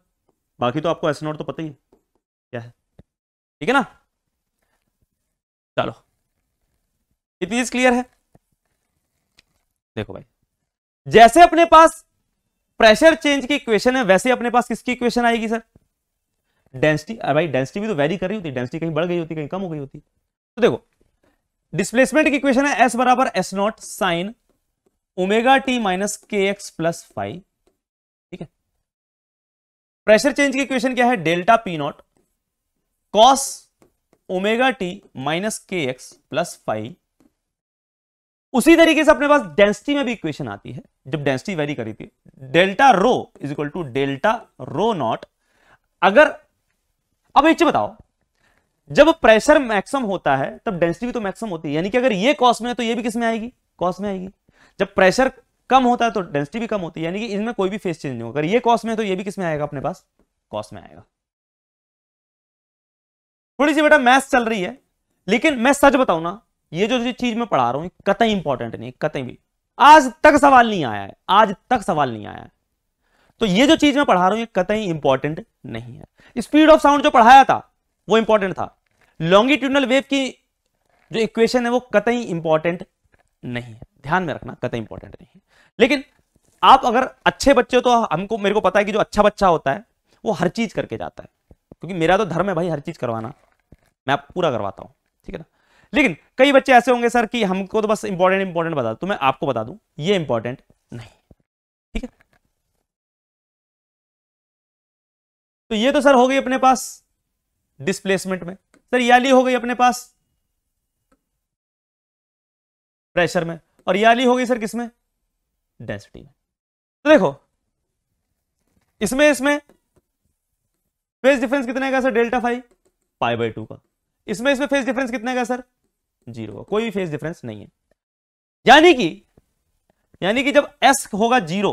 बाकी तो आपको एसनोट तो पता ही है क्या है ठीक है ना चलो इतनी चीज क्लियर है देखो भाई जैसे अपने पास प्रेशर चेंज की इक्वेशन है वैसे अपने पास किसकी इक्वेशन आएगी सर डेंसिटी भाई डेंसिटी भी तो वेरी कर रही होती डेंसिटी कहीं बढ़ गई होती कहीं कम हो गई होती तो देखो डिस्प्लेसमेंट की इक्वेशन है एस बराबर S naught sine omega T minus K X plus phi pressure change की इक्वेशन क्या है delta P naught cos omega T minus K X plus phi उसी तरीके से अपने पास डेंसिटी में भी इक्वेशन आती है जब डेंसिटी वेरी करी थी delta rho is equal to delta rho naught अगर अब एक चीज बताओ जब प्रेशर मैक्सिमम होता है तब डेंसिटी भी तो मैक्सिमम होती है यानी कि अगर ये कॉस में है तो ये भी किस में आएगी कॉस में आएगी जब प्रेशर कम होता है तो डेंसिटी भी कम होती है यानी कि इसमें कोई भी फेस चेंज नहीं होगा अगर ये कॉस में है तो ये भी किस में आएगा अपने पास कॉस में आएगा थोड़ी सी बेटा मैथ चल रही है लेकिन मैं सच बताऊ ना ये जो चीज मैं पढ़ा रहा हूं कतई इंपॉर्टेंट नहीं कतई भी आज तक सवाल नहीं आया है आज तक सवाल नहीं आया है तो ये जो चीज मैं पढ़ा रहा हूं ये कतई इंपॉर्टेंट नहीं है स्पीड ऑफ साउंड जो पढ़ाया था वो इंपॉर्टेंट था लॉन्गिट्यूडनल वेव की जो इक्वेशन है वो कतई इंपॉर्टेंट नहीं है ध्यान में रखना कतई इंपॉर्टेंट नहीं है लेकिन आप अगर अच्छे बच्चे हो तो हमको मेरे को पता है कि जो अच्छा बच्चा होता है वो हर चीज करके जाता है क्योंकि मेरा तो धर्म है भाई हर चीज करवाना मैं आपको पूरा करवाता हूँ ठीक है ना लेकिन कई बच्चे ऐसे होंगे सर कि हमको तो बस इंपॉर्टेंट इंपॉर्टेंट बता दो तो मैं आपको बता दूं ये इंपॉर्टेंट नहीं ठीक है तो ये तो सर हो गई अपने पास डिस्प्लेसमेंट में सर याली हो गई अपने पास प्रेशर में और याली हो गई सर किसमें डेंसिटी में तो देखो इसमें इसमें फेज डिफरेंस कितने का sir delta five pi by two का इसमें इसमें फेज डिफरेंस कितने का सर जीरो का कोई भी फेज डिफरेंस नहीं है यानी कि यानी कि जब एस होगा जीरो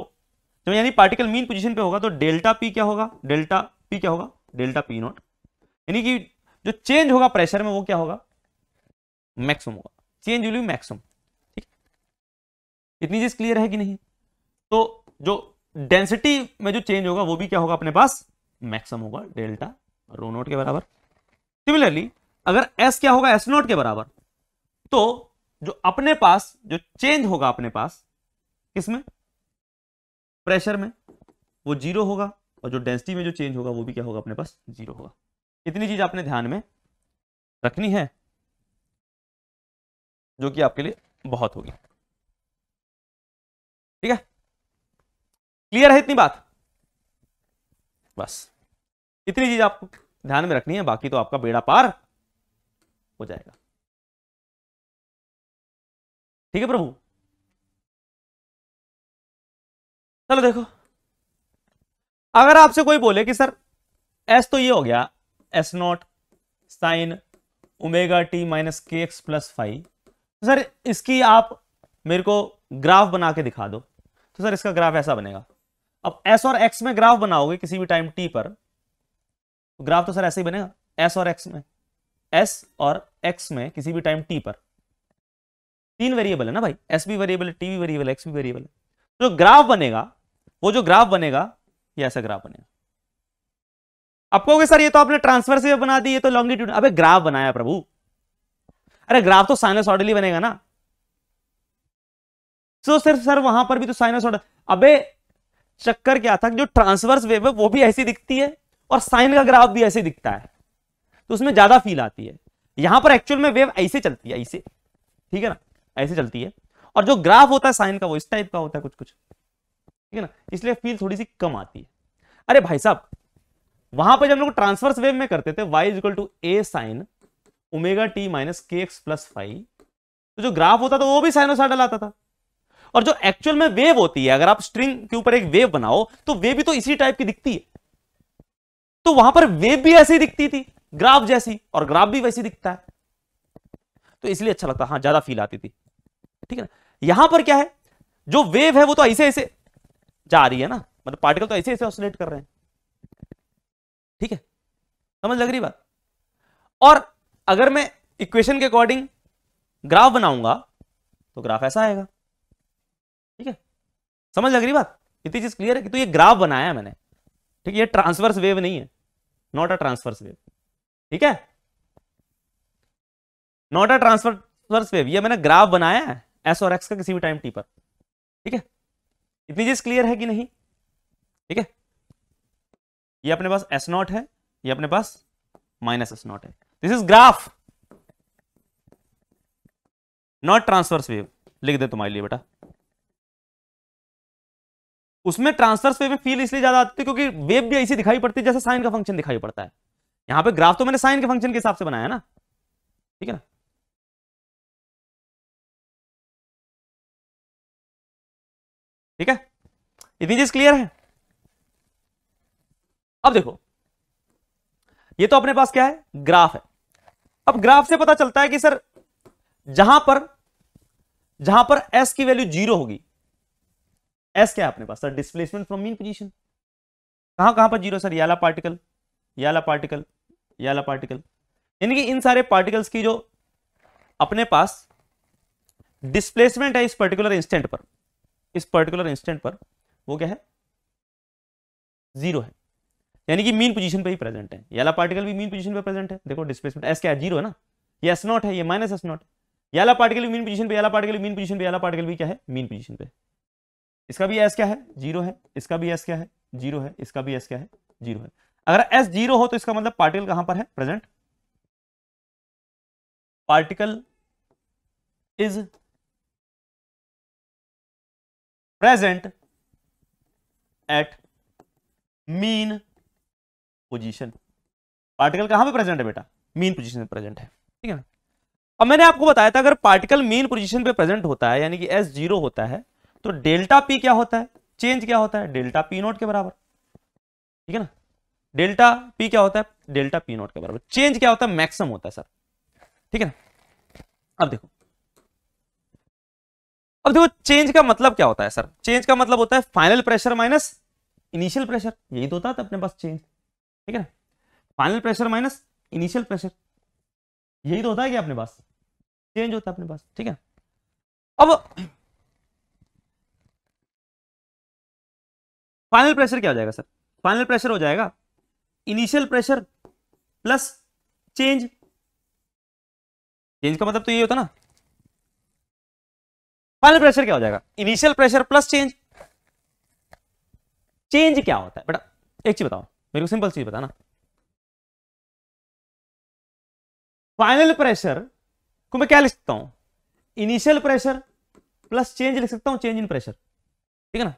जब तो यानी पार्टिकल मीन पोजीशन पे होगा तो डेल्टा पी क्या होगा डेल्टा पी क्या होगा डेल्टा पी नॉट यानी कि जो चेंज होगा प्रेशर में वो क्या होगा मैक्सिमम होगा चेंज विल बी मैक्सिमम इतनी चीज क्लियर है कि नहीं तो जो डेंसिटी में जो चेंज होगा वो भी क्या होगा अपने पास मैक्सिमम होगा डेल्टा रो नोट के बराबर सिमिलरली अगर एस क्या होगा एस नोट के बराबर तो जो अपने पास जो चेंज होगा अपने पास किसमें प्रेशर में वो जीरो होगा और जो डेंसिटी में जो चेंज होगा वो भी क्या होगा अपने पास जीरो होगा इतनी चीज आपने ध्यान में रखनी है जो कि आपके लिए बहुत होगी ठीक है क्लियर है इतनी बात बस इतनी चीज आपको ध्यान में रखनी है बाकी तो आपका बेड़ा पार हो जाएगा ठीक है प्रभु चलो देखो अगर आपसे कोई बोले कि सर एस तो ये हो गया S naught sine omega T minus K X plus five sir इसकी आप मेरे को ग्राफ बना के दिखा दो तो सर इसका ग्राफ ऐसा बनेगा अब एस और एक्स में ग्राफ बनाओगे किसी भी टाइम टी पर तो ग्राफ तो सर ऐसे ही बनेगा एस और एक्स में एस और एक्स में किसी भी टाइम टी पर तीन वेरिएबल है ना भाई एस भी वेरिएबल है टी भी वेरिएबल एक्स भी वेरिएबल है जो तो ग्राफ बनेगा वो जो ग्राफ बनेगा ये ऐसा ग्राफ बनेगा आपको कहोगे सर ये तो आपने ट्रांसफर से बना दी ये तो लॉन्गिट्यूड अबे ग्राफ बनाया प्रभु अरे ग्राफ तो साइनसॉइडली बनेगा ना तो सिर्फ सर वहां पर भी तो साइनसोड अबे चक्कर क्या था जो ट्रांसवर्स वेव है वो भी ऐसी दिखती है और साइन का ग्राफ भी ऐसे दिखता है तो उसमें ज्यादा फील आती है यहां पर एक्चुअल में वेव ऐसे चलती है ऐसे ठीक है ना ऐसे चलती है और जो ग्राफ होता है साइन का वो इस टाइप का होता है कुछ कुछ ठीक है ना इसलिए फील थोड़ी सी कम आती है अरे भाई साहब वहां पर जब लोग ट्रांसवर्स वेव में करते थे Y is equal to A sine omega T minus K X plus five तो जो ग्राफ होता था वो भी साइनोसाइडल आता था और जो एक्चुअल में वेव होती है अगर आप स्ट्रिंग के ऊपर एक वेव बनाओ तो वेव भी तो इसी टाइप की दिखती है तो वहां पर वेव भी ऐसी दिखती थी ग्राफ जैसी और ग्राफ भी वैसी दिखता है तो इसलिए अच्छा लगता हाँ ज्यादा फील आती थी ठीक है ना यहां पर क्या है जो वेव है वो तो ऐसे ऐसे जा रही है ना मतलब पार्टिकल तो ऐसे ऐसे ऑसोलेट कर रहे हैं ठीक है समझ लग रही बात और अगर मैं इक्वेशन के अकॉर्डिंग ग्राफ बनाऊंगा तो ग्राफ ऐसा आएगा समझ लग रही बात इतनी चीज क्लियर है कि तो ये ग्राफ बनाया है मैंने ठीक है ट्रांसवर्स वेव नहीं है नॉट अ ट्रांसवर्स वेव ठीक है नॉट अ ट्रांसवर्स वेव ये मैंने ग्राफ बनाया है एस और एक्स का किसी भी टाइम टी पर ठीक है इतनी चीज क्लियर है कि नहीं ठीक है ये अपने पास एस नॉट है ये अपने पास माइनस एस नॉट है this is graph not transverse wave लिख दे तुम्हारे लिए बेटा उसमें ट्रांसफर्स वेव में फील इसलिए ज्यादा आती है क्योंकि वेव भी ऐसी दिखाई पड़ती है जैसे साइन का फंक्शन दिखाई पड़ता है यहां पे ग्राफ तो मैंने साइन के फंक्शन के हिसाब से बनाया ना ठीक है ना ठीक है इतनी चीज क्लियर है अब देखो ये तो अपने पास क्या है ग्राफ है अब ग्राफ से पता चलता है कि सर जहां पर जहां पर एस की वैल्यू जीरो होगी एस क्या अपने पास sir displacement from mean position कहां कहां पर जीरो सर याला पार्टिकल याला पार्टिकल याला पार्टिकल यानी कि इन सारे पार्टिकल्स की जो अपने पास डिस्प्लेसमेंट है इस पर्टिकुलर इंस्टेंट पर इस पर्टिकुलर इंस्टेंट पर वो क्या है जीरो है यानी कि मीन पोजीशन पे ही प्रेजेंट है याला पार्टिकल भी मीन पोजीशन पे प्रेजेंट है देखो डिस्प्लेसमेंट एस क्या है जीरो है ना ये एस नॉट है ये माइनस एस नॉट याला पार्टिकल मीन पोजीशन पे याला पार्टिकल मीन पोजीशन पे याला पार्टिकल भी क्या है मीन पोजीशन पे इसका भी एस क्या है जीरो है इसका भी एस क्या है जीरो है इसका भी एस क्या है जीरो है अगर एस जीरो हो तो इसका मतलब पार्टिकल कहां पर है present particle is present at mean position particle कहां पे प्रेजेंट है बेटा मीन पोजीशन पे प्रेजेंट है ठीक है ना अब मैंने आपको बताया था अगर पार्टिकल मीन पोजीशन पे प्रेजेंट होता है यानी कि एस जीरो होता है तो डेल्टा पी क्या होता है चेंज क्या होता है डेल्टा पी नॉट के बराबर ठीक है ना डेल्टा पी क्या होता है डेल्टा पी नॉट के बराबर चेंज क्या होता है मैक्सिमम होता है सर ठीक है ना अब देखो अब देखो चेंज का मतलब क्या होता है सर चेंज का मतलब होता है final pressure minus initial pressure यही तो होता है अपने पास चेंज ठीक है ना final pressure minus initial pressure यही तो होता है क्या अपने पास चेंज होता है अपने पास ठीक है अब फाइनल प्रेशर क्या हो जाएगा सर फाइनल प्रेशर हो जाएगा initial pressure plus change change का मतलब तो ये होता ना फाइनल प्रेशर क्या हो जाएगा initial pressure plus change change क्या होता है बेटा एक चीज बताओ मेरे को सिंपल चीज बताना फाइनल प्रेशर को मैं क्या लिख सकता हूं इनिशियल प्रेशर प्लस चेंज लिख सकता हूं चेंज इन प्रेशर ठीक है ना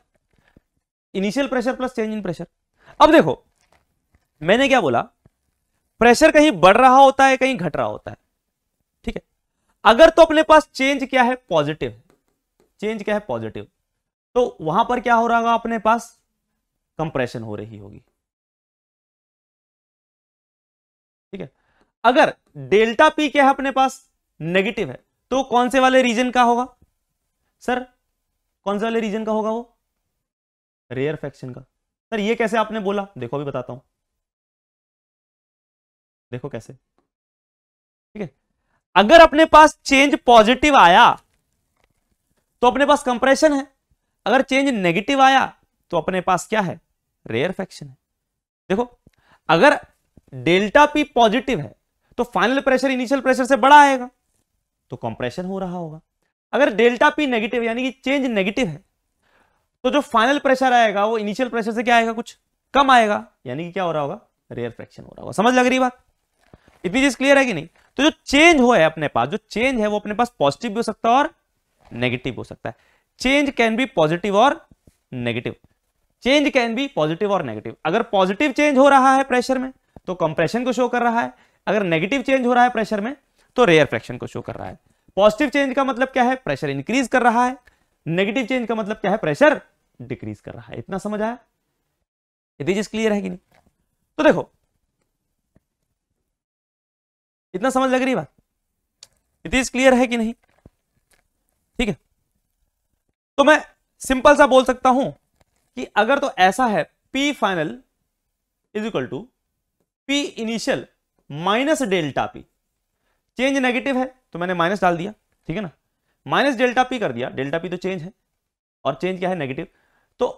initial pressure plus change in pressure अब देखो मैंने क्या बोला प्रेशर कहीं बढ़ रहा होता है कहीं घट रहा होता है ठीक है अगर तो अपने पास चेंज क्या है पॉजिटिव चेंज क्या है पॉजिटिव तो वहां पर क्या हो रहा होगा अपने पास कंप्रेशन हो रही होगी ठीक है अगर डेल्टा पी क्या है अपने पास नेगेटिव है तो कौन से वाले रीजन का होगा सर कौन से वाले रीजन का होगा वो रेयर फैक्शन का सर ये कैसे आपने बोला देखो अभी बताता हूं देखो कैसे ठीक है अगर अपने पास चेंज पॉजिटिव आया तो अपने पास कंप्रेशन है अगर चेंज नेगेटिव आया तो अपने पास क्या है रेयर फैक्शन है देखो अगर डेल्टा पी पॉजिटिव है तो फाइनल प्रेशर इनिशियल प्रेशर से बड़ा आएगा तो कंप्रेशन हो रहा होगा अगर डेल्टा पी नेगेटिव यानी कि चेंज नेगेटिव है तो जो फाइनल प्रेशर आएगा वो इनिशियल प्रेशर से क्या आएगा कुछ कम आएगा यानी कि क्या हो रहा होगा रेयर फ्रैक्शन हो रहा होगा समझ लग रही बात इतनी चीज क्लियर है कि नहीं तो जो चेंज हो है अपने पास जो चेंज है वो अपने पास पॉजिटिव भी हो सकता है और नेगेटिव हो सकता है चेंज कैन बी पॉजिटिव और negative change can be positive और नेगेटिव अगर पॉजिटिव चेंज हो रहा है प्रेशर में तो कंप्रेशन को शो कर रहा है अगर नेगेटिव चेंज हो रहा है प्रेशर में तो रेयर फ्रैक्शन को शो कर रहा है पॉजिटिव चेंज का मतलब क्या है प्रेशर इंक्रीज कर रहा है नेगेटिव चेंज का मतलब क्या है प्रेशर डिक्रीज कर रहा है इतना समझ आया यदि चीज क्लियर है कि नहीं तो देखो इतना समझ लग रही बात तो इतनी क्लियर है कि नहीं ठीक है तो मैं सिंपल सा बोल सकता हूं कि अगर तो ऐसा है P final is equal to P initial minus delta P change negative है तो मैंने माइनस डाल दिया ठीक है ना माइनस डेल्टा पी कर दिया डेल्टा पी तो चेंज है और चेंज क्या है नेगेटिव तो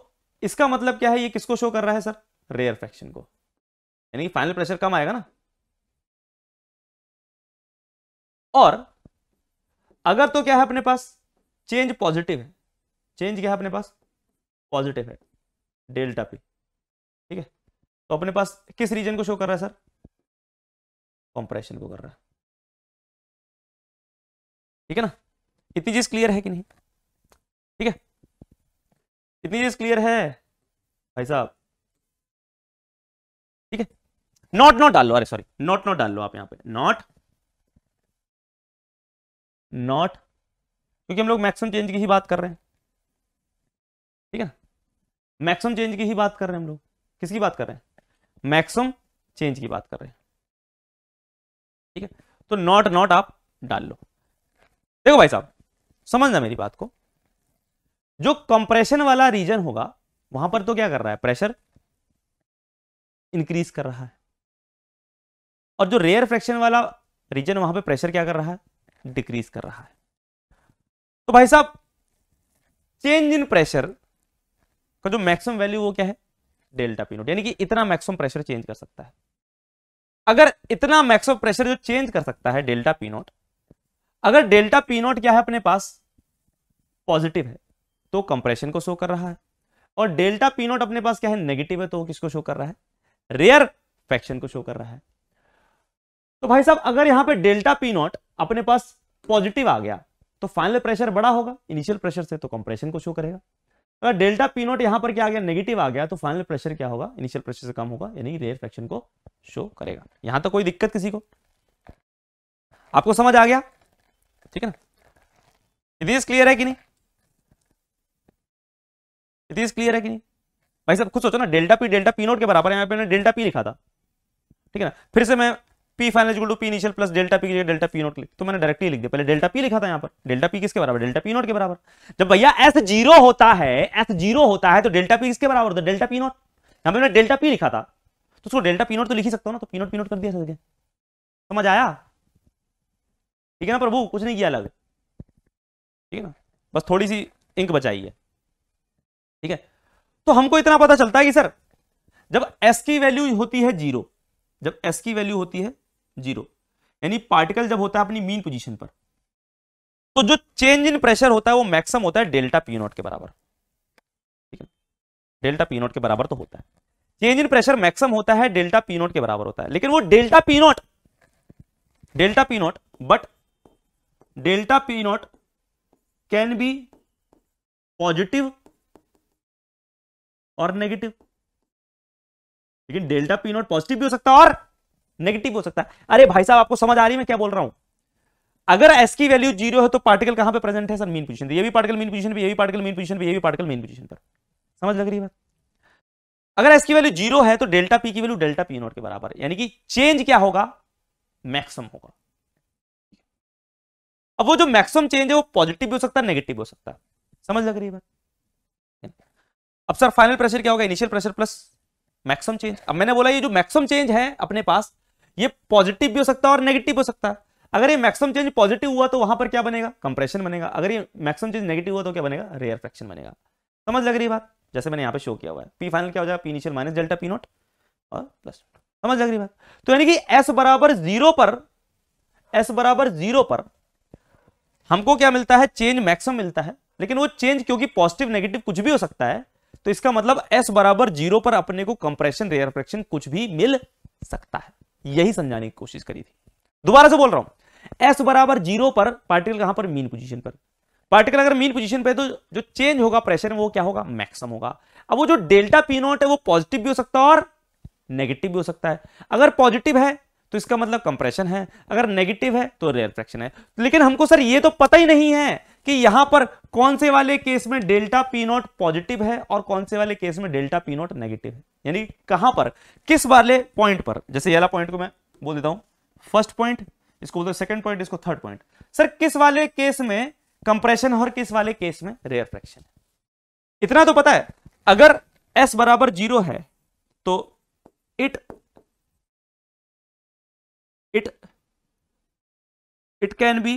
इसका मतलब क्या है ये किसको शो कर रहा है सर रेयर फ्रैक्शन को यानी फाइनल प्रेशर कम आएगा ना और अगर तो क्या है अपने पास चेंज पॉजिटिव है चेंज क्या है अपने पास पॉजिटिव है डेल्टा पी ठीक है तो अपने पास किस रीजन को शो कर रहा है सर कंप्रेशन को कर रहा है ठीक है ना इतनी चीज क्लियर है कि नहीं ठीक है इतनी चीज क्लियर है भाई साहब ठीक है नॉट नॉट डाल लो अरे सॉरी नॉट नॉट डाल लो आप यहां पे नॉट नॉट क्योंकि हम लोग मैक्सिमम चेंज की ही बात कर रहे हैं ठीक है मैक्सिमम चेंज की ही बात कर रहे हैं हम लोग किसकी बात कर रहे हैं मैक्सिमम चेंज की बात कर रहे हैं ठीक है तो नॉट नॉट आप डाल लो देखो भाई साहब समझना मेरी बात को जो कंप्रेशन वाला रीजन होगा वहां पर तो क्या कर रहा है प्रेशर इंक्रीज कर रहा है और जो रेयर फ्रैक्शन वाला रीजन वहां पे प्रेशर क्या कर रहा है डिक्रीज कर रहा है तो भाई साहब चेंज इन प्रेशर का जो मैक्सिमम वैल्यू वो क्या है डेल्टा पी नोट यानी कि इतना मैक्सिमम प्रेशर चेंज कर सकता है अगर इतना मैक्सिमम प्रेशर जो चेंज कर सकता है डेल्टा पी नोट अगर डेल्टा पी नॉट क्या है अपने पास पॉजिटिव है तो कंप्रेशन को शो कर रहा है और डेल्टा पी नॉट अपने पास क्या है नेगेटिव है तो किसको शो कर रहा है रेयर फैक्शन को शो कर रहा है तो भाई साहब अगर यहां पे डेल्टा पी नॉट अपने पास पॉजिटिव आ गया तो फाइनल प्रेशर बड़ा होगा इनिशियल प्रेशर से तो कंप्रेशन को शो करेगा अगर डेल्टा पी नॉट यहां पर क्या आ गया नेगेटिव आ गया तो फाइनल प्रेशर क्या होगा इनिशियल प्रेशर से कम होगा यानी रेयर फ्रैक्शन को शो करेगा यहां तो कोई दिक्कत किसी को आपको समझ आ गया ठीक है ना इतिहास क्लियर है कि नहीं इतिहास क्लियर है कि नहीं भाई साहब खुद सोचो ना delta P delta P naught के बराबर है यहाँ पे डेल्टा पी लिखा था ठीक है ना फिर से मैं P final equal to P initial plus delta P delta P naught लिख तो मैंने डायरेक्टली लिख दिया पहले डेल्टा पी लिखा था यहाँ पर डेल्टा पी किसके बराबर डेल्टा पी नोट के बराबर जब भैया एस जीरो होता है एस जीरो होता है तो डेल्टा पी किसके बराबर होता है डेल्टा पी नोट यहाँ पर मैंने डेल्टा पी लिखा था तो उसको डेल्टा पी नोट तो लिख ही सकता हूँ ना तो पी नोट पी नोट कर दिया समझ आया ठीक है ना प्रभु कुछ नहीं किया अलग ठीक है ना बस थोड़ी सी इंक बचाई है ठीक है तो हमको इतना पता चलता है कि सर जब एस की वैल्यू होती है जीरो जब एस की वैल्यू होती है जीरो यानी पार्टिकल जब होता है अपनी मीन पोजीशन पर तो जो चेंज इन प्रेशर होता है वो मैक्सिमम होता है डेल्टा पी नॉट के बराबर ठीक है डेल्टा पी नॉट के बराबर तो होता है चेंज इन प्रेशर मैक्सिमम होता है डेल्टा पी नॉट के बराबर होता है लेकिन वो delta P naught delta P naught but delta P naught can be positive और नेगेटिव लेकिन डेल्टा पी नॉट पॉजिटिव भी हो सकता है और नेगेटिव हो सकता है अरे भाई साहब आपको समझ आ रही है मैं क्या बोल रहा हूं अगर एस की वैल्यू जीरो है तो पार्टिकल कहां पे प्रेजेंट है सर मीन पोजीशन पे ये भी पार्टिकल मीन पोजीशन पे ये भी पार्टिकल मीन पोजीशन पे ये भी पार्टिकल मीन पोजीशन पर समझ लग रही है अगर एस की वैल्यू जीरो है तो डेल्टा पी की वैल्यू डेल्टा पी नॉट के बराबर है यानी कि चेंज क्या होगा मैक्सिमम होगा अब वो जो मैक्सिमम चेंज है वो पॉजिटिव भी हो सकता है नेगेटिव हो सकता है समझ लग रही है अब सर फाइनल प्रेशर क्या होगा initial pressure plus maximum change अब मैंने बोला ये जो मैक्सिमम चेंज है अपने पास ये पॉजिटिव भी हो सकता है और नेगेटिव हो सकता है अगर ये मैक्सिमम चेंज पॉजिटिव हुआ तो वहां पर क्या बनेगा कंप्रेशन बनेगा अगर ये मैक्सिमम चेंज नेगेटिव हुआ तो क्या बनेगा रेयर फ्रैक्शन बनेगा समझ लग रही बात जैसे मैंने यहाँ पे शो किया हुआ है पी फाइनल क्या हो जाएगा P initial minus delta P naught और प्लस समझ लग रही बात तो यानी कि एस बराबर जीरो पर एस बराबर जीरो पर हमको क्या मिलता है चेंज मैक्सिमम मिलता है लेकिन वो चेंज क्योंकि पॉजिटिव नेगेटिव कुछ भी हो सकता है तो इसका मतलब एस बराबर जीरो पर अपने को कंप्रेशन रेयर फ्रैक्शन कुछ भी मिल सकता है यही समझाने की कोशिश करी थी दोबारा से बोल रहा हूं एस बराबर जीरो पर पार्टिकल कहां पर मीन पोजिशन पर पार्टिकल अगर मीन पोजिशन पर तो जो चेंज होगा प्रेशर वो क्या होगा मैक्सिमम होगा अब वो जो डेल्टा पी नॉट है वो पॉजिटिव भी हो सकता है और नेगेटिव भी हो सकता है अगर पॉजिटिव है तो इसका मतलब कंप्रेशन है अगर नेगेटिव है तो रेयर फ्रैक्शन है लेकिन हमको सर ये तो पता ही नहीं है कि यहां पर कौन से वाले केस में डेल्टा पी नॉट पॉजिटिव है और कौन से वाले केस में डेल्टा पी नॉट नेगेटिव है यानी कहां पर किस वाले पॉइंट पर जैसे यहां पॉइंट को मैं बोल देता हूं फर्स्ट पॉइंट इसको बोलते सेकेंड सेकंड पॉइंट इसको थर्ड पॉइंट सर किस वाले केस में कंप्रेशन और किस वाले केस में रेयर फ्रैक्शन इतना तो पता है अगर एस बराबर जीरो है तो it it can be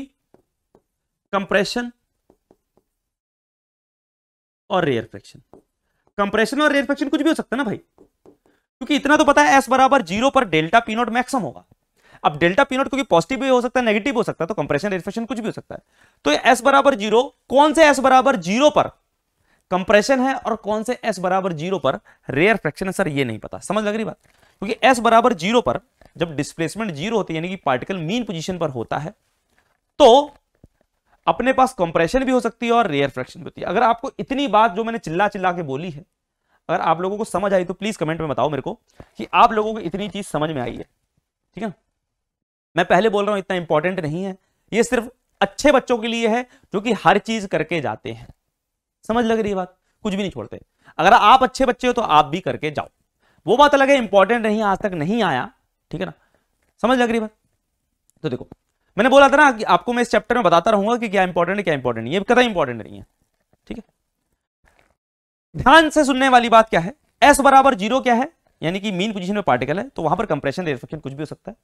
compression और रेयर फ्रैक्शन कंप्रेशन और रेयर फ्रैक्शन कुछ भी हो सकता है ना भाई क्योंकि इतना तो पता है एस बराबर जीरो पर डेल्टा पी नॉट मैक्सिमम होगा अब डेल्टा पी नॉट क्योंकि पॉजिटिव भी हो सकता है नेगेटिव हो सकता है तो कंप्रेशन रेयर फ्रैक्शन कुछ भी हो सकता है तो एस बराबर जीरो कौन से एस बराबर जीरो पर कंप्रेशन है और कौन से एस बराबर जीरो पर रेयर फ्रैक्शन है सर ये नहीं पता समझ लग रही बात क्योंकि एस बराबर जीरो पर जब डिस्प्लेसमेंट जीरो होती है यानी कि पार्टिकल मीन पोजीशन पर होता है तो अपने पास कंप्रेशन भी हो सकती है और रेयर फ्रैक्शन भी होती है अगर आपको इतनी बात जो मैंने चिल्ला चिल्ला के बोली है अगर आप लोगों को समझ आई तो प्लीज कमेंट में बताओ मेरे को कि आप लोगों को इतनी चीज समझ में आई है ठीक है मैं पहले बोल रहा हूं इतना इंपॉर्टेंट नहीं है ये सिर्फ अच्छे बच्चों के लिए है जो कि हर चीज करके जाते हैं समझ लग रही है बात कुछ भी नहीं छोड़ते अगर आप अच्छे बच्चे हो तो आप भी करके जाओ वो बात अलग है इंपॉर्टेंट नहीं आज तक नहीं आया ठीक है ना समझ लग रही बात तो देखो मैंने बोला था ना कि आपको मैं इस चैप्टर में बताता रहूंगा कि क्या इंपॉर्टेंट है क्या इंपॉर्टेंट नहीं है कदम इंपॉर्टेंट नहीं है ठीक है ध्यान से सुनने वाली बात क्या है एस बराबर जीरो क्या है यानी कि मीन पोजिशन में पार्टिकल है तो वहां पर कंप्रेशन रिफ्लेक्शन कुछ भी हो सकता है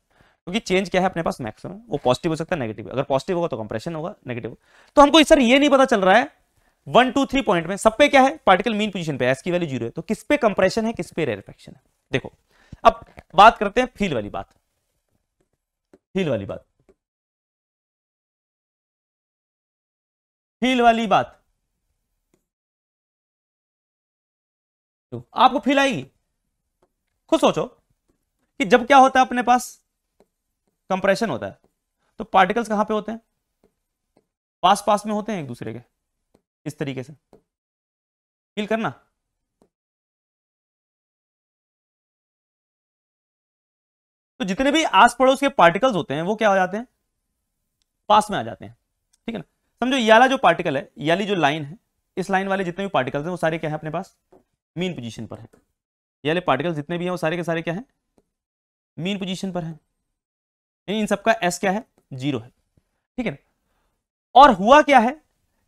क्योंकि चेंज क्या है अपने पास मैक्सिमम वो पॉजिटिव हो सकता है नेगेटिव अगर पॉजिटिव होगा तो कंप्रेशन होगा नेगेटिव तो हमको सर ये नहीं पता चल रहा है वन टू थ्री पॉइंट में सब पे क्या है पार्टिकल मीन पोजिशन पे एस की वैल्यू जीरो है तो किस पे कंप्रेशन है किस पे रेयरफेक्शन है देखो अब बात करते हैं फील वाली बात फील वाली बात फील वाली बात तो आपको फील आएगी खुद सोचो कि जब क्या होता है अपने पास कंप्रेशन होता है तो पार्टिकल्स कहां पे होते हैं पास पास में होते हैं एक दूसरे के इस तरीके से फील करना तो जितने भी आस पड़ोस के पार्टिकल्स होते हैं वो क्या हो जाते हैं पास में आ जाते हैं ठीक है ना समझो याला जो पार्टिकल है याली जो लाइन है इस लाइन वाले जितने भी पार्टिकल्स हैं वो सारे क्या है अपने पास मीन पोजीशन पर है याले पार्टिकल जितने भी हैं वो सारे के सारे क्या हैं मीन पोजीशन पर है इन सबका एस क्या है जीरो है ठीक है ना और हुआ क्या है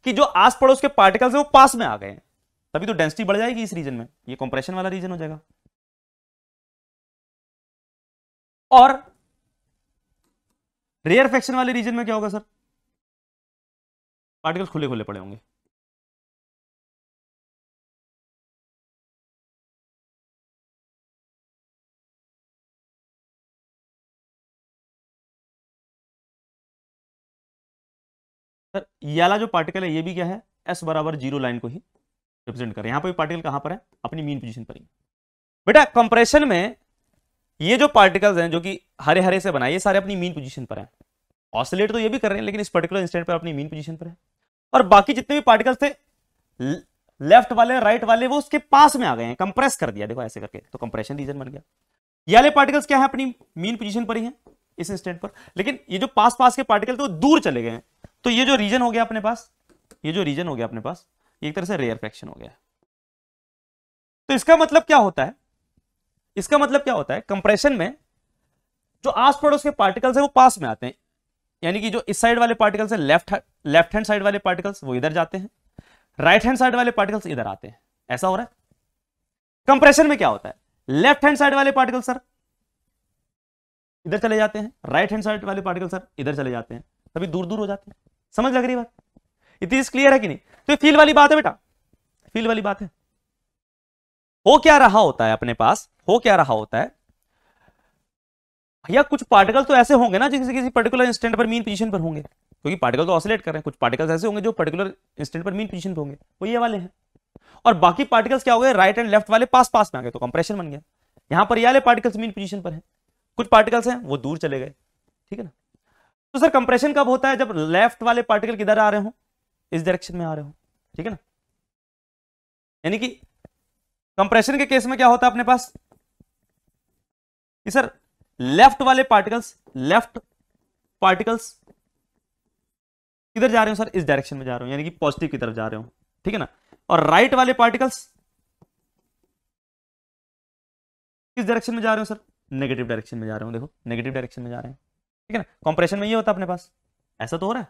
कि जो आस पड़ोस के पार्टिकल्स हैं वो पास में आ गए हैं तभी तो डेंसिटी बढ़ जाएगी इस रीजन में ये कंप्रेशन वाला रीजन हो जाएगा और रेयर फैक्शन वाले रीजन में क्या होगा सर पार्टिकल्स खुले खुले पड़े होंगे सर ये वाला जो पार्टिकल है ये भी क्या है एस बराबर जीरो लाइन को ही रिप्रेजेंट कर यहां पर पार्टिकल कहां पर है अपनी मीन पोजीशन पर ही बेटा कंप्रेशन में ये जो पार्टिकल्स हैं जो कि हरे हरे से बनाए ये सारे अपनी मीन पोजीशन पर हैं ऑसिलेट तो ये भी कर रहे हैं लेकिन इस पर्टिकुलर इंस्टेंट पर अपनी मीन पोजीशन पर है और बाकी जितने भी पार्टिकल्स थे लेफ्ट वाले राइट वाले वो उसके पास में आ गए हैं कंप्रेस कर दिया देखो ऐसे करके तो कंप्रेशन रीजन बन गया ये वाले पार्टिकल्स क्या है अपनी मीन पोजिशन पर ही है इस इंस्टेंट पर लेकिन ये जो पास पास के पार्टिकल थे वो दूर चले गए हैं तो ये जो रीजन हो गया अपने पास ये जो रीजन हो गया अपने पास एक तरह से रेयर फ्रैक्शन हो गया तो इसका मतलब क्या होता है इसका मतलब क्या होता है कंप्रेशन में जो आस पड़ोस के पार्टिकल्स हैं वो पास में आते हैं यानी कि जो इस साइड वाले पार्टिकल्स है लेफ्ट लेफ्ट हैंड साइड वाले पार्टिकल्स वो इधर जाते हैं राइट हैंड साइड वाले पार्टिकल्स इधर आते हैं ऐसा हो रहा है कंप्रेशन में क्या होता है लेफ्ट हैंड साइड वाले पार्टिकल सर इधर चले जाते हैं राइट हैंड साइड वाले पार्टिकल सर इधर चले जाते हैं तभी दूर दूर हो जाते हैं समझ लग रही बात इतनी क्लियर है कि नहीं तो फील वाली बात है बेटा फील वाली बात है हो क्या रहा होता है अपने पास हो क्या रहा होता है भैया कुछ पार्टिकल तो ऐसे होंगे ना जिनसे किसी पर्टिकुलर इंस्टेंट पर मीन पोजीशन पर होंगे क्योंकि पार्टिकल तो ऑसिलेट कर रहे हैं कुछ पार्टिकल्स ऐसे होंगे जो पर्टिकुलर इंस्टेंट पर मीन पोजीशन पर होंगे वो ये वाले हैं और बाकी पार्टिकल्स क्या हो गए राइट एंड लेफ्ट वाले पास पास में आ गए तो कंप्रेशन बन गया यहाँ पर ये वाले पार्टिकल्स मीन पोजीशन पर है कुछ पार्टिकल्स हैं वो दूर चले गए ठीक है ना तो सर कंप्रेशन कब होता है जब लेफ्ट वाले पार्टिकल किधर आ रहे हो इस डायरेक्शन में आ रहे हो ठीक है ना यानी कि कंप्रेशन के केस में क्या होता है अपने पास सर लेफ्ट वाले पार्टिकल्स लेफ्ट पार्टिकल्स किधर जा रहे हो सर इस डायरेक्शन में जा रहे हो यानी कि पॉजिटिव की तरफ जा रहे हो ठीक है ना और राइट right वाले पार्टिकल्स किस डायरेक्शन में जा रहे हो सर नेगेटिव डायरेक्शन में जा रहे हो देखो नेगेटिव डायरेक्शन में जा रहे हैं ठीक है ना कॉम्प्रेशन में ये होता है अपने पास ऐसा तो हो रहा है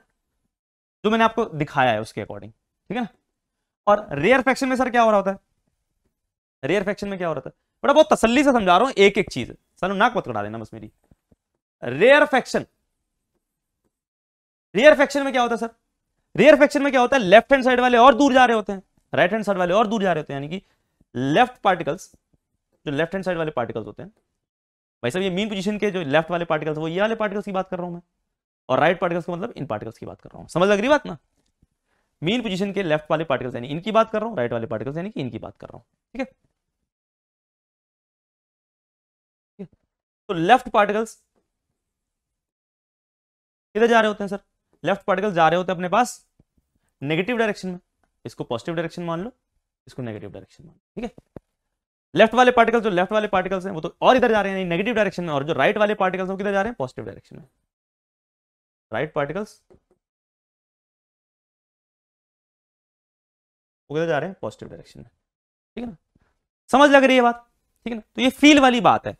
जो मैंने आपको दिखाया है उसके अकॉर्डिंग ठीक है ना और रेयर फ्रैक्शन में सर क्या हो रहा होता है रेयर फ्रैक्शन में क्या हो रहा था बड़ा बहुत तसल्ली से समझा रहा हूं एक एक चीज सानू नाक मत कटा देना बस मेरी रेयर फैक्शन रेयर फैक्शन में क्या होता है सर रेयर फैक्शन में क्या होता है लेफ्ट हैंड साइड वाले और दूर जा रहे होते हैं राइट हैंड साइड वाले और दूर जा रहे होते हैं यानी कि लेफ्ट पार्टिकल्स जो लेफ्ट हैंड साइड वाले पार्टिकल्स होते हैं भाई साहब ये मीन पोजीशन के जो लेफ्ट वाले पार्टिकल्स वो ये वाले पार्टिकल्स की बात कर रहा हूं मैं और राइट पार्टिकल्स का मतलब इन पार्टिकल्स की बात कर रहा हूं समझ लग रही बात ना मीन पोजीशन के लेफ्ट वाले पार्टिकल्स यानी इनकी बात कर रहा हूँ राइट वाले पार्टिकल्स यानी कि इनकी बात कर रहा हूँ ठीक है तो लेफ्ट पार्टिकल्स किधर जा रहे होते हैं सर लेफ्ट पार्टिकल जा रहे होते हैं अपने पास नेगेटिव डायरेक्शन में इसको पॉजिटिव डायरेक्शन मान लो इसको नेगेटिव डायरेक्शन मान लो ठीक है लेफ्ट वाले पार्टिकल जो लेफ्ट वाले पार्टिकल्स हैं वो तो और इधर जा रहे हैं नेगेटिव डायरेक्शन में और जो राइट वाले पार्टिकल्स हैं किधर जा रहे हैं पॉजिटिव डायरेक्शन में राइट पार्टिकल्स किधर जा रहे हैं पॉजिटिव डायरेक्शन में ठीक है ना समझ लग रही है बात ठीक है ना तो ये फील वाली बात है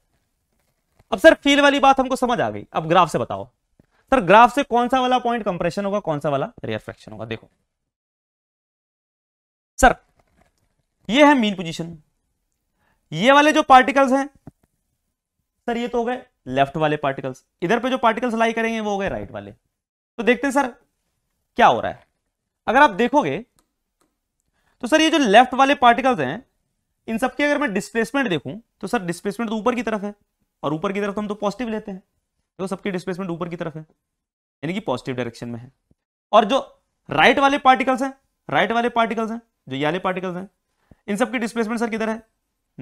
अब सर फील वाली बात हमको समझ आ गई अब ग्राफ से बताओ सर ग्राफ से कौन सा वाला पॉइंट कंप्रेशन होगा कौन सा वाला रेयर फ्रैक्शन होगा देखो सर ये है मीन पोजीशन ये वाले जो पार्टिकल्स हैं सर ये तो हो गए लेफ्ट वाले पार्टिकल्स इधर पे जो पार्टिकल्स लाई करेंगे वो हो गए राइट वाले तो देखते हैं सर क्या हो रहा है अगर आप देखोगे तो सर ये जो लेफ्ट वाले पार्टिकल्स हैं इन सबके अगर मैं डिस्प्लेसमेंट देखूं तो सर डिस्प्लेसमेंट तो ऊपर की तरफ है और ऊपर की तरफ तो हम तो पॉजिटिव लेते हैं तो सबकी डिस्प्लेसमेंट ऊपर की तरफ है यानी कि पॉजिटिव डायरेक्शन में है और जो राइट वाले पार्टिकल्स हैं राइट वाले पार्टिकल्स हैं जो ये वाले पार्टिकल्स हैं इन सब डिस्प्लेसमेंट सर किधर है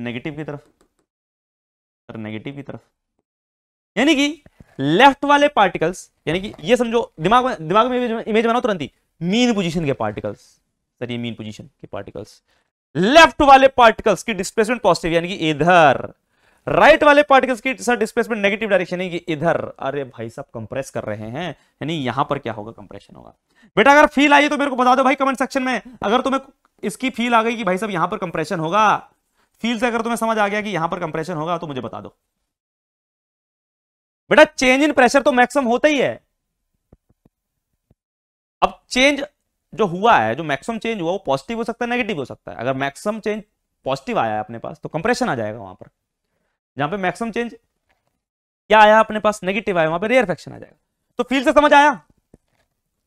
नेगेटिव की तरफ सर नेगेटिव की तरफ यानी कि लेफ्ट वाले पार्टिकल्स यानी कि ये समझो दिमाग में दिमाग में इमेज बनाओ तुरंत ही मीन पोजीशन के पार्टिकल्स सर ये मीन पोजीशन के पार्टिकल्स लेफ्ट वाले पार्टिकल्स की डिस्प्लेसमेंट पॉजिटिव यानी कि इधर राइट वाले पार्टिकल्स की सर डिस्प्लेसमेंट नेगेटिव डायरेक्शन है ये इधर अरे भाई साहब कंप्रेस कर रहे हैं यानी यहां पर क्या होगा कंप्रेशन होगा बेटा अगर फील आई तो मेरे को बता दो भाई कमेंट सेक्शन में अगर तुम्हें इसकी फील आ गई कि भाई साहब यहां पर कंप्रेशन होगा फील से अगर तुम्हें समझ आ गया कि यहां पर कंप्रेशन होगा तो मुझे बता दो बेटा चेंज इन प्रेशर तो मैक्सिमम होता ही है अब चेंज जो हुआ है जो मैक्सिमम चेंज हुआ वो पॉजिटिव हो सकता है नेगेटिव हो सकता है अगर मैक्सिमम चेंज पॉजिटिव आया है अपने पास तो कंप्रेशन आ जाएगा वहां पर जहां पे मैक्सिमम चेंज क्या आया अपने पास नेगेटिव आया वहां पे रेयर फ्रैक्शन आ जाएगा तो फील से समझ आया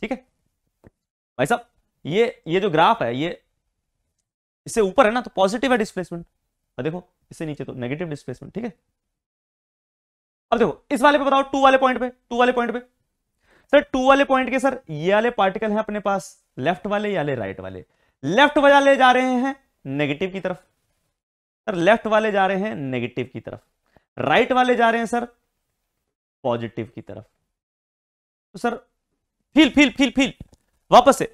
ठीक है भाई साहब ये ये जो ग्राफ है ये इससे ऊपर है ना तो पॉजिटिव है डिस्प्लेसमेंट और देखो इससे नीचे तो नेगेटिव डिस्प्लेसमेंट ठीक है अब देखो इस वाले पे बताओ टू वाले पॉइंट पे टू वाले पॉइंट पे सर टू वाले पॉइंट के सर ये वाले पार्टिकल हैं अपने पास लेफ्ट वाले या ले राइट वाले लेफ्ट वाले जा रहे हैं नेगेटिव की तरफ सर लेफ्ट वाले जा रहे हैं नेगेटिव की तरफ राइट right वाले जा रहे हैं सर पॉजिटिव की तरफ तो sir feel feel feel feel वापस से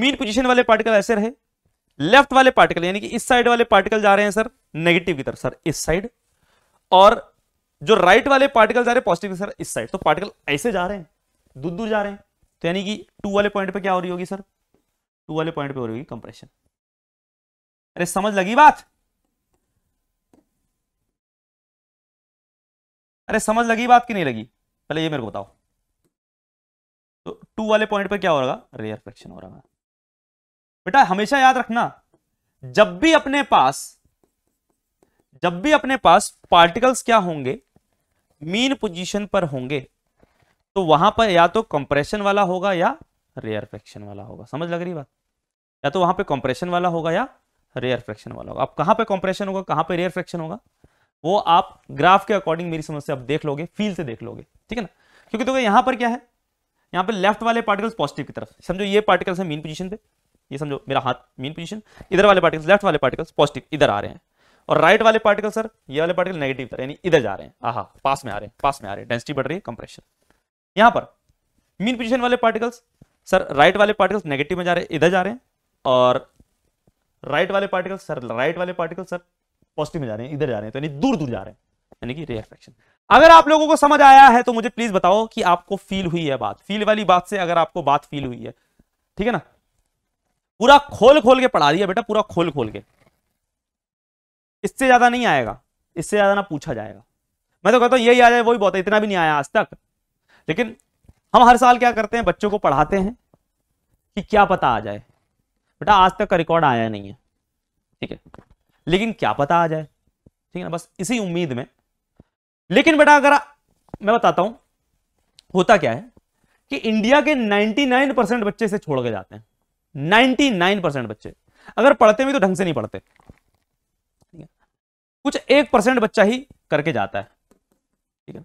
मीन पोजीशन वाले पार्टिकल ऐसे रहे लेफ्ट वाले पार्टिकल यानी कि इस साइड वाले पार्टिकल जा रहे हैं सर नेगेटिव की तरफ सर इस साइड और जो राइट right वाले पार्टिकल जा रहे हैं पॉजिटिव सर इस साइड तो पार्टिकल ऐसे जा रहे हैं दूर दूर जा रहे हैं तो यानी कि टू वाले पॉइंट पर क्या हो रही होगी सर टू वाले पॉइंट पर हो रही होगी कंप्रेशन अरे समझ लगी बात अरे समझ लगी बात की नहीं लगी पहले ये मेरे को बताओ तो टू वाले पॉइंट पर क्या हो रहा रेयर फ्रैक्शन हो रहा बेटा हमेशा याद रखना जब भी अपने पास जब भी अपने पास पार्टिकल्स क्या होंगे मीन पोजीशन पर होंगे तो वहां पर या तो कंप्रेशन वाला होगा या रेयर फ्रैक्शन वाला होगा समझ लग रही बात या तो वहां पे कंप्रेशन वाला होगा या रेयर फ्रैक्शन वाला होगा अब कहां पे कंप्रेशन होगा कहां पे रेयर फ्रैक्शन होगा वो आप ग्राफ के अकॉर्डिंग मेरी समझ से आप देख लोगे फील से देख लोगे ठीक है ना क्योंकि देखो तो यहां पर क्या है यहां पर लेफ्ट वाले पार्टिकल्स पॉजिटिव की तरफ समझो ये पार्टिकल्स है मीन पोजिशन पे ये समझो मेरा हाथ मीन पोजिशन इधर वाले पार्टिकल्स लेफ्ट वाले पार्टिकल्स पॉजिटिव इधर आ रहे हैं और राइट वाले पार्टिकल सर ये वाले पार्टिकल नेगेटिव तरह यानी इधर जा रहे हैं आहा पास में आ रहे हैं पास में आ रहे हैं डेंसिटी बढ़ रही है कंप्रेशन यहां पर मीन पोजिशन वाले पार्टिकल्स सर राइट वाले पार्टिकल्स नेगेटिव में जा रहे हैं इधर जा रहे हैं और राइट वाले पार्टिकल सर राइट वाले पार्टिकल सर पॉजिटिव में जा रहे हैं इधर जा रहे हैं तो यानी दूर दूर जा रहे हैं यानी कि रिफ्रैक्शन अगर आप लोगों को समझ आया है तो मुझे प्लीज बताओ कि आपको फील हुई है बात फील वाली बात से अगर आपको बात फील हुई है ठीक है ना पूरा खोल खोल के पढ़ा दिया बेटा पूरा खोल खोल के इससे ज्यादा नहीं आएगा इससे ज्यादा ना पूछा जाएगा मैं तो कहता हूँ यही आ जाए वही बहुत है इतना भी नहीं आया आज तक लेकिन हम हर साल क्या करते हैं बच्चों को पढ़ाते हैं कि क्या पता आ जाए बेटा आज तक का रिकॉर्ड आया नहीं है ठीक है लेकिन क्या पता आ जाए ठीक है ना बस इसी उम्मीद में लेकिन बेटा अगर मैं बताता हूं होता क्या है कि इंडिया के 99 परसेंट बच्चे से छोड़ के जाते हैं 99 परसेंट बच्चे अगर पढ़ते भी तो ढंग से नहीं पढ़ते कुछ एक परसेंट बच्चा ही करके जाता है ठीक है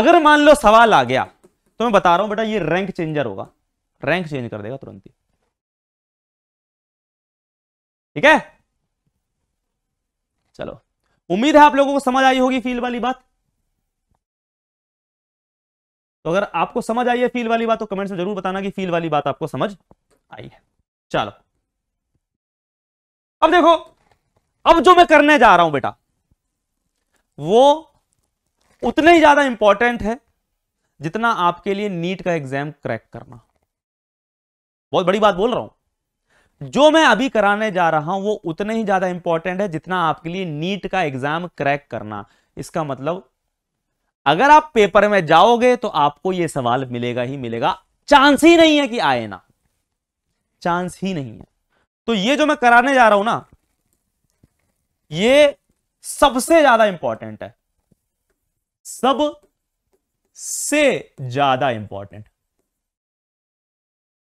अगर मान लो सवाल आ गया तो मैं बता रहा हूं बेटा ये रैंक चेंजर होगा रैंक चेंज कर देगा तुरंत ही ठीक है चलो उम्मीद है आप लोगों को समझ आई होगी फील वाली बात तो अगर आपको समझ आई है फील वाली बात तो कमेंट्स में जरूर बताना कि फील वाली बात आपको समझ आई है चलो अब देखो अब जो मैं करने जा रहा हूं बेटा वो उतने ही ज्यादा इंपॉर्टेंट है जितना आपके लिए नीट का एग्जाम क्रैक करना बहुत बड़ी बात बोल रहा हूं जो मैं अभी कराने जा रहा हूं वो उतने ही ज्यादा इंपॉर्टेंट है जितना आपके लिए नीट का एग्जाम क्रैक करना इसका मतलब अगर आप पेपर में जाओगे तो आपको ये सवाल मिलेगा ही मिलेगा चांस ही नहीं है कि आए ना चांस ही नहीं है तो ये जो मैं कराने जा रहा हूं ना ये सबसे ज्यादा इंपॉर्टेंट है सब से ज्यादा इंपॉर्टेंट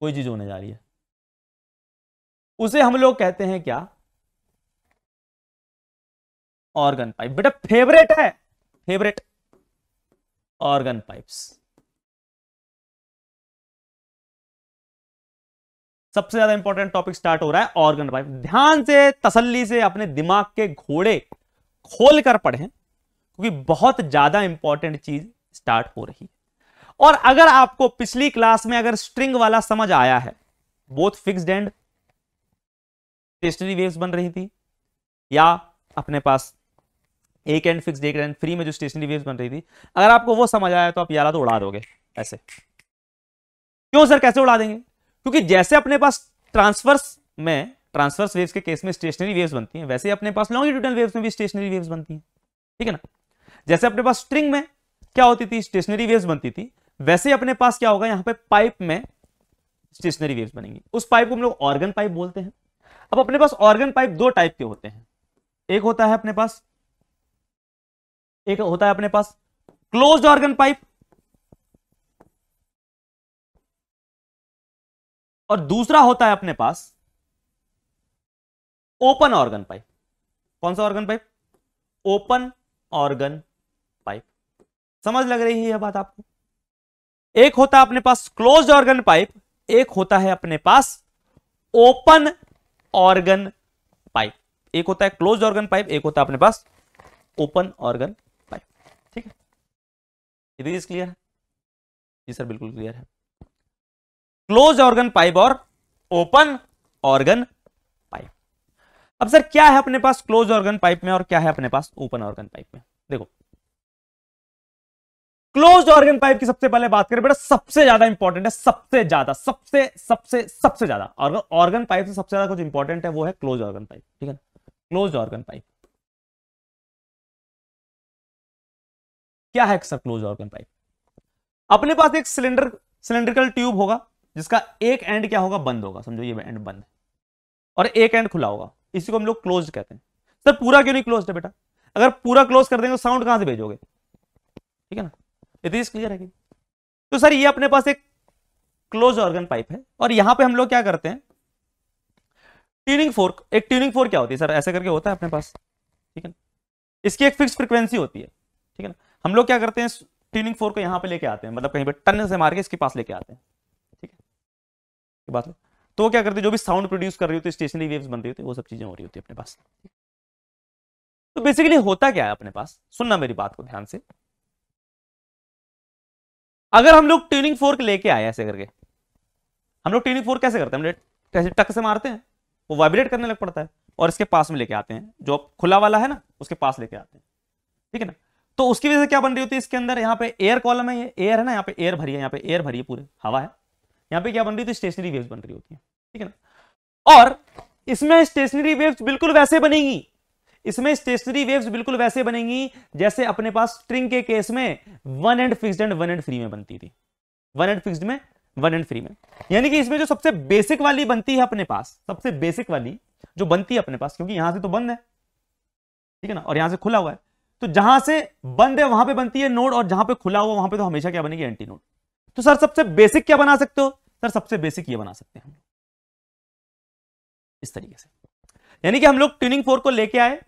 कोई चीज होने जा रही है उसे हम लोग कहते हैं क्या ऑर्गन पाइप बेटा फेवरेट है फेवरेट ऑर्गन पाइप्स सबसे ज्यादा इंपॉर्टेंट टॉपिक स्टार्ट हो रहा है ऑर्गन पाइप ध्यान से तसल्ली से अपने दिमाग के घोड़े खोल कर पढ़ें क्योंकि बहुत ज्यादा इंपॉर्टेंट चीज स्टार्ट हो रही है और अगर आपको पिछली क्लास में अगर स्ट्रिंग वाला समझ आया है both fixed end stationary waves बन रही थी या अपने पास एक एंड फिक्स एक एंड फ्री में जो स्टेशनरी वेव्स बन रही थी अगर आपको वो समझ आया तो आप यारा तो उड़ा दोगे ऐसे क्यों सर कैसे उड़ा देंगे क्योंकि जैसे अपने पास ट्रांसफर्स में ट्रांसफर्स वेव्स के केस में स्टेशनरी वेव्स बनती हैं वैसे अपने पास लॉन्गिट्यूडल वेव्स में भी स्टेशनरी वेव्स बनती हैं ठीक है ना जैसे अपने पास स्ट्रिंग में क्या होती थी स्टेशनरी वेव्स बनती थी वैसे अपने पास क्या होगा यहां पे पाइप में स्टेशनरी वेव्स बनेंगी उस पाइप को हम लोग ऑर्गन पाइप बोलते हैं अब अपने पास ऑर्गन पाइप दो टाइप के होते हैं एक होता है अपने पास एक होता है अपने पास क्लोज ऑर्गन पाइप और दूसरा होता है अपने पास ओपन ऑर्गन पाइप कौन सा organ pipe open organ pipe समझ लग रही है यह बात आपको एक होता है अपने पास क्लोज ऑर्गन पाइप एक होता है अपने पास ओपन ऑर्गन पाइप एक होता है क्लोज ऑर्गन पाइप एक होता है अपने पास ओपन ऑर्गन पाइप ठीक है इधर क्लियर है जी सर बिल्कुल क्लियर है क्लोज ऑर्गन पाइप और ओपन ऑर्गन पाइप अब सर क्या है अपने पास क्लोज ऑर्गन पाइप में और क्या है अपने पास ओपन ऑर्गन पाइप में देखो क्लोज ऑर्गन पाइप की सबसे पहले बात करें बेटा सबसे ज्यादा इंपॉर्टेंट है सबसे ज्यादा सबसे सबसे सबसे ज्यादा ऑर्गन ऑर्गन पाइप से सबसे ज्यादा कुछ इंपॉर्टेंट है वो है क्लोज ऑर्गन पाइप ठीक है क्लोज ऑर्गन पाइप क्या है सर क्लोज ऑर्गन पाइप अपने पास एक सिलेंडर सिलेंड्रिकल ट्यूब होगा जिसका एक एंड क्या होगा बंद होगा समझो ये एंड बंद है और एक एंड खुला होगा इसी को हम लोग क्लोज कहते हैं सर पूरा क्यों नहीं क्लोज है बेटा अगर पूरा क्लोज कर देंगे तो साउंड कहां से भेजोगे ठीक है ना इज क्लियर है तो सर ये अपने पास एक क्लोज ऑर्गन पाइप है और यहां पे हम लोग क्या करते हैं ट्यूनिंग फोर्क एक ट्यूनिंग फोर्क क्या होती है सर ऐसे करके होता है अपने पास ठीक है इसकी एक फिक्स फ्रिक्वेंसी होती है ठीक है ना हम लोग क्या करते हैं ट्यूनिंग फोर को यहाँ पे लेके आते हैं मतलब कहीं पर टन से मार के इसके पास लेके आते हैं ठीक है बात तो क्या करते हैं जो भी साउंड प्रोड्यूस कर रही होती है स्टेशनरी वेव्स बन रही होती है वो सब चीजें हो रही होती है अपने पास तो बेसिकली होता क्या है अपने पास सुनना मेरी बात को ध्यान से अगर हम लोग ट्यूनिंग फोर्क लेके आए ऐसे करके हम लोग ट्यूनिंग फोर्क कैसे करते हैं हम कैसे टक से मारते हैं वो वाइब्रेट करने लग पड़ता है और इसके पास में लेके आते हैं जो खुला वाला है ना उसके पास लेके आते हैं ठीक है ना तो उसकी वजह से क्या बन रही होती है इसके अंदर यहाँ पे एयर कॉलम है ये एयर है ना यहाँ पे एयर भरी है यहाँ पे एयर भरी है पूरे हवा है यहाँ पे क्या बन रही होती है स्टेशनरी वेव्स बन रही होती है ठीक है ना और इसमें स्टेशनरी वेव्स बिल्कुल वैसे बनेगी इसमें स्टेशनरी वेव्स बिल्कुल वैसे बनेंगी जैसे अपने पास स्ट्रिंग के केस में one end fix and one end free में बनती थी वन एंड फिक्स में वन एंड फ्री में यानी कि इसमें जो सबसे बेसिक वाली बनती है अपने पास सबसे बेसिक वाली जो बनती है अपने पास क्योंकि यहां से तो बंद है ठीक है ना और यहां से खुला हुआ है तो जहां से बंद है वहां पर बनती है नोड और जहां पर खुला हुआ वहां पर तो हमेशा क्या बनेगी एंटी नोड तो सर सबसे बेसिक क्या बना सकते हो सर सबसे बेसिक ये बना सकते हैं हम इस तरीके से यानी कि हम लोग ट्यूनिंग फोर को लेके आए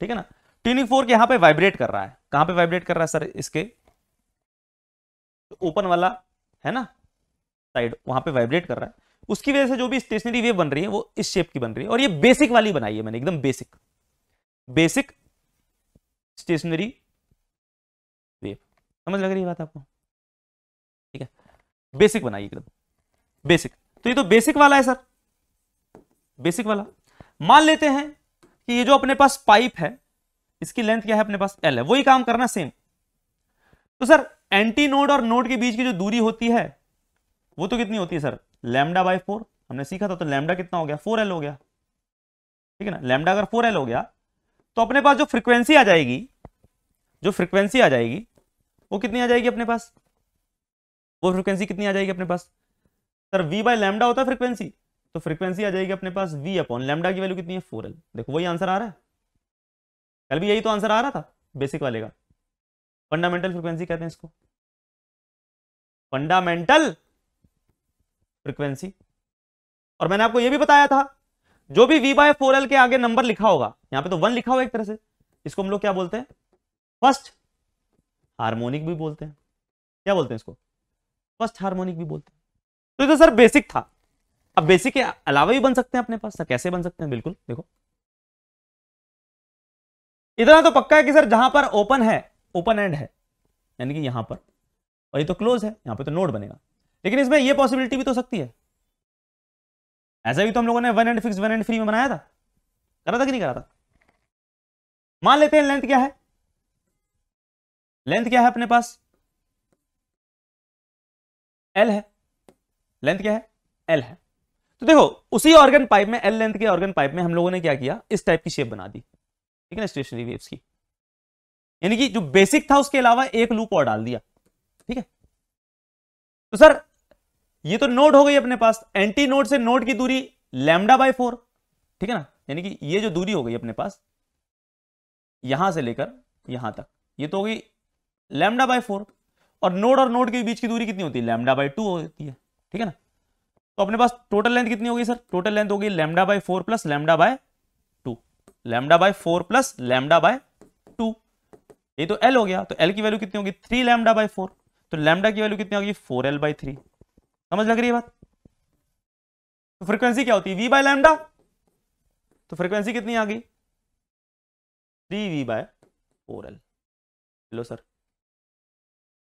ठीक है ना ट्यूनिंग फोर्क यहां पे वाइब्रेट कर रहा है कहां पे वाइब्रेट कर रहा है सर इसके ओपन वाला है ना साइड वहां पे वाइब्रेट कर रहा है उसकी वजह से जो भी स्टेशनरी वेव बन रही है वो इस शेप की बन रही है और ये बेसिक वाली बनाई है मैंने एकदम बेसिक बेसिक स्टेशनरी वेव समझ लग रही है बात आपको ठीक है बेसिक बनाई एकदम बेसिक तो ये तो बेसिक वाला है सर बेसिक वाला मान लेते हैं कि ये जो अपने पास पाइप है इसकी लेंथ क्या है अपने पास एल है वही काम करना सेम तो सर एंटी नोड और नोड के बीच की जो दूरी होती है वो तो कितनी होती है सर लेमडा बाई फोर हमने सीखा था तो लेमडा कितना हो गया फोर एल हो गया ठीक है ना लेमडा अगर फोर एल हो गया तो अपने पास जो फ्रिक्वेंसी आ जाएगी जो फ्रिक्वेंसी आ जाएगी वो कितनी आ जाएगी अपने पास वो फ्रिक्वेंसी कितनी आ जाएगी अपने पास सर वी बाई लेमडा होता है फ्रिक्वेंसी तो फ्रीक्वेंसी आ जाएगी अपने पास वी अपॉन लेमडा की वैल्यू कितनी है फोर देखो वही आंसर आ रहा है कल भी यही तो आंसर आ रहा था बेसिक वाले का फंडामेंटल फ्रिक्वेंसी कहते हैं इसको फंडामेंटल फ्रिक्वेंसी और मैंने आपको यह भी बताया था जो भी वी बाय फोर के आगे नंबर लिखा होगा यहां पे तो वन लिखा हुआ एक तरह से इसको हम लोग क्या बोलते हैं फर्स्ट हार्मोनिक भी बोलते हैं क्या बोलते हैं इसको फर्स्ट हार्मोनिक भी बोलते हैं तो ये तो सर बेसिक था अब बेसिक के अलावा भी बन सकते हैं अपने पास सर तो कैसे बन सकते हैं बिल्कुल देखो इतना तो पक्का है कि सर जहां पर ओपन है ओपन एंड है यानी कि यहां पर और ये तो क्लोज है यहां पे तो नोड बनेगा लेकिन इसमें ये पॉसिबिलिटी भी तो सकती है ऐसा भी तो हम लोगों ने one end fix one end free में बनाया था करा था कि नहीं करा था मान लेते हैं लेंथ क्या है लेंथ क्या है अपने पास एल है लेंथ क्या है एल है तो देखो उसी ऑर्गन पाइप में एल लेंथ के ऑर्गन पाइप में हम लोगों ने क्या किया इस टाइप की शेप बना दी ठीक है ना स्टेशनरी वेव्स की यानी कि जो बेसिक था उसके अलावा एक लूप और डाल दिया ठीक है तो सर ये तो नोड हो गई अपने पास एंटी नोड से नोड की दूरी लैमडा बाय फोर ठीक है ना यानी कि ये जो दूरी हो गई अपने पास यहां से लेकर यहां तक ये तो हो गई लैमडा बाय फोर और नोड और नोड के बीच की दूरी कितनी होती है लैमडा बाय टू होती है ठीक है ना तो अपने पास टोटल लेंथ कितनी होगी सर टोटल लेंथ होगी lambda by four plus lambda by two lambda by four plus lambda by two ये तो एल हो गया तो एल की वैल्यू कितनी होगी थ्री लेमडा बाय फोर तो लेमडा की वैल्यू कितनी होगी फोर एल बाई थ्री समझ लग रही है बात तो फ्रीक्वेंसी क्या होती है वी बाय लेमडा तो फ्रीक्वेंसी कितनी आ गई three V by four L hello sir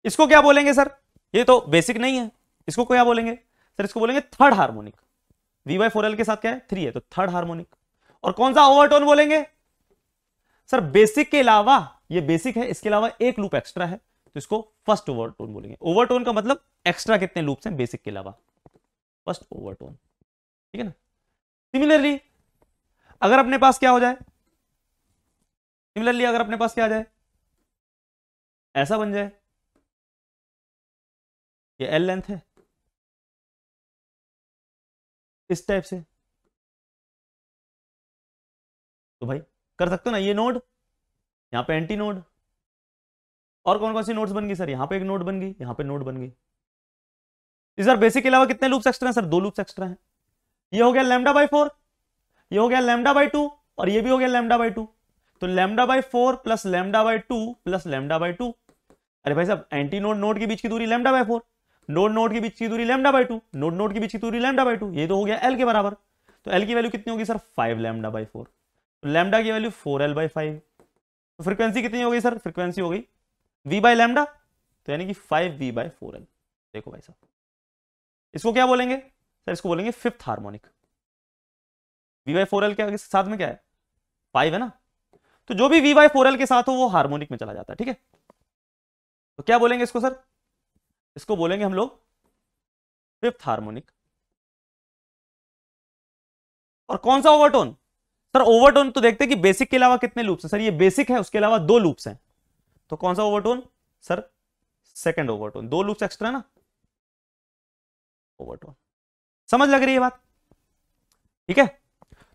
इसको क्या बोलेंगे सर ये तो बेसिक नहीं है इसको क्या बोलेंगे सर इसको बोलेंगे third harmonic V by four L के साथ क्या है थ्री है तो थर्ड हार्मोनिक और कौन सा ओवरटोन बोलेंगे सर बेसिक के अलावा ये बेसिक है इसके अलावा एक लूप एक्स्ट्रा है तो इसको फर्स्ट ओवरटोन बोलेंगे ओवरटोन का मतलब एक्स्ट्रा कितने लूप्स हैं बेसिक के अलावा फर्स्ट ओवरटोन ठीक है ना सिमिलरली अगर अपने पास क्या हो जाए सिमिलरली अगर अपने पास क्या आ जाए ऐसा बन जाए ये एल लेंथ है इस टाइप से तो भाई कर सकते हो ना ये नोड यहां पे एंटी नोड और कौन कौन सी नोड्स बन गई सर यहां पे एक नोड बन गई यहां पे नोड बन गई इस बार बेसिक के अलावा कितने लूप्स एक्स्ट्रा हैं सर दो लूप्स एक्स्ट्रा हैं ये हो गया लेमडा बाई फोर ये हो गया लेमडा बाई टू और ये भी हो गया लेमडा बाई टू तो lambda by four plus lambda by two plus lambda by two अरे भाई साहब एंटी नोड नोड के बीच की दूरी lambda by four node node के बीच की दूरी lambda by two node node के बीच की दूरी लैमडा बाई टू ये तो हो गया एल के बराबर तो एल की वैल्यू कितनी होगी sir five lambda by four तो लेमडा की value four L by five तो फ्रिक्वेंसी कितनी हो गई सर फ्रिक्वेंसी हो गई वी बाई लैमडा तो यानी कि five V by four L देखो भाई साहब इसको क्या बोलेंगे सर इसको बोलेंगे fifth harmonic V by four L के साथ में क्या है फाइव है ना तो जो भी वी बाई फोर एल के साथ हो वो हारमोनिक में चला जाता है ठीक है तो क्या बोलेंगे इसको सर इसको बोलेंगे हम लोग फिफ्थ हार्मोनिक और कौन सा ओवरटोन सर ओवरटोन तो देखते हैं कि बेसिक के अलावा कितने लूप्स हैं सर ये बेसिक है उसके अलावा दो लूप्स हैं तो कौन सा ओवरटोन सर सेकंड ओवरटोन दो लूप्स एक्स्ट्रा ना ओवरटोन समझ लग रही है बात ठीक है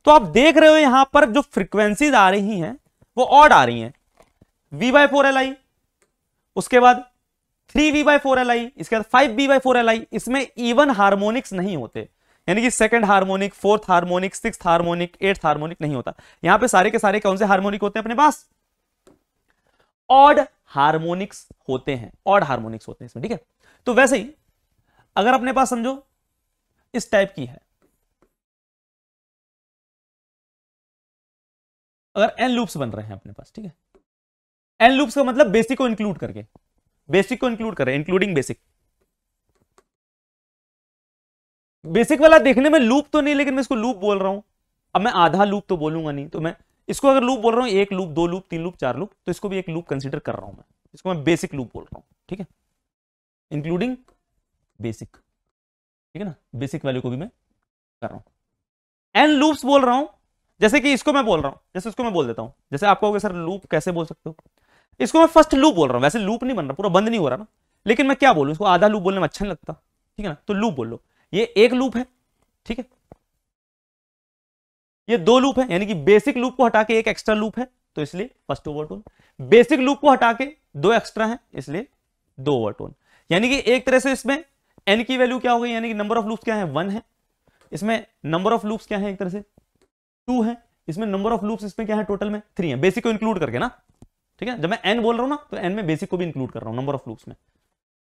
तो आप देख रहे हो यहां पर जो फ्रीक्वेंसीज आ रही हैं वो ऑड आ रही हैं वी बाय फोर एल आई उसके बाद three V by four L आई इसके बाद five B by four L आई इसमें इवन हार्मोनिक्स नहीं होते यानी कि second harmonic fourth harmonic six harmonic eighth harmonic नहीं होता यहां पे सारे के सारे कौन से हार्मोनिक होते हैं अपने पास ऑड हार्मोनिक्स होते हैं ऑड हार्मोनिक्स होते हैं इसमें ठीक है तो वैसे ही अगर अपने पास समझो इस टाइप की है अगर एन लूप्स बन रहे हैं अपने पास ठीक है एन लूप्स का मतलब बेसिक को इंक्लूड करके बेसिक को इंक्लूड करें इंक्लूडिंग बेसिक बेसिक वाला देखने में लूप तो नहीं लेकिन मैं इसको लूप बोल रहा हूं अब मैं आधा लूप तो बोलूंगा नहीं तो मैं इसको अगर लूप बोल रहा हूं एक लूप दो लूप तीन लूप चार लूप तो इसको भी एक लूप कंसिडर कर रहा हूं मैं इसको मैं बेसिक लूप बोल रहा हूं ठीक है इंक्लूडिंग बेसिक ठीक है ना बेसिक वैल्यू को भी मैं कर रहा हूं एन लूप बोल रहा हूं जैसे कि इसको मैं बोल रहा हूं जैसे इसको मैं बोल देता हूं जैसे आपको सर लूप कैसे बोल सकते हो इसको मैं फर्स्ट लूप बोल रहा हूँ वैसे लूप नहीं बन रहा पूरा बंद नहीं हो रहा ना लेकिन मैं क्या बोलूँ इसको आधा लूप बोलने में अच्छा नहीं लगता ठीक है ना तो लूप बोल लो ये एक लूप है ठीक है ये दो लूप है यानी कि बेसिक लूप को हटा के एक एक्स्ट्रा लूप है तो इसलिए first overtone basic loop को हटा के दो एक्स्ट्रा है इसलिए दो ओवर टोन यानी कि एक तरह से इसमें एन की वैल्यू क्या हो गई यानी कि नंबर ऑफ लूप्स क्या है वन है इसमें नंबर ऑफ लूप्स क्या है एक तरह से टू है इसमें नंबर ऑफ लूप्स इसमें क्या है टोटल में थ्री है बेसिक को इंक्लूड करके ना ठीक है जब मैं एन बोल रहा हूँ ना तो एन में बेसिक को भी इंक्लूड कर रहा हूँ नंबर ऑफ लूप्स में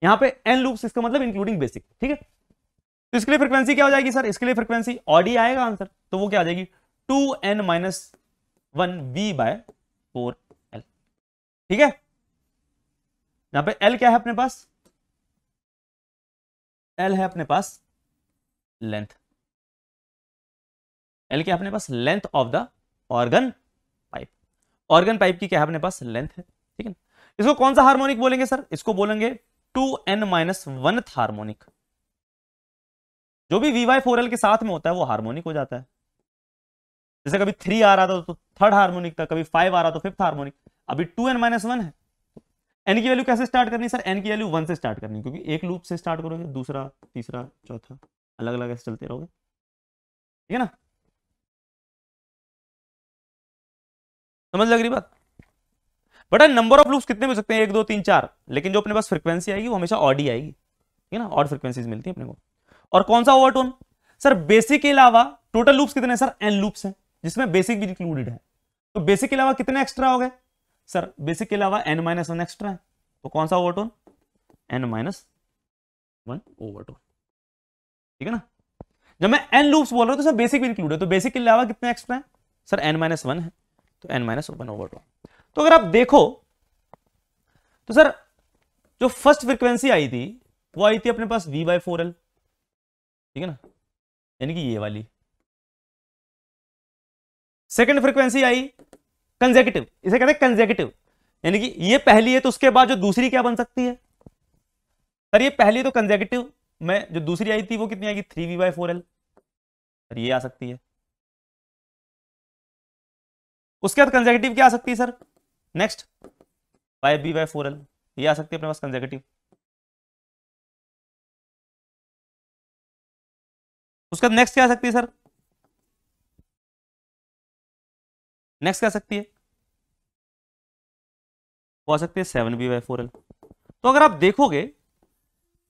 यहाँ पे एन लूप्स इसका मतलब इंक्लूडिंग बेसिक ठीक है तो इसके लिए फ्रिक्वेंसी क्या हो जाएगी सर इसके लिए फ्रिक्वेंसी ऑडी आएगा आंसर तो वो क्या आ जाएगी two N minus one V by four L ठीक है यहां पे एल क्या है अपने पास एल है अपने पास लेंथ एल क्या है अपने पास length of the organ organ pipe की क्या है अपने पास लेंथ है ठीक है इसको कौन सा हार्मोनिक बोलेंगे सर इसको बोलेंगे two N minus one harmonic जो भी वी वाई फोर एल के साथ में होता है वो हार्मोनिक हो जाता है जैसे कभी थ्री आ रहा था तो थर्ड हार्मोनिक था कभी फाइव आ रहा तो फिफ्थ हार्मोनिक अभी टू एन माइनस वन है एन की वैल्यू कैसे स्टार्ट करनी सर एन की वैल्यू वन से स्टार्ट करनी क्योंकि एक लूप से स्टार्ट करोगे दूसरा तीसरा चौथा अलग अलग ऐसे चलते रहोगे ठीक है ना समझ लग रही बात बेटा नंबर ऑफ लूप्स कितने मिल सकते हैं एक दो तीन चार लेकिन जो अपने पास फ्रिक्वेंसी आएगी वो हमेशा ऑड ही आएगी ठीक है ना ऑड फ्रिक्वेंसीज मिलती है अपने को और कौन सा ओवरटोन सर बेसिक के अलावा टोटल लूप्स कितने सर एन लूप्स हैं जिसमें बेसिक भी इंक्लूडेड है तो बेसिक के अलावा कितने एक्स्ट्रा हो गए सर बेसिक के अलावा एन माइनस वन एक्स्ट्रा है तो कौन सा overtone N minus one overtone ठीक है ना जब मैं एन लूप्स बोल रहा हूं तो सर बेसिक भी इंक्लूड है तो बेसिक के अलावा कितने एक्स्ट्रा है सर एन माइनस वन है तो N minus one over two तो अगर आप देखो तो सर जो फर्स्ट फ्रिक्वेंसी आई थी वो आई थी अपने पास वी बाई फोर एल ठीक है ना यानी कि ये वाली सेकेंड फ्रिक्वेंसी आई कंजेकेटिव इसे कहते हैं कंजेकेटिव यानी कि ये पहली है तो उसके बाद जो दूसरी क्या बन सकती है सर ये पहली तो कंजेकेटिव में जो दूसरी आई थी वो कितनी आएगी three V by four L sir ये आ सकती है उसके बाद कंजेगेटिव क्या आ सकती है sir next Y B by four L ये आ सकती है अपने पास कंजेगेटिव उसके बाद नेक्स्ट क्या आ सकती है सर नेक्स्ट क्या सकती है वो आ सकती है seven B by four L तो अगर आप देखोगे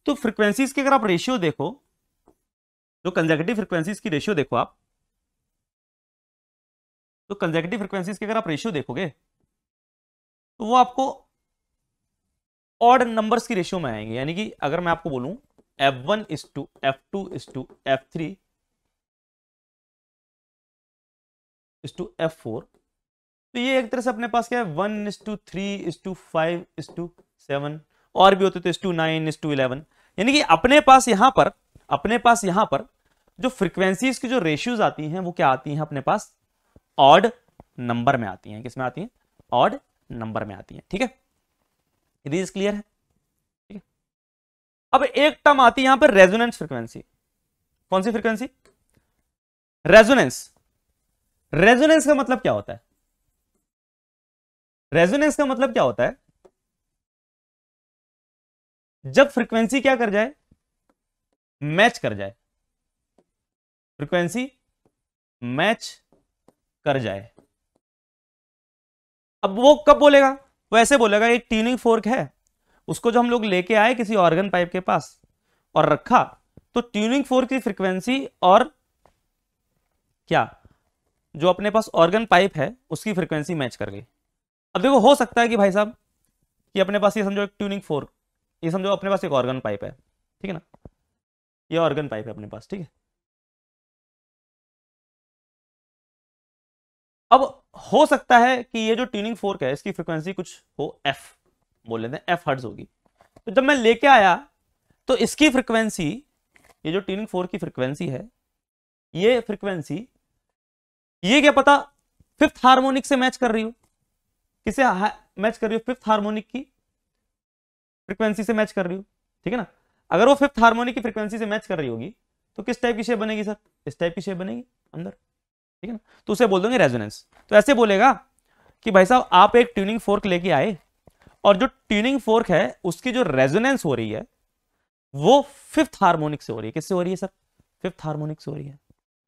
तो फ्रीक्वेंसीज की अगर आप रेशियो देखो जो कंजेगेटिव फ्रीक्वेंसीज की रेशियो देखो आप तो कंजेकेटिव फ्रिक्वेंसीज के अगर आप रेशियो देखोगे तो वो आपको ऑड नंबर्स की रेशियो में आएंगे यानी कि अगर मैं आपको बोलूं F one is to F two is to F three is to F four तो ये एक तरह से अपने पास क्या है one is to three is to five is to seven और भी होते तो is to nine is to eleven यानी कि अपने पास यहां पर अपने पास यहां पर जो फ्रिक्वेंसीज की जो रेशियोज आती हैं वो क्या आती हैं अपने पास ऑड नंबर में आती हैं किसमें आती हैं ऑड नंबर में आती हैं ठीक है इज क्लियर है ठीक है अब एक टर्म आती है यहां पर रेजोनेंस फ्रिक्वेंसी कौन सी फ्रिक्वेंसी रेजोनेंस रेजोनेंस का मतलब क्या होता है रेजोनेंस का मतलब क्या होता है जब फ्रीक्वेंसी क्या कर जाए मैच कर जाए फ्रीक्वेंसी मैच कर जाए अब वो कब बोलेगा वो ऐसे बोलेगा एक ट्यूनिंग फोर्क है उसको जो हम लोग लेके आए किसी ऑर्गन पाइप के पास और रखा तो ट्यूनिंग फोर्क की फ्रिक्वेंसी और क्या जो अपने पास ऑर्गन पाइप है उसकी फ्रिक्वेंसी मैच कर गई अब देखो हो सकता है कि भाई साहब कि अपने पास ये समझो एक ट्यूनिंग फोर्क ये समझो अपने पास एक ऑर्गन पाइप है ठीक है ना ये ऑर्गन पाइप है अपने पास ठीक है अब हो सकता है कि ये जो ट्यूनिंग फोर्क है इसकी फ्रिक्वेंसी कुछ हो एफ बोल लेते हैं एफ हर्ट्ज होगी तो जब मैं लेके आया तो इसकी फ्रिक्वेंसी ये जो ट्यूनिंग फोर्क की फ्रिक्वेंसी है ये फ्रिक्वेंसी ये क्या पता फिफ्थ हार्मोनिक से मैच कर रही हो किसे मैच कर रही हो फिफ्थ हार्मोनिक की फ्रिक्वेंसी से मैच कर रही हो ठीक है ना अगर वो फिफ्थ हार्मोनिक की फ्रिक्वेंसी से मैच कर रही होगी तो किस टाइप की शेप बनेगी सर इस टाइप की शेप बनेगी अंदर ठीक है ना तो उसे बोल देंगे रेजोनेंस तो ऐसे बोलेगा कि भाई साहब आप एक ट्यूनिंग फोर्क लेके आए और जो ट्यूनिंग फोर्क है उसकी जो रेजोनेंस हो रही है वो फिफ्थ हार्मोनिक से हो रही है किससे हो रही है सर फिफ्थ हार्मोनिक से हो रही है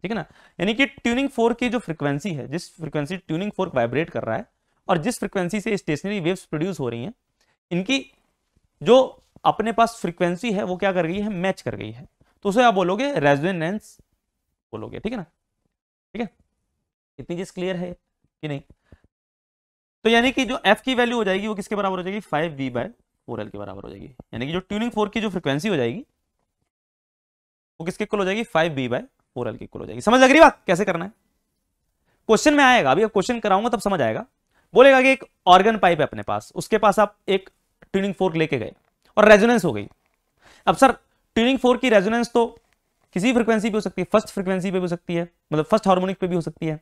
ठीक है ना यानी कि ट्यूनिंग फोर्क की जो फ्रिक्वेंसी है जिस फ्रिक्वेंसी ट्यूनिंग फोर्क वाइब्रेट कर रहा है और जिस फ्रिक्वेंसी से स्टेशनरी वेव्स प्रोड्यूस हो रही हैं इनकी जो अपने पास फ्रिक्वेंसी है वो क्या कर गई है मैच कर गई है तो उसे आप बोलोगे रेजोनेंस बोलोगे ठीक है ना ठीक है इतनी चीज क्लियर है कि नहीं तो यानी कि जो एफ की वैल्यू हो जाएगी वो किसके बराबर हो जाएगी five V by four L के बराबर हो जाएगी यानी कि जो ट्यूनिंग फोर की जो फ्रिक्वेंसी हो जाएगी वो किसके कुल हो जाएगी five B by four L की कुल हो जाएगी समझ लग रही बात कैसे करना है क्वेश्चन में आएगा अभी क्वेश्चन कराऊंगा तब समझ आएगा बोलेगा कि एक ऑर्गन पाइप है अपने पास उसके पास आप एक ट्यूनिंग फोर्क लेके गए और रेजोनेंस हो गई अब सर ट्यूनिंग फोर की रेजोनेंस तो किसी फ्रिक्वेंसी पे हो सकती है फर्स्ट फ्रिक्वेंसी पे भी हो सकती है मतलब फर्स्ट हार्मोनिक पे भी हो सकती है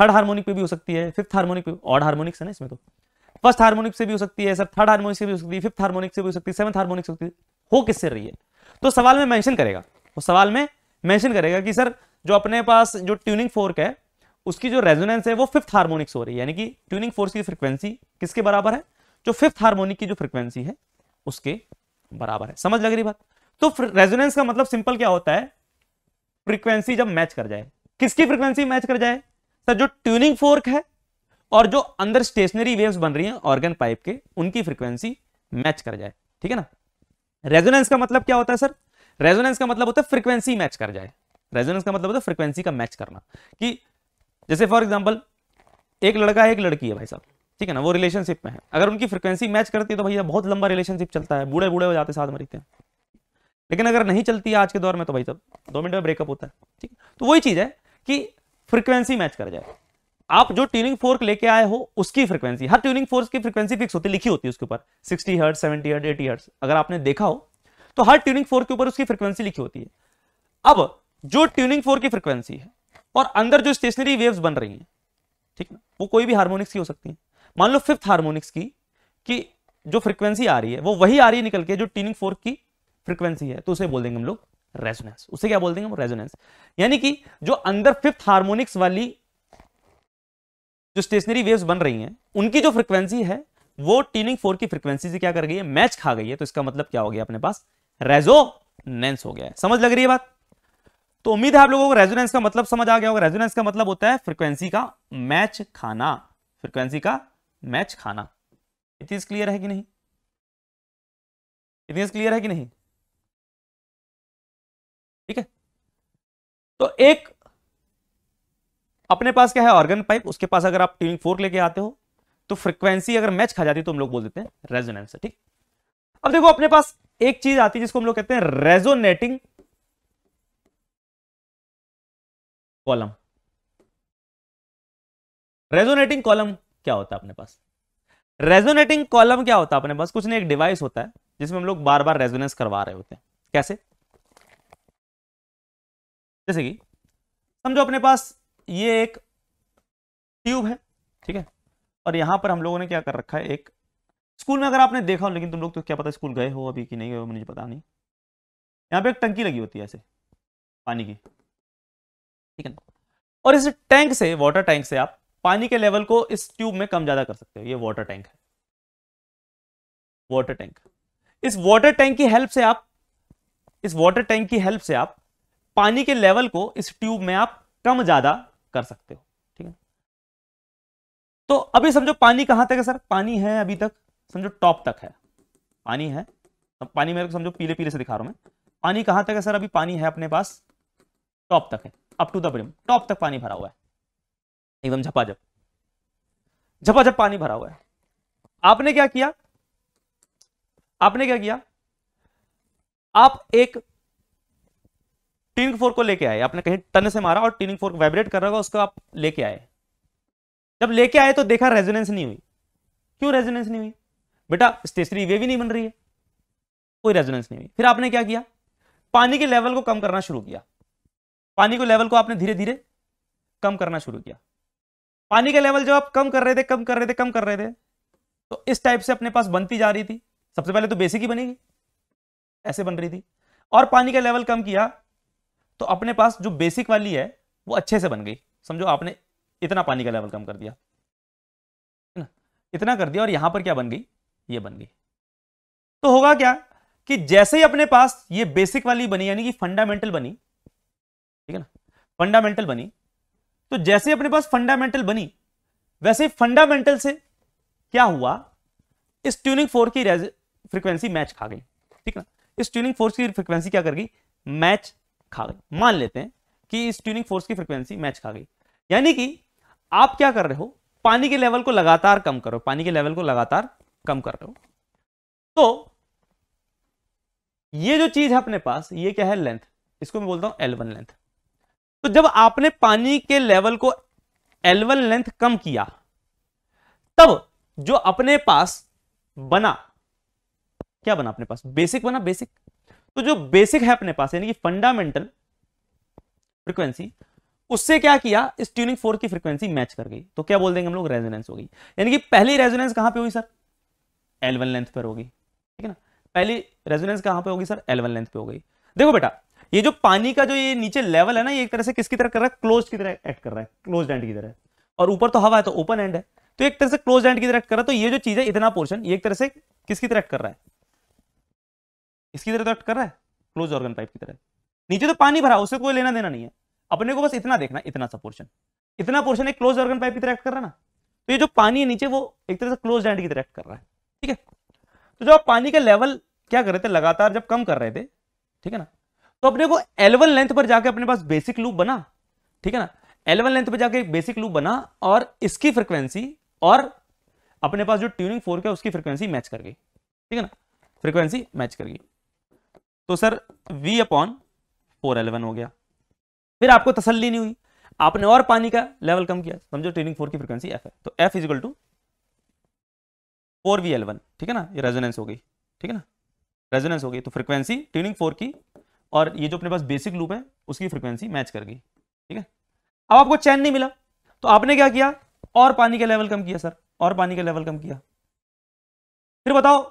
थर्ड हार्मोनिक पे भी हो सकती है फिफ्थ हार्मोनिक पे ऑड हार्मोनिक्स है ना इसमें तो फर्स्ट हार्मोनिक से भी हो सकती है सर थर्ड हार्मोनिक से भी हो सकती है फिफ्थ हार्मोनिक से भी हो सकती है सेवंथ हार्मोनिक से हो सकती है हो किससे रही है तो सवाल में मैंशन करेगा वो सवाल में मैंशन करेगा कि सर जो अपने पास जो ट्यूनिंग फोर्क है उसकी जो रेजोनेंस है वो फिफ्थ हार्मोनिक्स हो रही है यानी कि ट्यूनिंग फोर्स की फ्रिक्वेंसी किसके बराबर है जो फिफ्थ हार्मोनिक की जो फ्रिक्वेंसी है उसके बराबर है समझ लग रही बात तो रेजोनेंस का मतलब सिंपल क्या होता है फ्रीक्वेंसी जब मैच कर जाए किसकी फ्रीक्वेंसी मैच कर जाए सर जो ट्यूनिंग फोर्क है और जो अंदर स्टेशनरी वेव्स बन रही हैं ऑर्गन पाइप के उनकी फ्रिक्वेंसी मैच कर जाए ठीक है ना रेजोनेंस का मतलब क्या होता है सर रेजोनेंस का मतलब होता है फ्रीक्वेंसी मैच कर जाए रेजोनेंस का मतलब होता है फ्रीक्वेंसी का मैच करना कि जैसे फॉर एग्जाम्पल एक लड़का है एक लड़की है भाई साहब ठीक है ना वो रिलेशनशिप में है अगर उनकी फ्रिक्वेंसी मैच करती है तो भैया बहुत लंबा रिलेशनशिप चलता है बूढ़े बूढ़े हो जाते साथ मरीते हैं लेकिन अगर नहीं चलती है आज के दौर में तो भाई साहब दो मिनट में ब्रेकअप होता है ठीक तो वही चीज़ है कि फ्रीक्वेंसी मैच कर जाए आप जो ट्यूनिंग फोर्क लेके आए हो उसकी फ्रीक्वेंसी हर ट्यूनिंग फोर्स की फ्रीक्वेंसी फिक्स होती लिखी होती है उसके ऊपर sixty hertz seventy hertz eighty hertz अगर आपने देखा हो तो हर ट्यूनिंग फोर्क के ऊपर उसकी फ्रीक्वेंसी लिखी होती है अब जो ट्यूनिंग फोर की फ्रीक्वेंसी है और अंदर जो स्टेशनरी वेव्स बन रही हैं ठीक ना वो कोई भी हार्मोनिक्स की हो सकती है मान लो फिफ्थ हार्मोनिक्स की कि जो फ्रीक्वेंसी आ रही है वो वही आ रही है निकल के जो ट्यूनिंग फोर्क की फ्रीक्वेंसी है तो उसे बोल देंगे हम लोग रेजोनेंस उसे क्या बोल देंगे हम रेजोनेंस यानी कि जो अंदर फिफ्थ हार्मोनिक्स वाली जो स्टेशनरी वेव्स बन रही हैं उनकी जो फ्रिक्वेंसी है वो ट्यूनिंग फोर की फ्रिक्वेंसी से क्या कर गई है मैच खा गई है तो इसका मतलब क्या हो गया अपने पास रेजोनेंस हो गया है समझ लग रही है बात तो उम्मीद है आप लोगों को रेजोनेंस का मतलब समझ आ गया होगा रेजोनेंस का मतलब होता है फ्रिक्वेंसी का मैच खाना फ्रिक्वेंसी का मैच खाना इतनी क्लियर है कि नहीं इतनी क्लियर है कि नहीं ठीक है तो एक अपने पास क्या है ऑर्गन पाइप उसके पास अगर आप ट्यूनिंग फोर्क लेके आते हो तो फ्रिक्वेंसी अगर मैच खा जाती है तो हम लोग बोल देते हैं रेजोनेंस ठीक अब देखो अपने पास एक चीज आती है जिसको हम लोग कहते हैं रेजोनेटिंग कॉलम रेजोनेटिंग कॉलम क्या होता है अपने पास रेजोनेटिंग कॉलम क्या होता है अपने पास कुछ नहीं एक डिवाइस होता है जिसमें हम लोग बार बार रेजोनेंस करवा रहे होते हैं कैसे जैसे कि समझो अपने पास ये एक ट्यूब है ठीक है और यहां पर हम लोगों ने क्या कर रखा है एक स्कूल में अगर आपने देखा हो लेकिन तुम लोग तो क्या पता स्कूल गए हो अभी कि नहीं गए हो मुझे पता नहीं यहां पे एक टंकी लगी होती है ऐसे पानी की ठीक है ना और इस टैंक से वाटर टैंक से आप पानी के लेवल को इस ट्यूब में कम ज्यादा कर सकते हो ये वाटर टैंक है वाटर टैंक इस वाटर टैंक की हेल्प से आप इस वाटर टैंक की हेल्प से आप पानी के लेवल को इस ट्यूब में आप कम ज्यादा कर सकते हो ठीक है तो अभी समझो पानी कहां तक है सर पानी है अभी तक समझो टॉप तक है पानी है तो पानी मेरे को समझो पीले पीले से दिखा रहा हूं मैं पानी कहां तक है सर अभी पानी है अपने पास टॉप तक है up to the brim top तक पानी भरा हुआ है एकदम झपाझप झपाझप पानी भरा हुआ है आपने क्या किया आपने क्या किया आप एक टीनिंग फोर्क को लेके आए आपने कहीं टन से मारा और ट्यूनिंग फोर्क वाइब्रेट कर रहा होगा उसको आप लेके आए जब लेके आए तो देखा रेजोनेंस नहीं हुई क्यों रेजोनेंस नहीं हुई बेटा स्टेशनरी वे भी नहीं बन रही है कोई रेजोनेंस नहीं हुई फिर आपने क्या किया पानी के लेवल को कम करना शुरू किया पानी को लेवल को आपने धीरे धीरे कम करना शुरू किया पानी का लेवल जब आप कम कर रहे थे कम कर रहे थे कम कर रहे थे तो इस टाइप से अपने पास बनती जा रही थी सबसे पहले तो बेसिक ही बनेगी ऐसे बन रही थी और पानी का लेवल कम किया तो अपने पास जो बेसिक वाली है वो अच्छे से बन गई समझो आपने इतना पानी का लेवल कम कर दिया ना इतना कर दिया और यहां पर क्या बन गई ये बन गई तो होगा क्या कि जैसे ही अपने पास ये बेसिक वाली बनी यानी कि फंडामेंटल बनी ठीक है ना फंडामेंटल बनी तो जैसे ही अपने पास फंडामेंटल बनी वैसे ही फंडामेंटल से क्या हुआ इस ट्यूनिंग फोर की फ्रीक्वेंसी मैच खा गई ठीक है ना इस ट्यूनिंग फोर्स की फ्रीक्वेंसी क्या कर गई मैच खा गई मान लेते हैं कि इस ट्यूनिंग फोर्स की फ्रिक्वेंसी मैच खा गई यानी कि आप क्या कर रहे हो पानी के लेवल को लगातार कम करो पानी के लेवल को लगातार कम कर रहे हो तो ये जो चीज है अपने पास ये क्या है लेंथ इसको मैं बोलता हूं एलवन लेंथ तो जब आपने पानी के लेवल को एलवन लेंथ कम किया तब जो अपने पास बना क्या बना अपने पास बेसिक बना बेसिक तो जो बेसिक है अपने पास यानी कि फंडामेंटल फ्रीक्वेंसी उससे क्या किया इस ट्यूनिंग फोर की फ्रीक्वेंसी मैच कर गई तो क्या बोल देंगे हम लोग रेजोनेंस हो गई यानी कि पहली रेजोनेंस कहां पे हुई सर एल वन लेंथ पर होगी ठीक है ना पहली रेजोनेंस कहां पे होगी सर एल वन लेंथ पे हो गई देखो बेटा ये जो पानी का जो ये नीचे लेवल है ना ये एक तरह से किसकी तरह कर रहा है क्लोज की तरह एक्ट कर रहा है क्लोज एंड की तरह और ऊपर तो हवा है तो ओपन एंड है तो एक तरह से क्लोज एंड की तरह एक्ट कर रहा है तो ये जो चीज है इतना पोर्शन ये एक तरह से किसकी तरह कर रहा है इसकी तरह तो एक्ट कर रहा है क्लोज ऑर्गन पाइप की तरह नीचे तो पानी भरा उसे कोई लेना देना नहीं है अपने को बस इतना देखना इतना सा पोर्शन इतना पोर्शन एक क्लोज ऑर्गन पाइप की तरह एक्ट कर रहा है ना तो ये जो पानी है नीचे वो एक तरह से क्लोज एंड की तरह एक्ट कर रहा है ठीक है तो जब आप पानी का लेवल क्या कर रहे थे लगातार जब कम कर रहे थे ठीक है ना तो अपने को एलेवन लेंथ पर जाके अपने पास बेसिक लूप बना ठीक है ना एलेवन लेंथ पर जाके बेसिक लूप बना और इसकी फ्रिक्वेंसी और अपने पास जो ट्यूनिंग फोर्क है उसकी फ्रिक्वेंसी मैच कर गई ठीक है ना फ्रिक्वेंसी मैच कर गई तो sir v upon four eleven हो गया फिर आपको तसल्ली नहीं हुई आपने और पानी का लेवल कम किया समझो ट्रेनिंग फोर की फ्रिक्वेंसी एफ है तो F is to four V eleven ठीक है ना ये रेजोनेंस हो गई ठीक है ना रेजोनेंस हो गई तो फ्रिक्वेंसी ट्रेनिंग फोर की और ये जो अपने पास बेसिक लूप है उसकी फ्रिक्वेंसी मैच कर गई ठीक है अब आपको चैन नहीं मिला तो आपने क्या किया और पानी का लेवल कम किया सर और पानी का लेवल कम किया फिर बताओ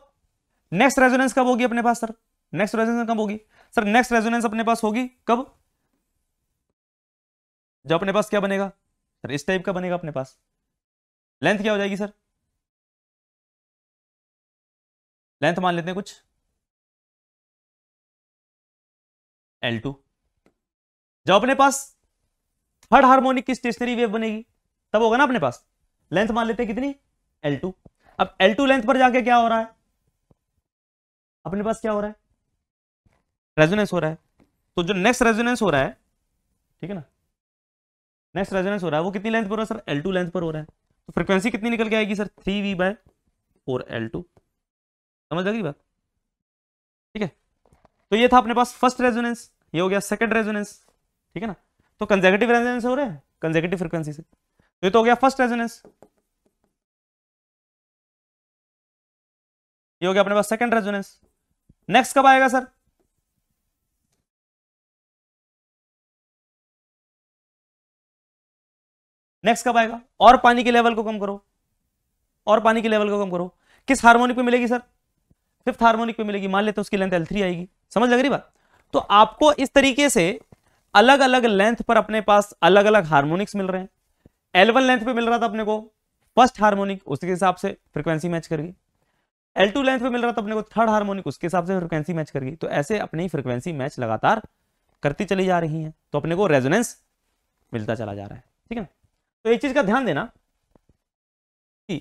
नेक्स्ट रेजोनेंस कब होगी अपने पास सर नेक्स्ट रेजोनेंस कब होगी सर नेक्स्ट रेजोनेंस अपने पास होगी कब जब अपने पास क्या बनेगा सर इस टाइप का बनेगा अपने पास लेंथ क्या हो जाएगी सर लेंथ मान लेते हैं कुछ एल टू जब अपने पास थर्ड हार्मोनिक की स्टेशनरी वेव बनेगी तब होगा ना अपने पास लेंथ मान लेते हैं कितनी एल टू अब एल टू लेंथ पर जाके क्या हो रहा है अपने पास क्या हो रहा है रेजोनेंस हो रहा है तो जो नेक्स्ट रेजोनेंस हो रहा है ठीक है ना नेक्स्ट रेजोनेंस हो रहा है वो कितनी लेंथ पर हो रहा है सर एल टू लेंथ पर हो रहा है तो फ्रिक्वेंसी कितनी निकल के आएगी sir three V by four L two समझ लगी बात ठीक है तो ये था अपने पास फर्स्ट रेजोनेंस ये हो गया सेकंड रेजोनेंस ठीक है ना तो कंजेगेटिव रेजोनेंस हो रहा है कंजेगेटिव फ्रिक्वेंसी से तो ये तो हो गया फर्स्ट रेजोनेंस ये हो गया अपने पास सेकंड रेजोनेंस नेक्स्ट कब आएगा सर नेक्स्ट कब आएगा और पानी के लेवल को कम करो और पानी के लेवल को कम करो किस हार्मोनिक पे मिलेगी सर फिफ्थ हार्मोनिक पे मिलेगी मान लेते उसकी लेंथ एल थ्री आएगी समझ लग रही बात तो आपको इस तरीके से अलग अलग लेंथ पर अपने पास अलग अलग हार्मोनिक्स मिल रहे हैं एल वन लेंथ पे मिल रहा था अपने को फर्स्ट हार्मोनिक उसके हिसाब से फ्रिक्वेंसी मैच करगी एल टू लेंथ पे मिल रहा था अपने को थर्ड हार्मोनिक उसके हिसाब से फ्रिक्वेंसी मैच करगी तो ऐसे अपनी फ्रिक्वेंसी मैच लगातार करती चली जा रही है तो अपने को रेजोनेंस मिलता चला जा रहा है ठीक है तो एक चीज का ध्यान देना कि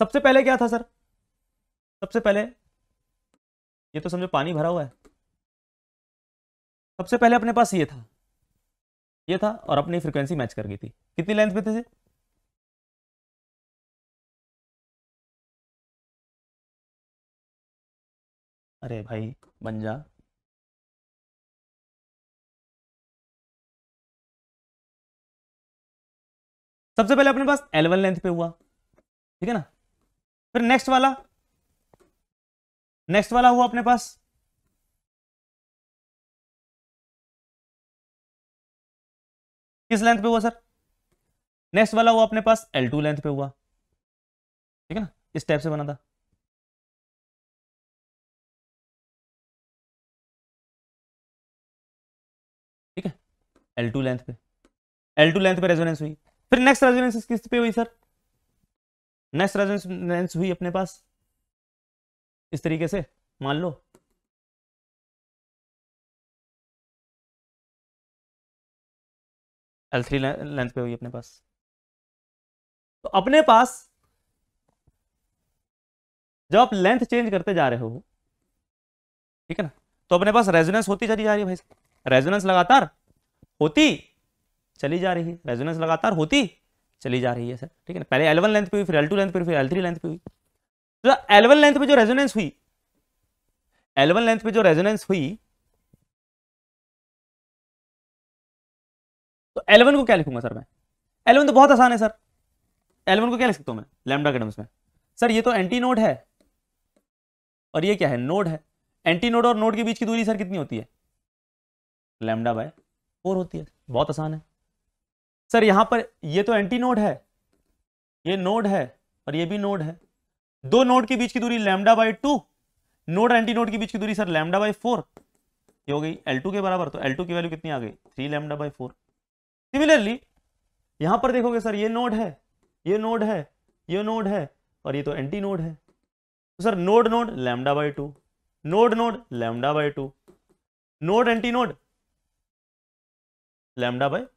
सबसे पहले क्या था सर सबसे पहले ये तो समझो पानी भरा हुआ है सबसे पहले अपने पास ये था ये था और अपनी फ्रीक्वेंसी मैच कर गई थी कितनी लेंथ पे थे से? अरे भाई बन जा सबसे पहले अपने पास एलवन लेंथ पे हुआ ठीक है ना फिर नेक्स्ट वाला नेक्स्ट वाला हुआ अपने पास किस लेंथ पे हुआ सर नेक्स्ट वाला हुआ अपने पास एल टू लेंथ पे हुआ ठीक है ना इस टाइप से बना था ठीक है एल टू लेंथ पे एल टू लेंथ पे रेजोनेंस हुई फिर नेक्स्ट रेजोनेंस किस पे हुई सर नेक्स्ट रेजोनेंस हुई अपने पास इस तरीके से मान लो एल थ्री लेंथ पे हुई अपने पास तो अपने पास जब आप लेंथ चेंज करते जा रहे हो ठीक है ना तो अपने पास रेजोनेंस होती चली जा रही है भाई रेजोनेंस लगातार होती चली जा रही है रेजोनेंस लगातार होती चली जा रही है सर ठीक है ना पहले एल लेंथ पे हुई फिर एल टू लेंथ पर फिर एल थ्री लेंथ पे हुई तो एल लेंथ पे जो रेजोनेंस हुई एल लेंथ पे जो रेजोनेंस हुई तो एलेवन को क्या लिखूंगा सर मैं एलेवन तो बहुत आसान है सर एलेवन को क्या लिख सकता हूं मैं लेमडा के टर्म्स में सर ये तो एंटी नोड है और ये क्या है नोड है एंटी नोड और नोड के बीच की दूरी सर कितनी होती है लेमडा बाय फोर होती है बहुत आसान है सर यहां पर ये तो एंटी नोड है ये नोड है और ये भी नोड है दो नोड के बीच की दूरी lambda by two node antinode के बीच की दूरी सर लैमडा बाई फोर ये हो गई एल टू के बराबर तो एल टू की वैल्यू कितनी आ गई three lambda by four similarly यहां पर देखोगे सर ये नोड है ये नोड है ये नोड है और ये तो एंटी नोड है तो sir node node lambda by two node node lambda by two node antinode lambda by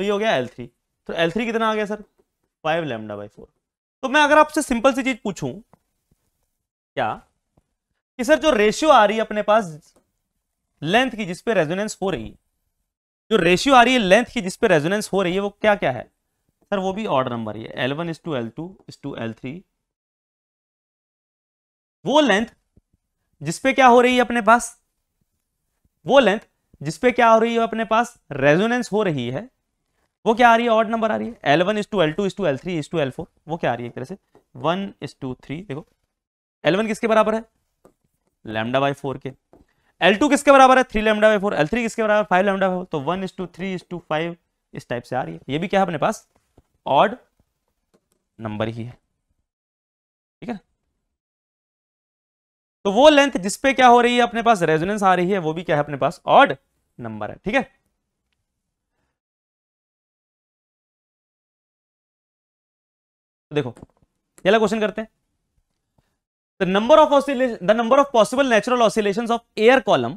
तो ये हो गया एल थ्री तो एल थ्री कितना आ गया sir five lambda by four तो मैं अगर आपसे सिंपल सी चीज पूछूं क्या कि सर जो रेशियो आ रही है अपने पास लेंथ की जिसपे रेजोनेंस हो रही है जो रेशियो आ रही है लेंथ की जिसपे रेजोनेंस हो रही है वो क्या क्या है सर वो भी ऑर्ड नंबर ही है L one is to L two is to L three वो लेंथ जिसपे क्या हो रही है अपने पास वो लेंथ जिसपे क्या हो रही है अपने पास रेजोनेंस हो रही है वो क्या आ रही है ऑड नंबर आ रही है L one is to L two is to L three is to L four वो क्या आ रही है एक तरह से वन इज टू थ्री देखो एल वन किसके बराबर है लेमडा बाई फोर के एल टू किसके बराबर है three lambda by four L three किसके बराबर फाइव लेमडा बाई फोर तो one is to three is to five इस टाइप से आ रही है ये भी क्या है अपने पास ऑड नंबर ही है ठीक है तो वो लेंथ जिसपे क्या हो रही है अपने पास रेजोनेंस आ रही है वो भी क्या है अपने पास ऑड नंबर है ठीक है देखो पहला क्वेश्चन करते हैं the number of oscillation the number of possible natural oscillation of air column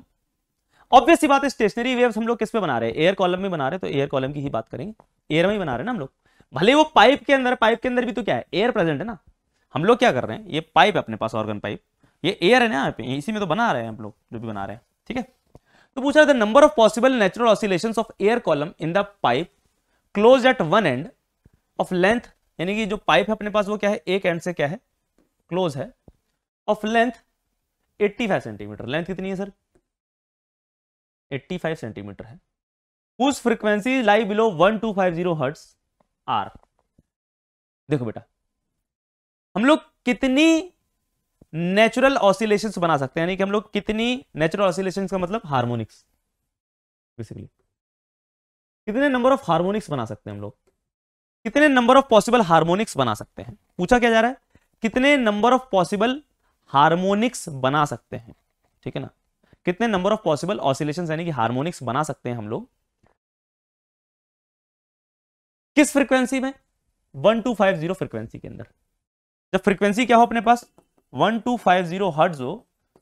obvious सी बात है स्टेशनरी वेव्स हम लोग किस पे बना रहे हैं एयर कॉलम में बना रहे तो एयर कॉलम की ही बात करेंगे एयर में ही बना रहे ना हम लोग भले वो पाइप के अंदर पाइप के अंदर भी तो क्या है एयर प्रेजेंट है ना हम लोग क्या कर रहे हैं ये पाइप है अपने पास ऑर्गन पाइप ये एयर है ना यहाँ पे इसी में तो बना रहे हैं हम लोग जो भी बना रहे हैं ठीक है तो पूछा था number of possible natural oscillation of air column in the pipe close at one end of length यानी कि जो पाइप है अपने पास वो क्या है एक एंड से क्या है क्लोज है ऑफ लेंथ 85 सेंटीमीटर लेंथ कितनी है सर 85 सेंटीमीटर है उस frequency lie below 1250 hertz are देखो बेटा हम लोग कितनी नेचुरल ऑसिलेशन बना सकते हैं यानी कि हम लोग कितनी नेचुरल ऑसिलेशन का मतलब हार्मोनिक्स बेसिकली कितने नंबर ऑफ हार्मोनिक्स बना सकते हैं हम लोग कितने नंबर ऑफ पॉसिबल हार्मोनिक्स बना सकते हैं पूछा क्या जा रहा है कितने नंबर ऑफ पॉसिबल हार्मोनिक्स बना सकते हैं ठीक है ना कितने नंबर ऑफ पॉसिबल ऑसिलेशन यानी कि हार्मोनिक्स बना सकते हैं हम लोग किस फ्रीक्वेंसी में one two five zero frequency के अंदर जब फ्रीक्वेंसी क्या हो अपने पास one two five zero hertz हो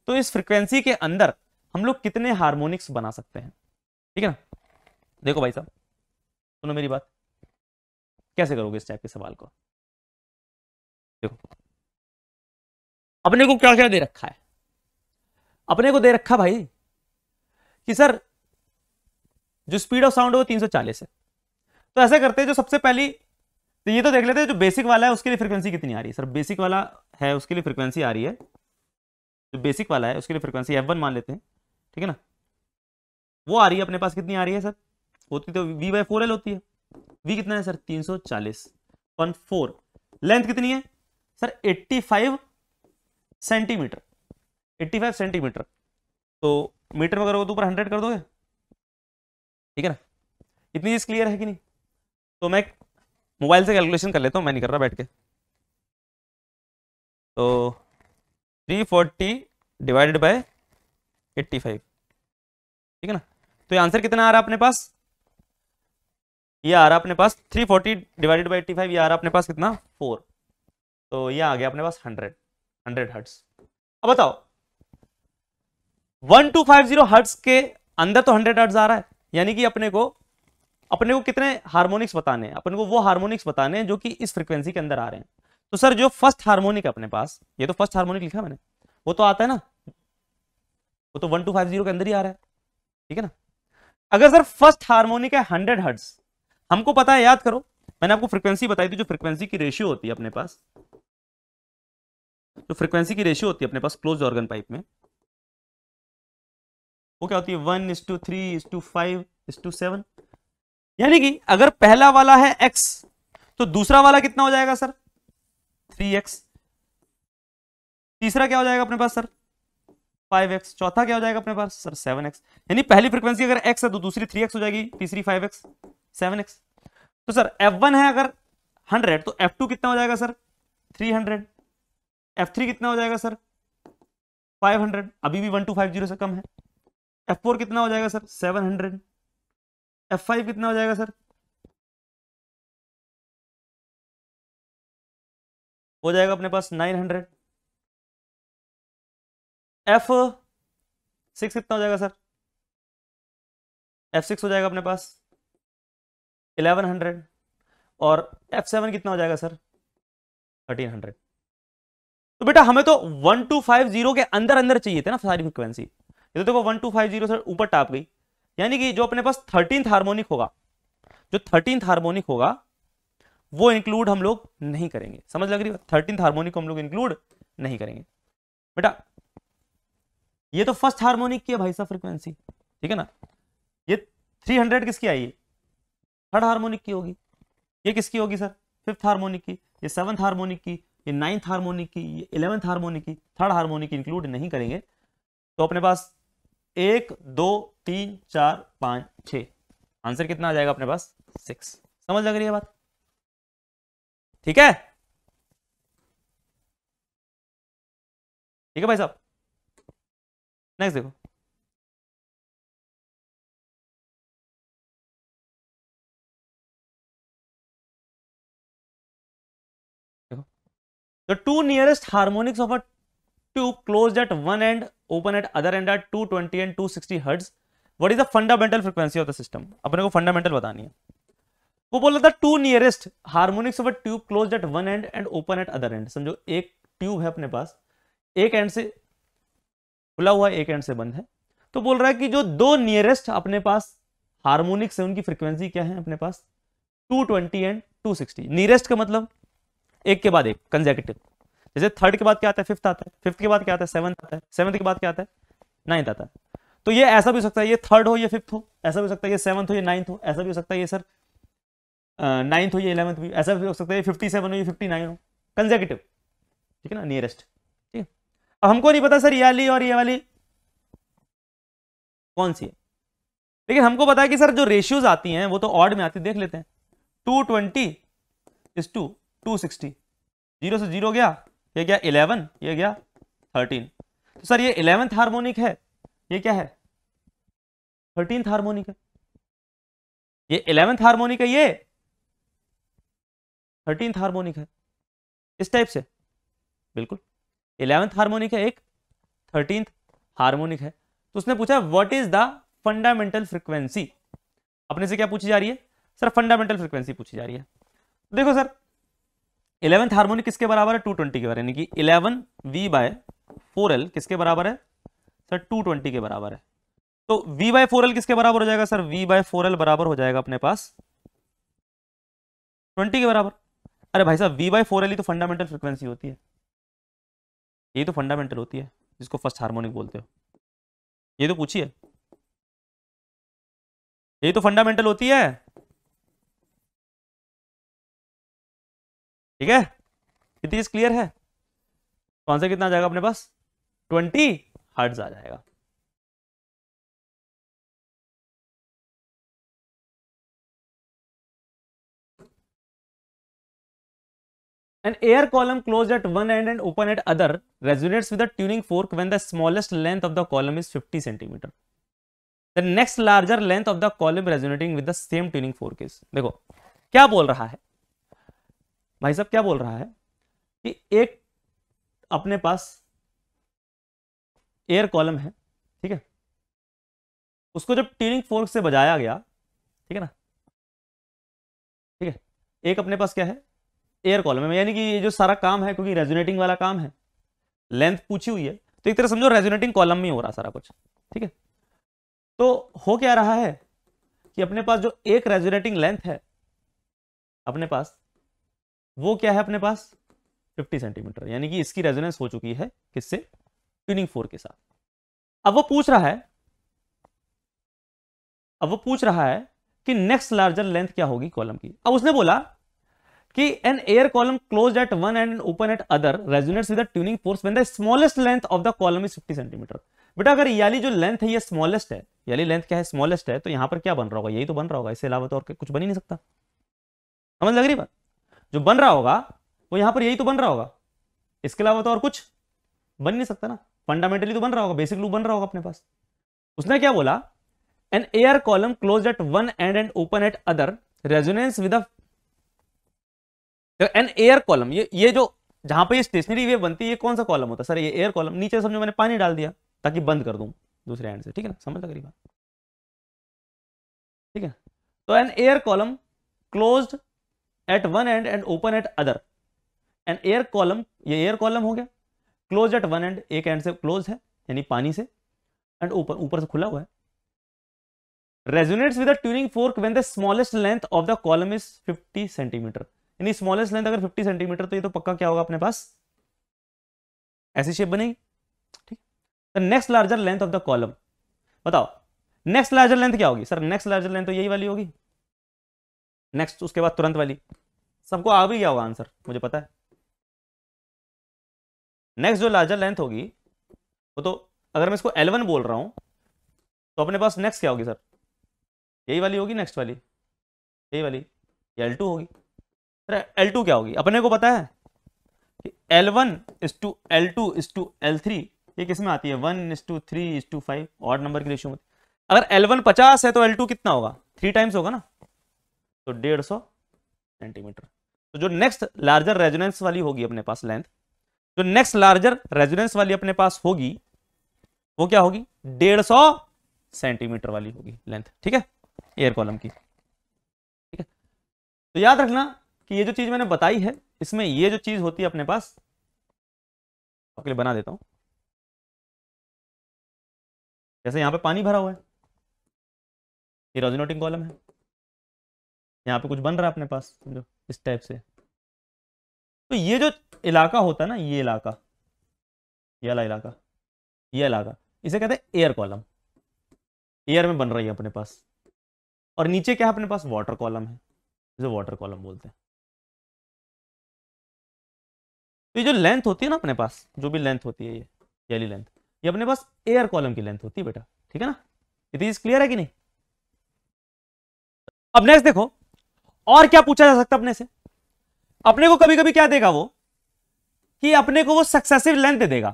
तो इस फ्रीक्वेंसी के अंदर हम लोग कितने हार्मोनिक्स बना सकते हैं ठीक है ना देखो भाई साहब सुनो मेरी बात कैसे करोगे इस टाइप के सवाल को देखो अपने को क्या क्या दे रखा है अपने को दे रखा भाई कि सर जो स्पीड ऑफ साउंड है वो तीन है तो ऐसा करते हैं जो सबसे पहली तो ये तो देख लेते हैं जो बेसिक वाला है उसके लिए फ्रीक्वेंसी कितनी आ रही है सर बेसिक वाला है उसके लिए फ्रीक्वेंसी आ रही है जो बेसिक वाला है उसके लिए फ्रीक्वेंसी एफ मान लेते हैं ठीक है ना वो आ रही है अपने पास कितनी आ रही है सर होती तो वी बाई फोर एल होती है वी कितना है सर 340 वन फोर लेंथ कितनी है सर 85 सेंटीमीटर 85 सेंटीमीटर तो मीटर में करोगे तो ऊपर 100 कर दोगे ठीक है ना इतनी चीज क्लियर है कि नहीं तो मैं मोबाइल से कैलकुलेशन कर लेता हूँ मैं नहीं कर रहा बैठ के तो 340 डिवाइडेड बाय 85 ठीक है ना तो आंसर कितना आ रहा है अपने पास ये आ रहा अपने पास 340 forty divided by eighty five ये आ रहा अपने पास कितना फोर तो ये आ गया अपने पास 100 100 हर्ट्स अब बताओ 1250 हर्ट्स के अंदर तो 100 हर्ट्स आ रहा है यानी कि अपने को अपने को कितने हार्मोनिक्स बताने हैं अपने को वो हार्मोनिक्स बताने हैं जो कि इस फ्रिक्वेंसी के अंदर आ रहे हैं तो सर जो फर्स्ट हार्मोनिक अपने पास ये तो फर्स्ट हार्मोनिक लिखा मैंने वो तो आता है ना वो तो वन टू फाइव जीरो के अंदर ही आ रहा है ठीक है ना अगर सर फर्स्ट हार्मोनिक है हंड्रेड हर्ट्स हमको पता है याद करो मैंने आपको फ्रिक्वेंसी बताई थी जो फ्रीक्वेंसी की रेशियो होती है अपने पास जो फ्रीक्वेंसी की रेशियो होती है अपने पास क्लोज ऑर्गन पाइप में वो क्या होती है one is to three is to five is to seven यानी कि अगर पहला वाला है एक्स तो दूसरा वाला कितना हो जाएगा सर थ्री एक्स तीसरा क्या हो जाएगा अपने पास सर फाइव एक्स चौथा क्या हो जाएगा अपने पास सर सेवन एक्स यानी पहली फ्रिक्वेंसी अगर एक्स है तो दूसरी थ्री एक्स हो जाएगी तीसरी फाइव एक्स सेवन एक्स तो सर एफ वन है अगर हंड्रेड तो एफ टू कितना हो जाएगा sir three hundred F three कितना हो जाएगा सर फाइव हंड्रेड अभी भी वन टू फाइव जीरो से कम है एफ फोर कितना हो जाएगा sir seven hundred F five कितना हो जाएगा सर हो जाएगा अपने पास नाइन हंड्रेड एफ सिक्स कितना हो जाएगा सर एफ सिक्स हो जाएगा अपने पास इलेवन हंड्रेड और एफ सेवन कितना हो जाएगा सर थर्टीन हंड्रेड तो बेटा हमें तो वन टू फाइव जीरो के अंदर अंदर चाहिए थे ना सारी फ्रिक्वेंसी ये तो देखो one two five zero sir ऊपर टाप गई यानी कि जो अपने पास थर्टीन हार्मोनिक होगा जो थर्टीन हार्मोनिक होगा वो इंक्लूड हम लोग नहीं करेंगे समझ लग रही है थर्टीन हार्मोनिक को हम लोग इंक्लूड नहीं करेंगे बेटा ये तो फर्स्ट हार्मोनिक की है भाई साहब फ्रिक्वेंसी ठीक है ना ये 300 किसकी आई है थर्ड हार्मोनिक की होगी ये किसकी होगी सर फिफ्थ हार्मोनिक की ये सेवंथ हार्मोनिक की ये नाइन्थ हार्मोनिक की ये इलेवंथ हार्मोनिक की थर्ड हार्मोनिक इंक्लूड नहीं करेंगे तो अपने पास एक दो तीन चार पाँच छ आंसर कितना आ जाएगा अपने पास सिक्स समझ लग रही है बात ठीक है ठीक है भाई साहब नेक्स्ट देखो The two nearest harmonics of a tube closed at one end, open at other end at 220 and 260 hertz. What is the fundamental frequency of the system? अपने को fundamental बतानी है वो बोल रहा था two nearest harmonics of a tube close at one end and open at other end समझो एक ट्यूब है अपने पास एक एंड से खुला हुआ एक एंड से बंद है तो बोल रहा है कि जो दो नियरेस्ट अपने पास हार्मोनिक्स है उनकी फ्रिक्वेंसी क्या है अपने पास 220 एंड 260 नियरेस्ट का मतलब एक के बाद एक कंजेकेटिव जैसे थर्ड के बाद क्या आता है फिफ्थ आता है फिफ्थ के बाद क्या आता है सेवन्थ आता है सेवन्थ के बाद क्या आता है नाइन्थ आता है तो ये ऐसा भी हो सकता है ये थर्ड हो ये फिफ्थ हो ऐसा भी हो सकता है ये सेवन्थ हो ये नाइन्थ हो ऐसा भी हो सकता है ये सर नाइन्थ हो ये इलेवंथ भी ऐसा भी हो सकता है फिफ्टी सेवन हो ये फिफ्टी नाइन हो कंजेकेटिव ठीक है ना नियरेस्ट ठीक है अब हमको नहीं पता सर ये वाली और ये वाली कौन सी है लेकिन हमको पता है कि सर जो रेशियोज आती हैं वो तो ऑड में आती देख लेते हैं two twenty is two 260 zero से जीरो गया ये गया 11 ये गया 13 तो सर ये इलेवेंथ हार्मोनिक है ये क्या है थर्टीन हार्मोनिक है ये इलेवेंथ हार्मोनिक है ये थर्टीन हार्मोनिक है इस टाइप से बिल्कुल इलेवेंथ हार्मोनिक है एक थर्टीन हार्मोनिक है तो उसने पूछा what is the fundamental frequency अपने से क्या पूछी जा रही है सर फंडामेंटल फ्रिक्वेंसी पूछी जा रही है देखो सर इलेवंथ हार्मोनिक किसके बराबर है टू ट्वेंटी के बराबर यानी कि eleven V by four L किसके बराबर है सर टू ट्वेंटी के बराबर है तो वी बाय फोर एल किसके बराबर हो जाएगा sir V by four L बराबर हो जाएगा अपने पास ट्वेंटी के बराबर अरे भाई साहब वी बाय फोर एल ही तो फंडामेंटल फ्रिक्वेंसी होती है ये तो फंडामेंटल होती है जिसको फर्स्ट हार्मोनिक बोलते हो ये तो पूछिए ये तो फंडामेंटल होती है ठीक है इतनी क्लियर है कौन सा कितना जाएगा अपने पास ट्वेंटी हर्ट्ज आ जाएगा an air column close at one end and open at other resonates with tuning fork when the smallest length of the column is fifty centimetre the next larger length of the column resonating with the same tuning fork is देखो क्या बोल रहा है भाई साहब क्या बोल रहा है कि एक अपने पास एयर कॉलम है ठीक है उसको जब टीनिंग फोर्क से बजाया गया ठीक है ना ठीक है एक अपने पास क्या है एयर कॉलम है यानी कि ये जो सारा काम है क्योंकि रेजोनेटिंग वाला काम है लेंथ पूछी हुई है तो एक तरह समझो रेजोनेटिंग कॉलम में हो रहा सारा कुछ ठीक है तो हो क्या रहा है कि अपने पास जो एक रेजोनेटिंग लेंथ है अपने पास वो क्या है अपने पास 50 सेंटीमीटर यानी कि इसकी रेजोनेंस हो चुकी है किससे ट्यूनिंग फोर के साथ अब वो पूछ रहा है अब वो पूछ रहा है कि नेक्स्ट लार्जर लेंथ क्या होगी कॉलम की अब उसने बोला कि an air column close at one end open at other resonates with tuning fork when the smallest length of the column is 50 centimetre बेटा अगर याली जो लेंथ है ये स्मॉलेस्ट है याली लेंथ क्या है स्मॉलेस्ट है तो यहां पर क्या बन रहा होगा यही तो बन रहा होगा इसके अलावा तो और कुछ बन ही नहीं सकता समझ लग रही बात जो बन रहा होगा वो यहां पर यही तो बन रहा होगा इसके अलावा तो और कुछ बन नहीं सकता ना फंडामेंटली तो बन रहा होगा बेसिक लूप बन रहा होगा अपने पास उसने क्या बोला an air column close at one end and open at other resonance with an air column ये ये जो जहां पर स्टेशनरी वे बनती है ये कौन सा कॉलम होता है सर ये एयर कॉलम नीचे समझो मैंने पानी डाल दिया ताकि बंद कर दूं दूसरे एंड से ठीक है ना समझ लग बात ठीक है तो an air column closed at one end and open at other end air column ये एयर कॉलम हो गया क्लोज एट वन एंड एक एंड से क्लोज है यानी पानी से एंड ऊपर ऊपर से खुला हुआ है resonates with tuning fork when the smallest length of the column is 50 centimetre यानी स्मॉलेस्ट लेंथ अगर 50 सेंटीमीटर तो ये तो पक्का क्या होगा अपने पास ऐसी शेप बनेगी ठीक the next larger length of the column बताओ नेक्स्ट लार्जर लेंथ क्या होगी सर नेक्स्ट लार्जर लेंथ तो यही वाली होगी नेक्स्ट उसके बाद तुरंत वाली सबको आ भी गया होगा आंसर मुझे पता है नेक्स्ट जो लार्जर लेंथ होगी वो तो अगर मैं इसको L1 बोल रहा हूँ तो अपने पास नेक्स्ट क्या होगी सर यही वाली होगी नेक्स्ट वाली यही वाली एल टू होगी सर एल टू क्या होगी अपने को पता है कि L1 one is to L two is to L three ये किस में आती है one is to three is to five odd number की रेशियो में अगर L1 वन पचास है तो एल टू कितना होगा थ्री टाइम्स होगा ना तो डेढ़ सौ सेंटीमीटर तो जो नेक्स्ट लार्जर रेजोनेंस वाली होगी अपने पास लेंथ जो नेक्स्ट लार्जर रेजोनेंस वाली अपने पास होगी वो क्या होगी डेढ़ सौ सेंटीमीटर वाली होगी लेंथ ठीक है एयर कॉलम की ठीक है तो याद रखना कि ये जो चीज मैंने बताई है इसमें ये जो चीज होती है अपने पास आपके लिए बना देता हूं जैसे यहां पे पानी भरा हुआ है ये रेजोनेटिंग कॉलम है यहां पे कुछ बन रहा है अपने पास समझो इस टाइप से तो ये जो इलाका होता है ना ये इलाका ये वाला इलाका ये इलाका इसे कहते हैं एयर कॉलम एयर में बन रही है अपने पास और नीचे क्या है अपने पास वाटर कॉलम है इसे वाटर कॉलम बोलते हैं तो ये जो लेंथ होती है ना अपने पास जो भी लेंथ होती है ये जेली लेंथ ये अपने पास एयर कॉलम की लेंथ होती है बेटा ठीक है ना इतनी इज क्लियर है कि नहीं अब नेक्स्ट देखो और क्या पूछा जा सकता अपने से अपने को कभी कभी क्या देगा वो कि अपने को वो सक्सेसिव लेंथ दे देगा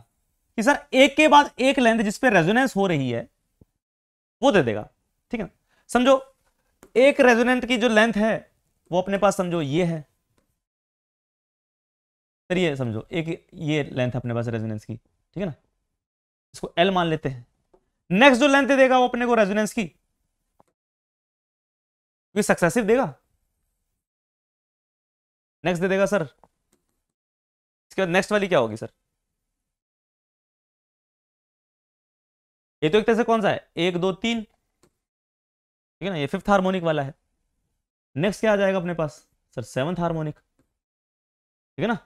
कि सर एक के बाद एक लेंथ जिसपे रेजोनेंस हो रही है वो दे देगा ठीक है ना समझो एक रेजोनेंट की जो लेंथ है वो अपने पास समझो ये है सर ये समझो एक ये लेंथ अपने पास रेजोनेंस की ठीक है ना इसको एल मान लेते हैं नेक्स्ट जो लेंथ दे देगा वो अपने को रेजोनेंस की सक्सेसिव देगा नेक्स्ट दे देगा सर इसके बाद नेक्स्ट वाली क्या होगी सर ये तो एक तरह से कौन सा है एक दो तीन ठीक है ना ये फिफ्थ हार्मोनिक वाला है नेक्स्ट क्या आ जाएगा अपने पास सर सेवंथ हार्मोनिक ठीक है ना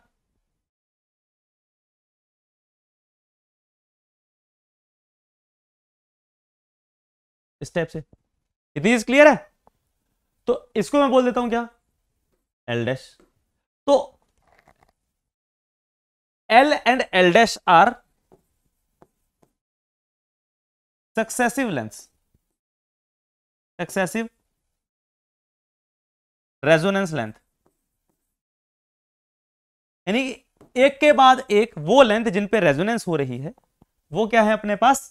इस टाइप से इतनी तो क्लियर है तो इसको मैं बोल देता हूं क्या एल डैश तो L and L dash are successive lengths successive resonance length यानी एक के बाद एक वो लेंथ जिन पे रेजोनेंस हो रही है वो क्या है अपने पास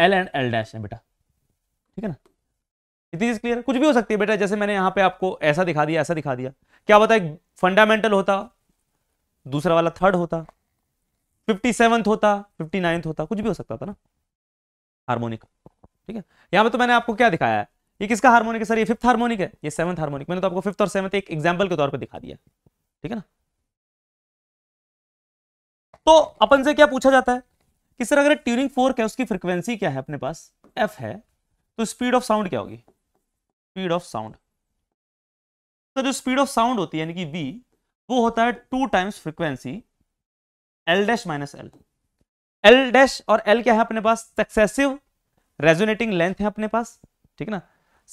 एल एंड एल डैश है बेटा ठीक है ना इतनी चीज क्लियर कुछ भी हो सकती है बेटा जैसे मैंने यहां पे आपको ऐसा दिखा दिया ऐसा दिखा दिया क्या होता एक फंडामेंटल होता दूसरा वाला थर्ड होता फिफ्टी सेवंथ होता फिफ्टी नाइन्थ होता कुछ भी हो सकता था ना हार्मोनिक ठीक है यहां पर तो मैंने आपको क्या दिखाया है ये किसका हार्मोनिक है सर ये फिफ्थ हार्मोनिक है ये सेवंथ हार्मोनिक मैंने तो आपको फिफ्थ और सेवंथ एक एग्जाम्पल के तौर पर दिखा दिया ठीक है ना तो अपन से क्या पूछा जाता है कि सर अगर ट्यूनिंग फोर्क है उसकी फ्रिक्वेंसी क्या है अपने पास एफ है तो स्पीड ऑफ साउंड क्या होगी स्पीड ऑफ साउंड तो जो स्पीड ऑफ साउंड होती है यानी कि वी वो होता है two times frequency L dash minus L L dash और एल क्या है अपने पास सक्सेसिव रेजोनेटिंग लेंथ है अपने पास ठीक है ना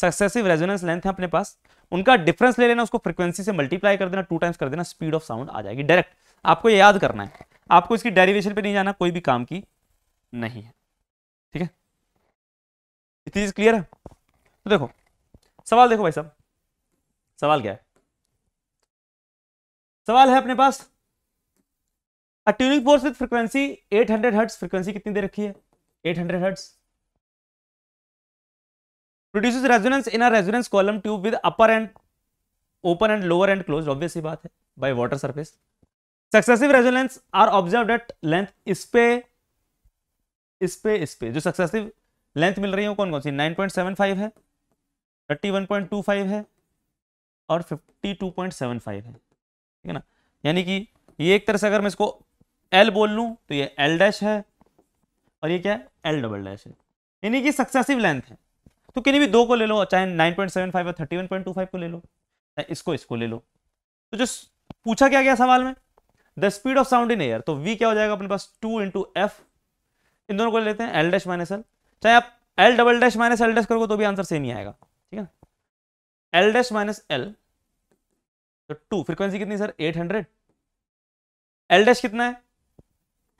सक्सेसिव रेजोनेंस लेंथ है अपने पास उनका डिफरेंस ले लेना उसको फ्रिक्वेंसी से मल्टीप्लाई कर देना टू टाइम्स कर देना स्पीड ऑफ साउंड आ जाएगी डायरेक्ट आपको ये याद करना है आपको इसकी डेरिवेशन पे नहीं जाना कोई भी काम की नहीं है ठीक है इतनी चीज क्लियर है तो देखो सवाल देखो भाई साहब सवाल क्या है सवाल है अपने पास a tuning fork with frequency 800 hundred hertz frequency कितनी दे रखी है 800 hundred hertz produces resonance in a resonance column tube with upper end open and lower end close obvious बात है by water surface successive resonance are observe at length इस पे इस पे इस पे जो सक्सेसिव लेंथ मिल रही है कौन कौन सी 9.75 है 31.25 है और 52.75 है ठीक है ना यानी कि ये एक तरह से अगर मैं इसको एल बोल लूँ तो ये एल डैश है और ये क्या है एल डबल डैश है यानी कि सक्सेसिव लेंथ है तो किन्हीं भी दो को ले लो चाहे 9.75 और 31.25 को ले लो चाहे इसको इसको ले लो तो जो पूछा क्या गया सवाल में the speed of sound in air तो वी क्या हो जाएगा अपने पास टू इंटू एफ इन दोनों को लेते हैं एल डैश माइनस एल चाहे आप L double dash minus L dash करोगे तो भी आंसर सेम ही आएगा ठीक है एल डैश माइनस एल तो टू फ्रीक्वेंसी कितनी sir eight hundred L dash कितना है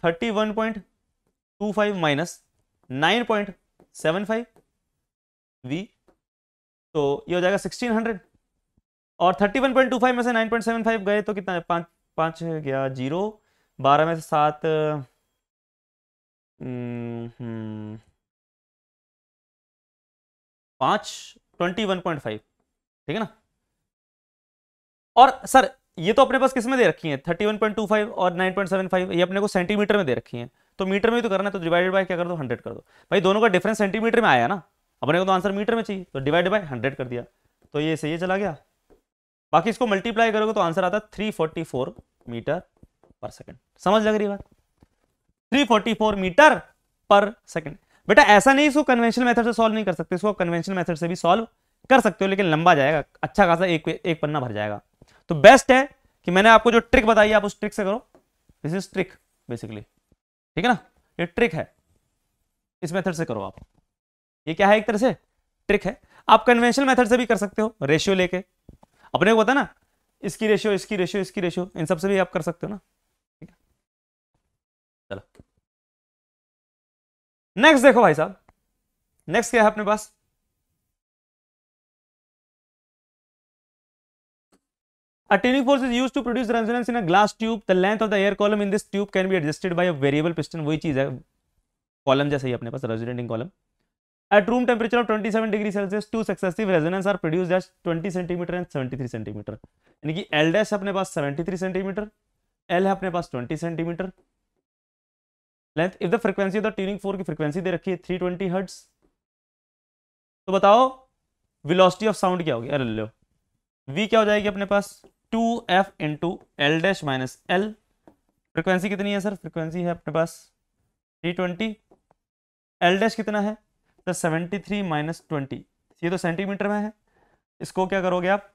thirty one point two five minus nine point seven five V तो ये हो जाएगा सिक्सटीन हंड्रेड और thirty one point two five में से नाइन पॉइंट सेवन फाइव गए तो कितना है पाँच पाँच गया जीरो बारह में से सात हम्म, हम्म, पाँच ट्वेंटी वन पॉइंट फाइव ठीक है ना और सर ये तो अपने पास किस में दे रखी है 31.25 और 9.75 ये अपने को सेंटीमीटर में दे रखी है तो मीटर में तो करना है तो डिवाइडेड बाय क्या कर दो हंड्रेड कर दो भाई दोनों का डिफरेंस सेंटीमीटर में आया ना अपने को तो आंसर मीटर में चाहिए तो डिवाइड बाय हंड्रेड कर दिया तो ये सही चला गया बाकी इसको मल्टीप्लाई करोगे तो आंसर आता है थ्री मीटर पर सेकेंड समझ लग रही बात फोर मीटर पर सेकेंड बेटा ऐसा नहीं इसको कन्वेंशनल मेथड से सॉल्व नहीं कर सकते इसको कन्वेंशनल मेथड से भी सॉल्व कर सकते हो लेकिन लंबा जाएगा अच्छा खासा एक एक पन्ना भर जाएगा तो बेस्ट है कि मैंने आपको जो ट्रिक बताई आप उस ट्रिक से करो दिस इज ट्रिक बेसिकली ठीक है ना ये ट्रिक है इस मेथड से करो आप ये क्या है एक तरह से ट्रिक है आप कन्वेंशनल मेथड से भी कर सकते हो रेशियो लेके अपने को पता ना इसकी रेशियो इसकी रेशियो इसकी रेशियो इन सब से भी आप कर सकते हो ना ठीक है चलो नेक्स्ट देखो भाई साहब नेक्स्ट क्या है अपने पास A tuning force is used to produce resonance in a glass tube. The length of the air column in this tube can be adjusted by a variable piston. वही चीज़ है कॉलम जैसा ही अपने पास resonating column At room temperature of 27 degree Celsius, two successive resonances are produced at 20 centimeter and 73 centimeter. यानी कि L dash अपने पास 73 centimeter, L है अपने पास 20 centimeter. Length, if the frequency of the tuning fork की frequency दे रखी है 320 hertz. तो बताओ velocity of sound क्या होगी? अरे लो, v क्या हो जाएगी अपने पास two F into L dash minus L frequency कितनी है सर फ्रिक्वेंसी है अपने पास थ्री ट्वेंटी एल डैश कितना है sir seventy three minus twenty ये तो सेंटीमीटर में है इसको क्या करोगे आप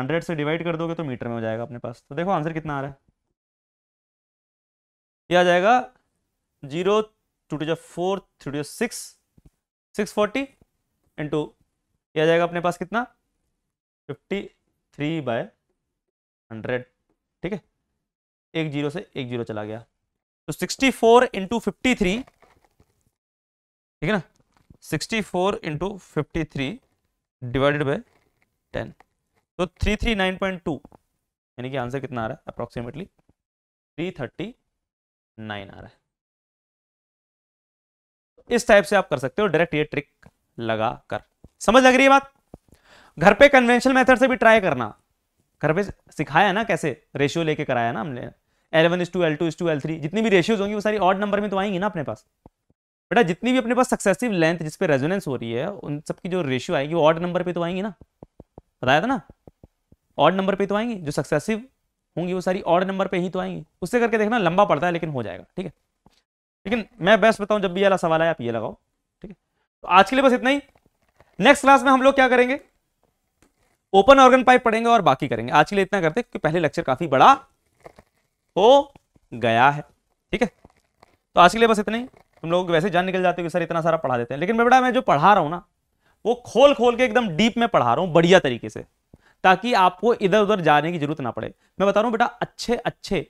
हंड्रेड से डिवाइड कर दोगे तो मीटर में हो जाएगा अपने पास तो देखो आंसर कितना आ रहा है ये आ जाएगा जीरो टू टू जो four three two six six forty into ये आ जाएगा अपने पास कितना फिफ्टी थ्री बाय हंड्रेड ठीक है एक जीरो से एक जीरो चला गया तो sixty four into fifty three ठीक है ना sixty four into fifty three divided by ten तो three three nine point two यानी कि आंसर कितना आ रहा है अप्रॉक्सीमेटली थ्री थर्टी नाइन आ रहा है इस टाइप से आप कर सकते हो डायरेक्ट ये ट्रिक लगा कर समझ लग रही है बात घर पे कन्वेंशनल मेथड से भी ट्राई करना घर पे सिखाया ना कैसे रेशियो लेके कराया ना हमने L one is to L two is to L three जितनी भी रेशियोज होंगी वो सारी ऑड नंबर में तो आएंगी ना अपने पास बेटा जितनी भी अपने पास सक्सेसिव लेंथ जिस पे रेजोनेंस हो रही है उन सबकी जो रेशियो आएगी वो ऑड नंबर पे तो आएंगी ना बताया था ना ऑड नंबर पे तो आएंगी जो सक्सेसिव होंगी वो सारी ऑड नंबर पे ही तो आएंगी उससे करके देखना लंबा पड़ता है लेकिन हो जाएगा ठीक है लेकिन मैं बेस्ट बताऊँ जब भी अला सवाल आया आप ये लगाओ ठीक है तो आज के लिए बस इतना ही नेक्स्ट क्लास में हम लोग क्या करेंगे ओपन ऑर्गन पाइप पढ़ेंगे और बाकी करेंगे आज के लिए इतना करते क्योंकि पहले लेक्चर काफी बड़ा हो गया है ठीक है तो आज के लिए बस इतना ही तुम लोग वैसे जान निकल जाते हो कि सर इतना सारा पढ़ा देते हैं लेकिन मैं बेटा मैं जो पढ़ा रहा हूँ ना वो खोल खोल के एकदम डीप में पढ़ा रहा हूँ बढ़िया तरीके से ताकि आपको इधर उधर जाने की जरूरत ना पड़े मैं बता रहा हूँ बेटा अच्छे अच्छे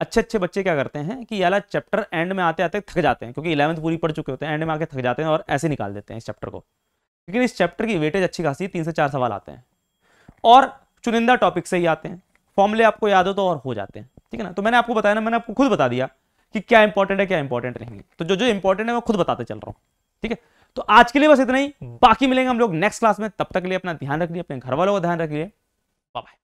अच्छे अच्छे बच्चे क्या करते हैं कि यहाँ चैप्टर एंड में आते आते थक जाते हैं क्योंकि इलेवंथ पूरी पढ़ चुके होते हैं एंड में आके थक जाते हैं और ऐसे निकाल देते हैं इस चैप्टर को लेकिन इस चैप्टर की वेटेज अच्छी खासी तीन से चार सवाल आते हैं और चुनिंदा टॉपिक से ही आते हैं फॉर्मले आपको याद हो तो और हो जाते हैं ठीक है ना तो मैंने आपको बताया ना मैंने आपको खुद बता दिया कि क्या इंपॉर्टेंट है क्या इंपॉर्टेंट नहीं है तो जो जो इंपॉर्टेंट है मैं खुद बताते चल रहा हूँ ठीक है तो आज के लिए बस इतना ही हम्म। बाकी मिलेंगे हम लोग नेक्स्ट क्लास में तब तक के लिए अपना ध्यान रखिए अपने घर वालों का ध्यान रखिए बाय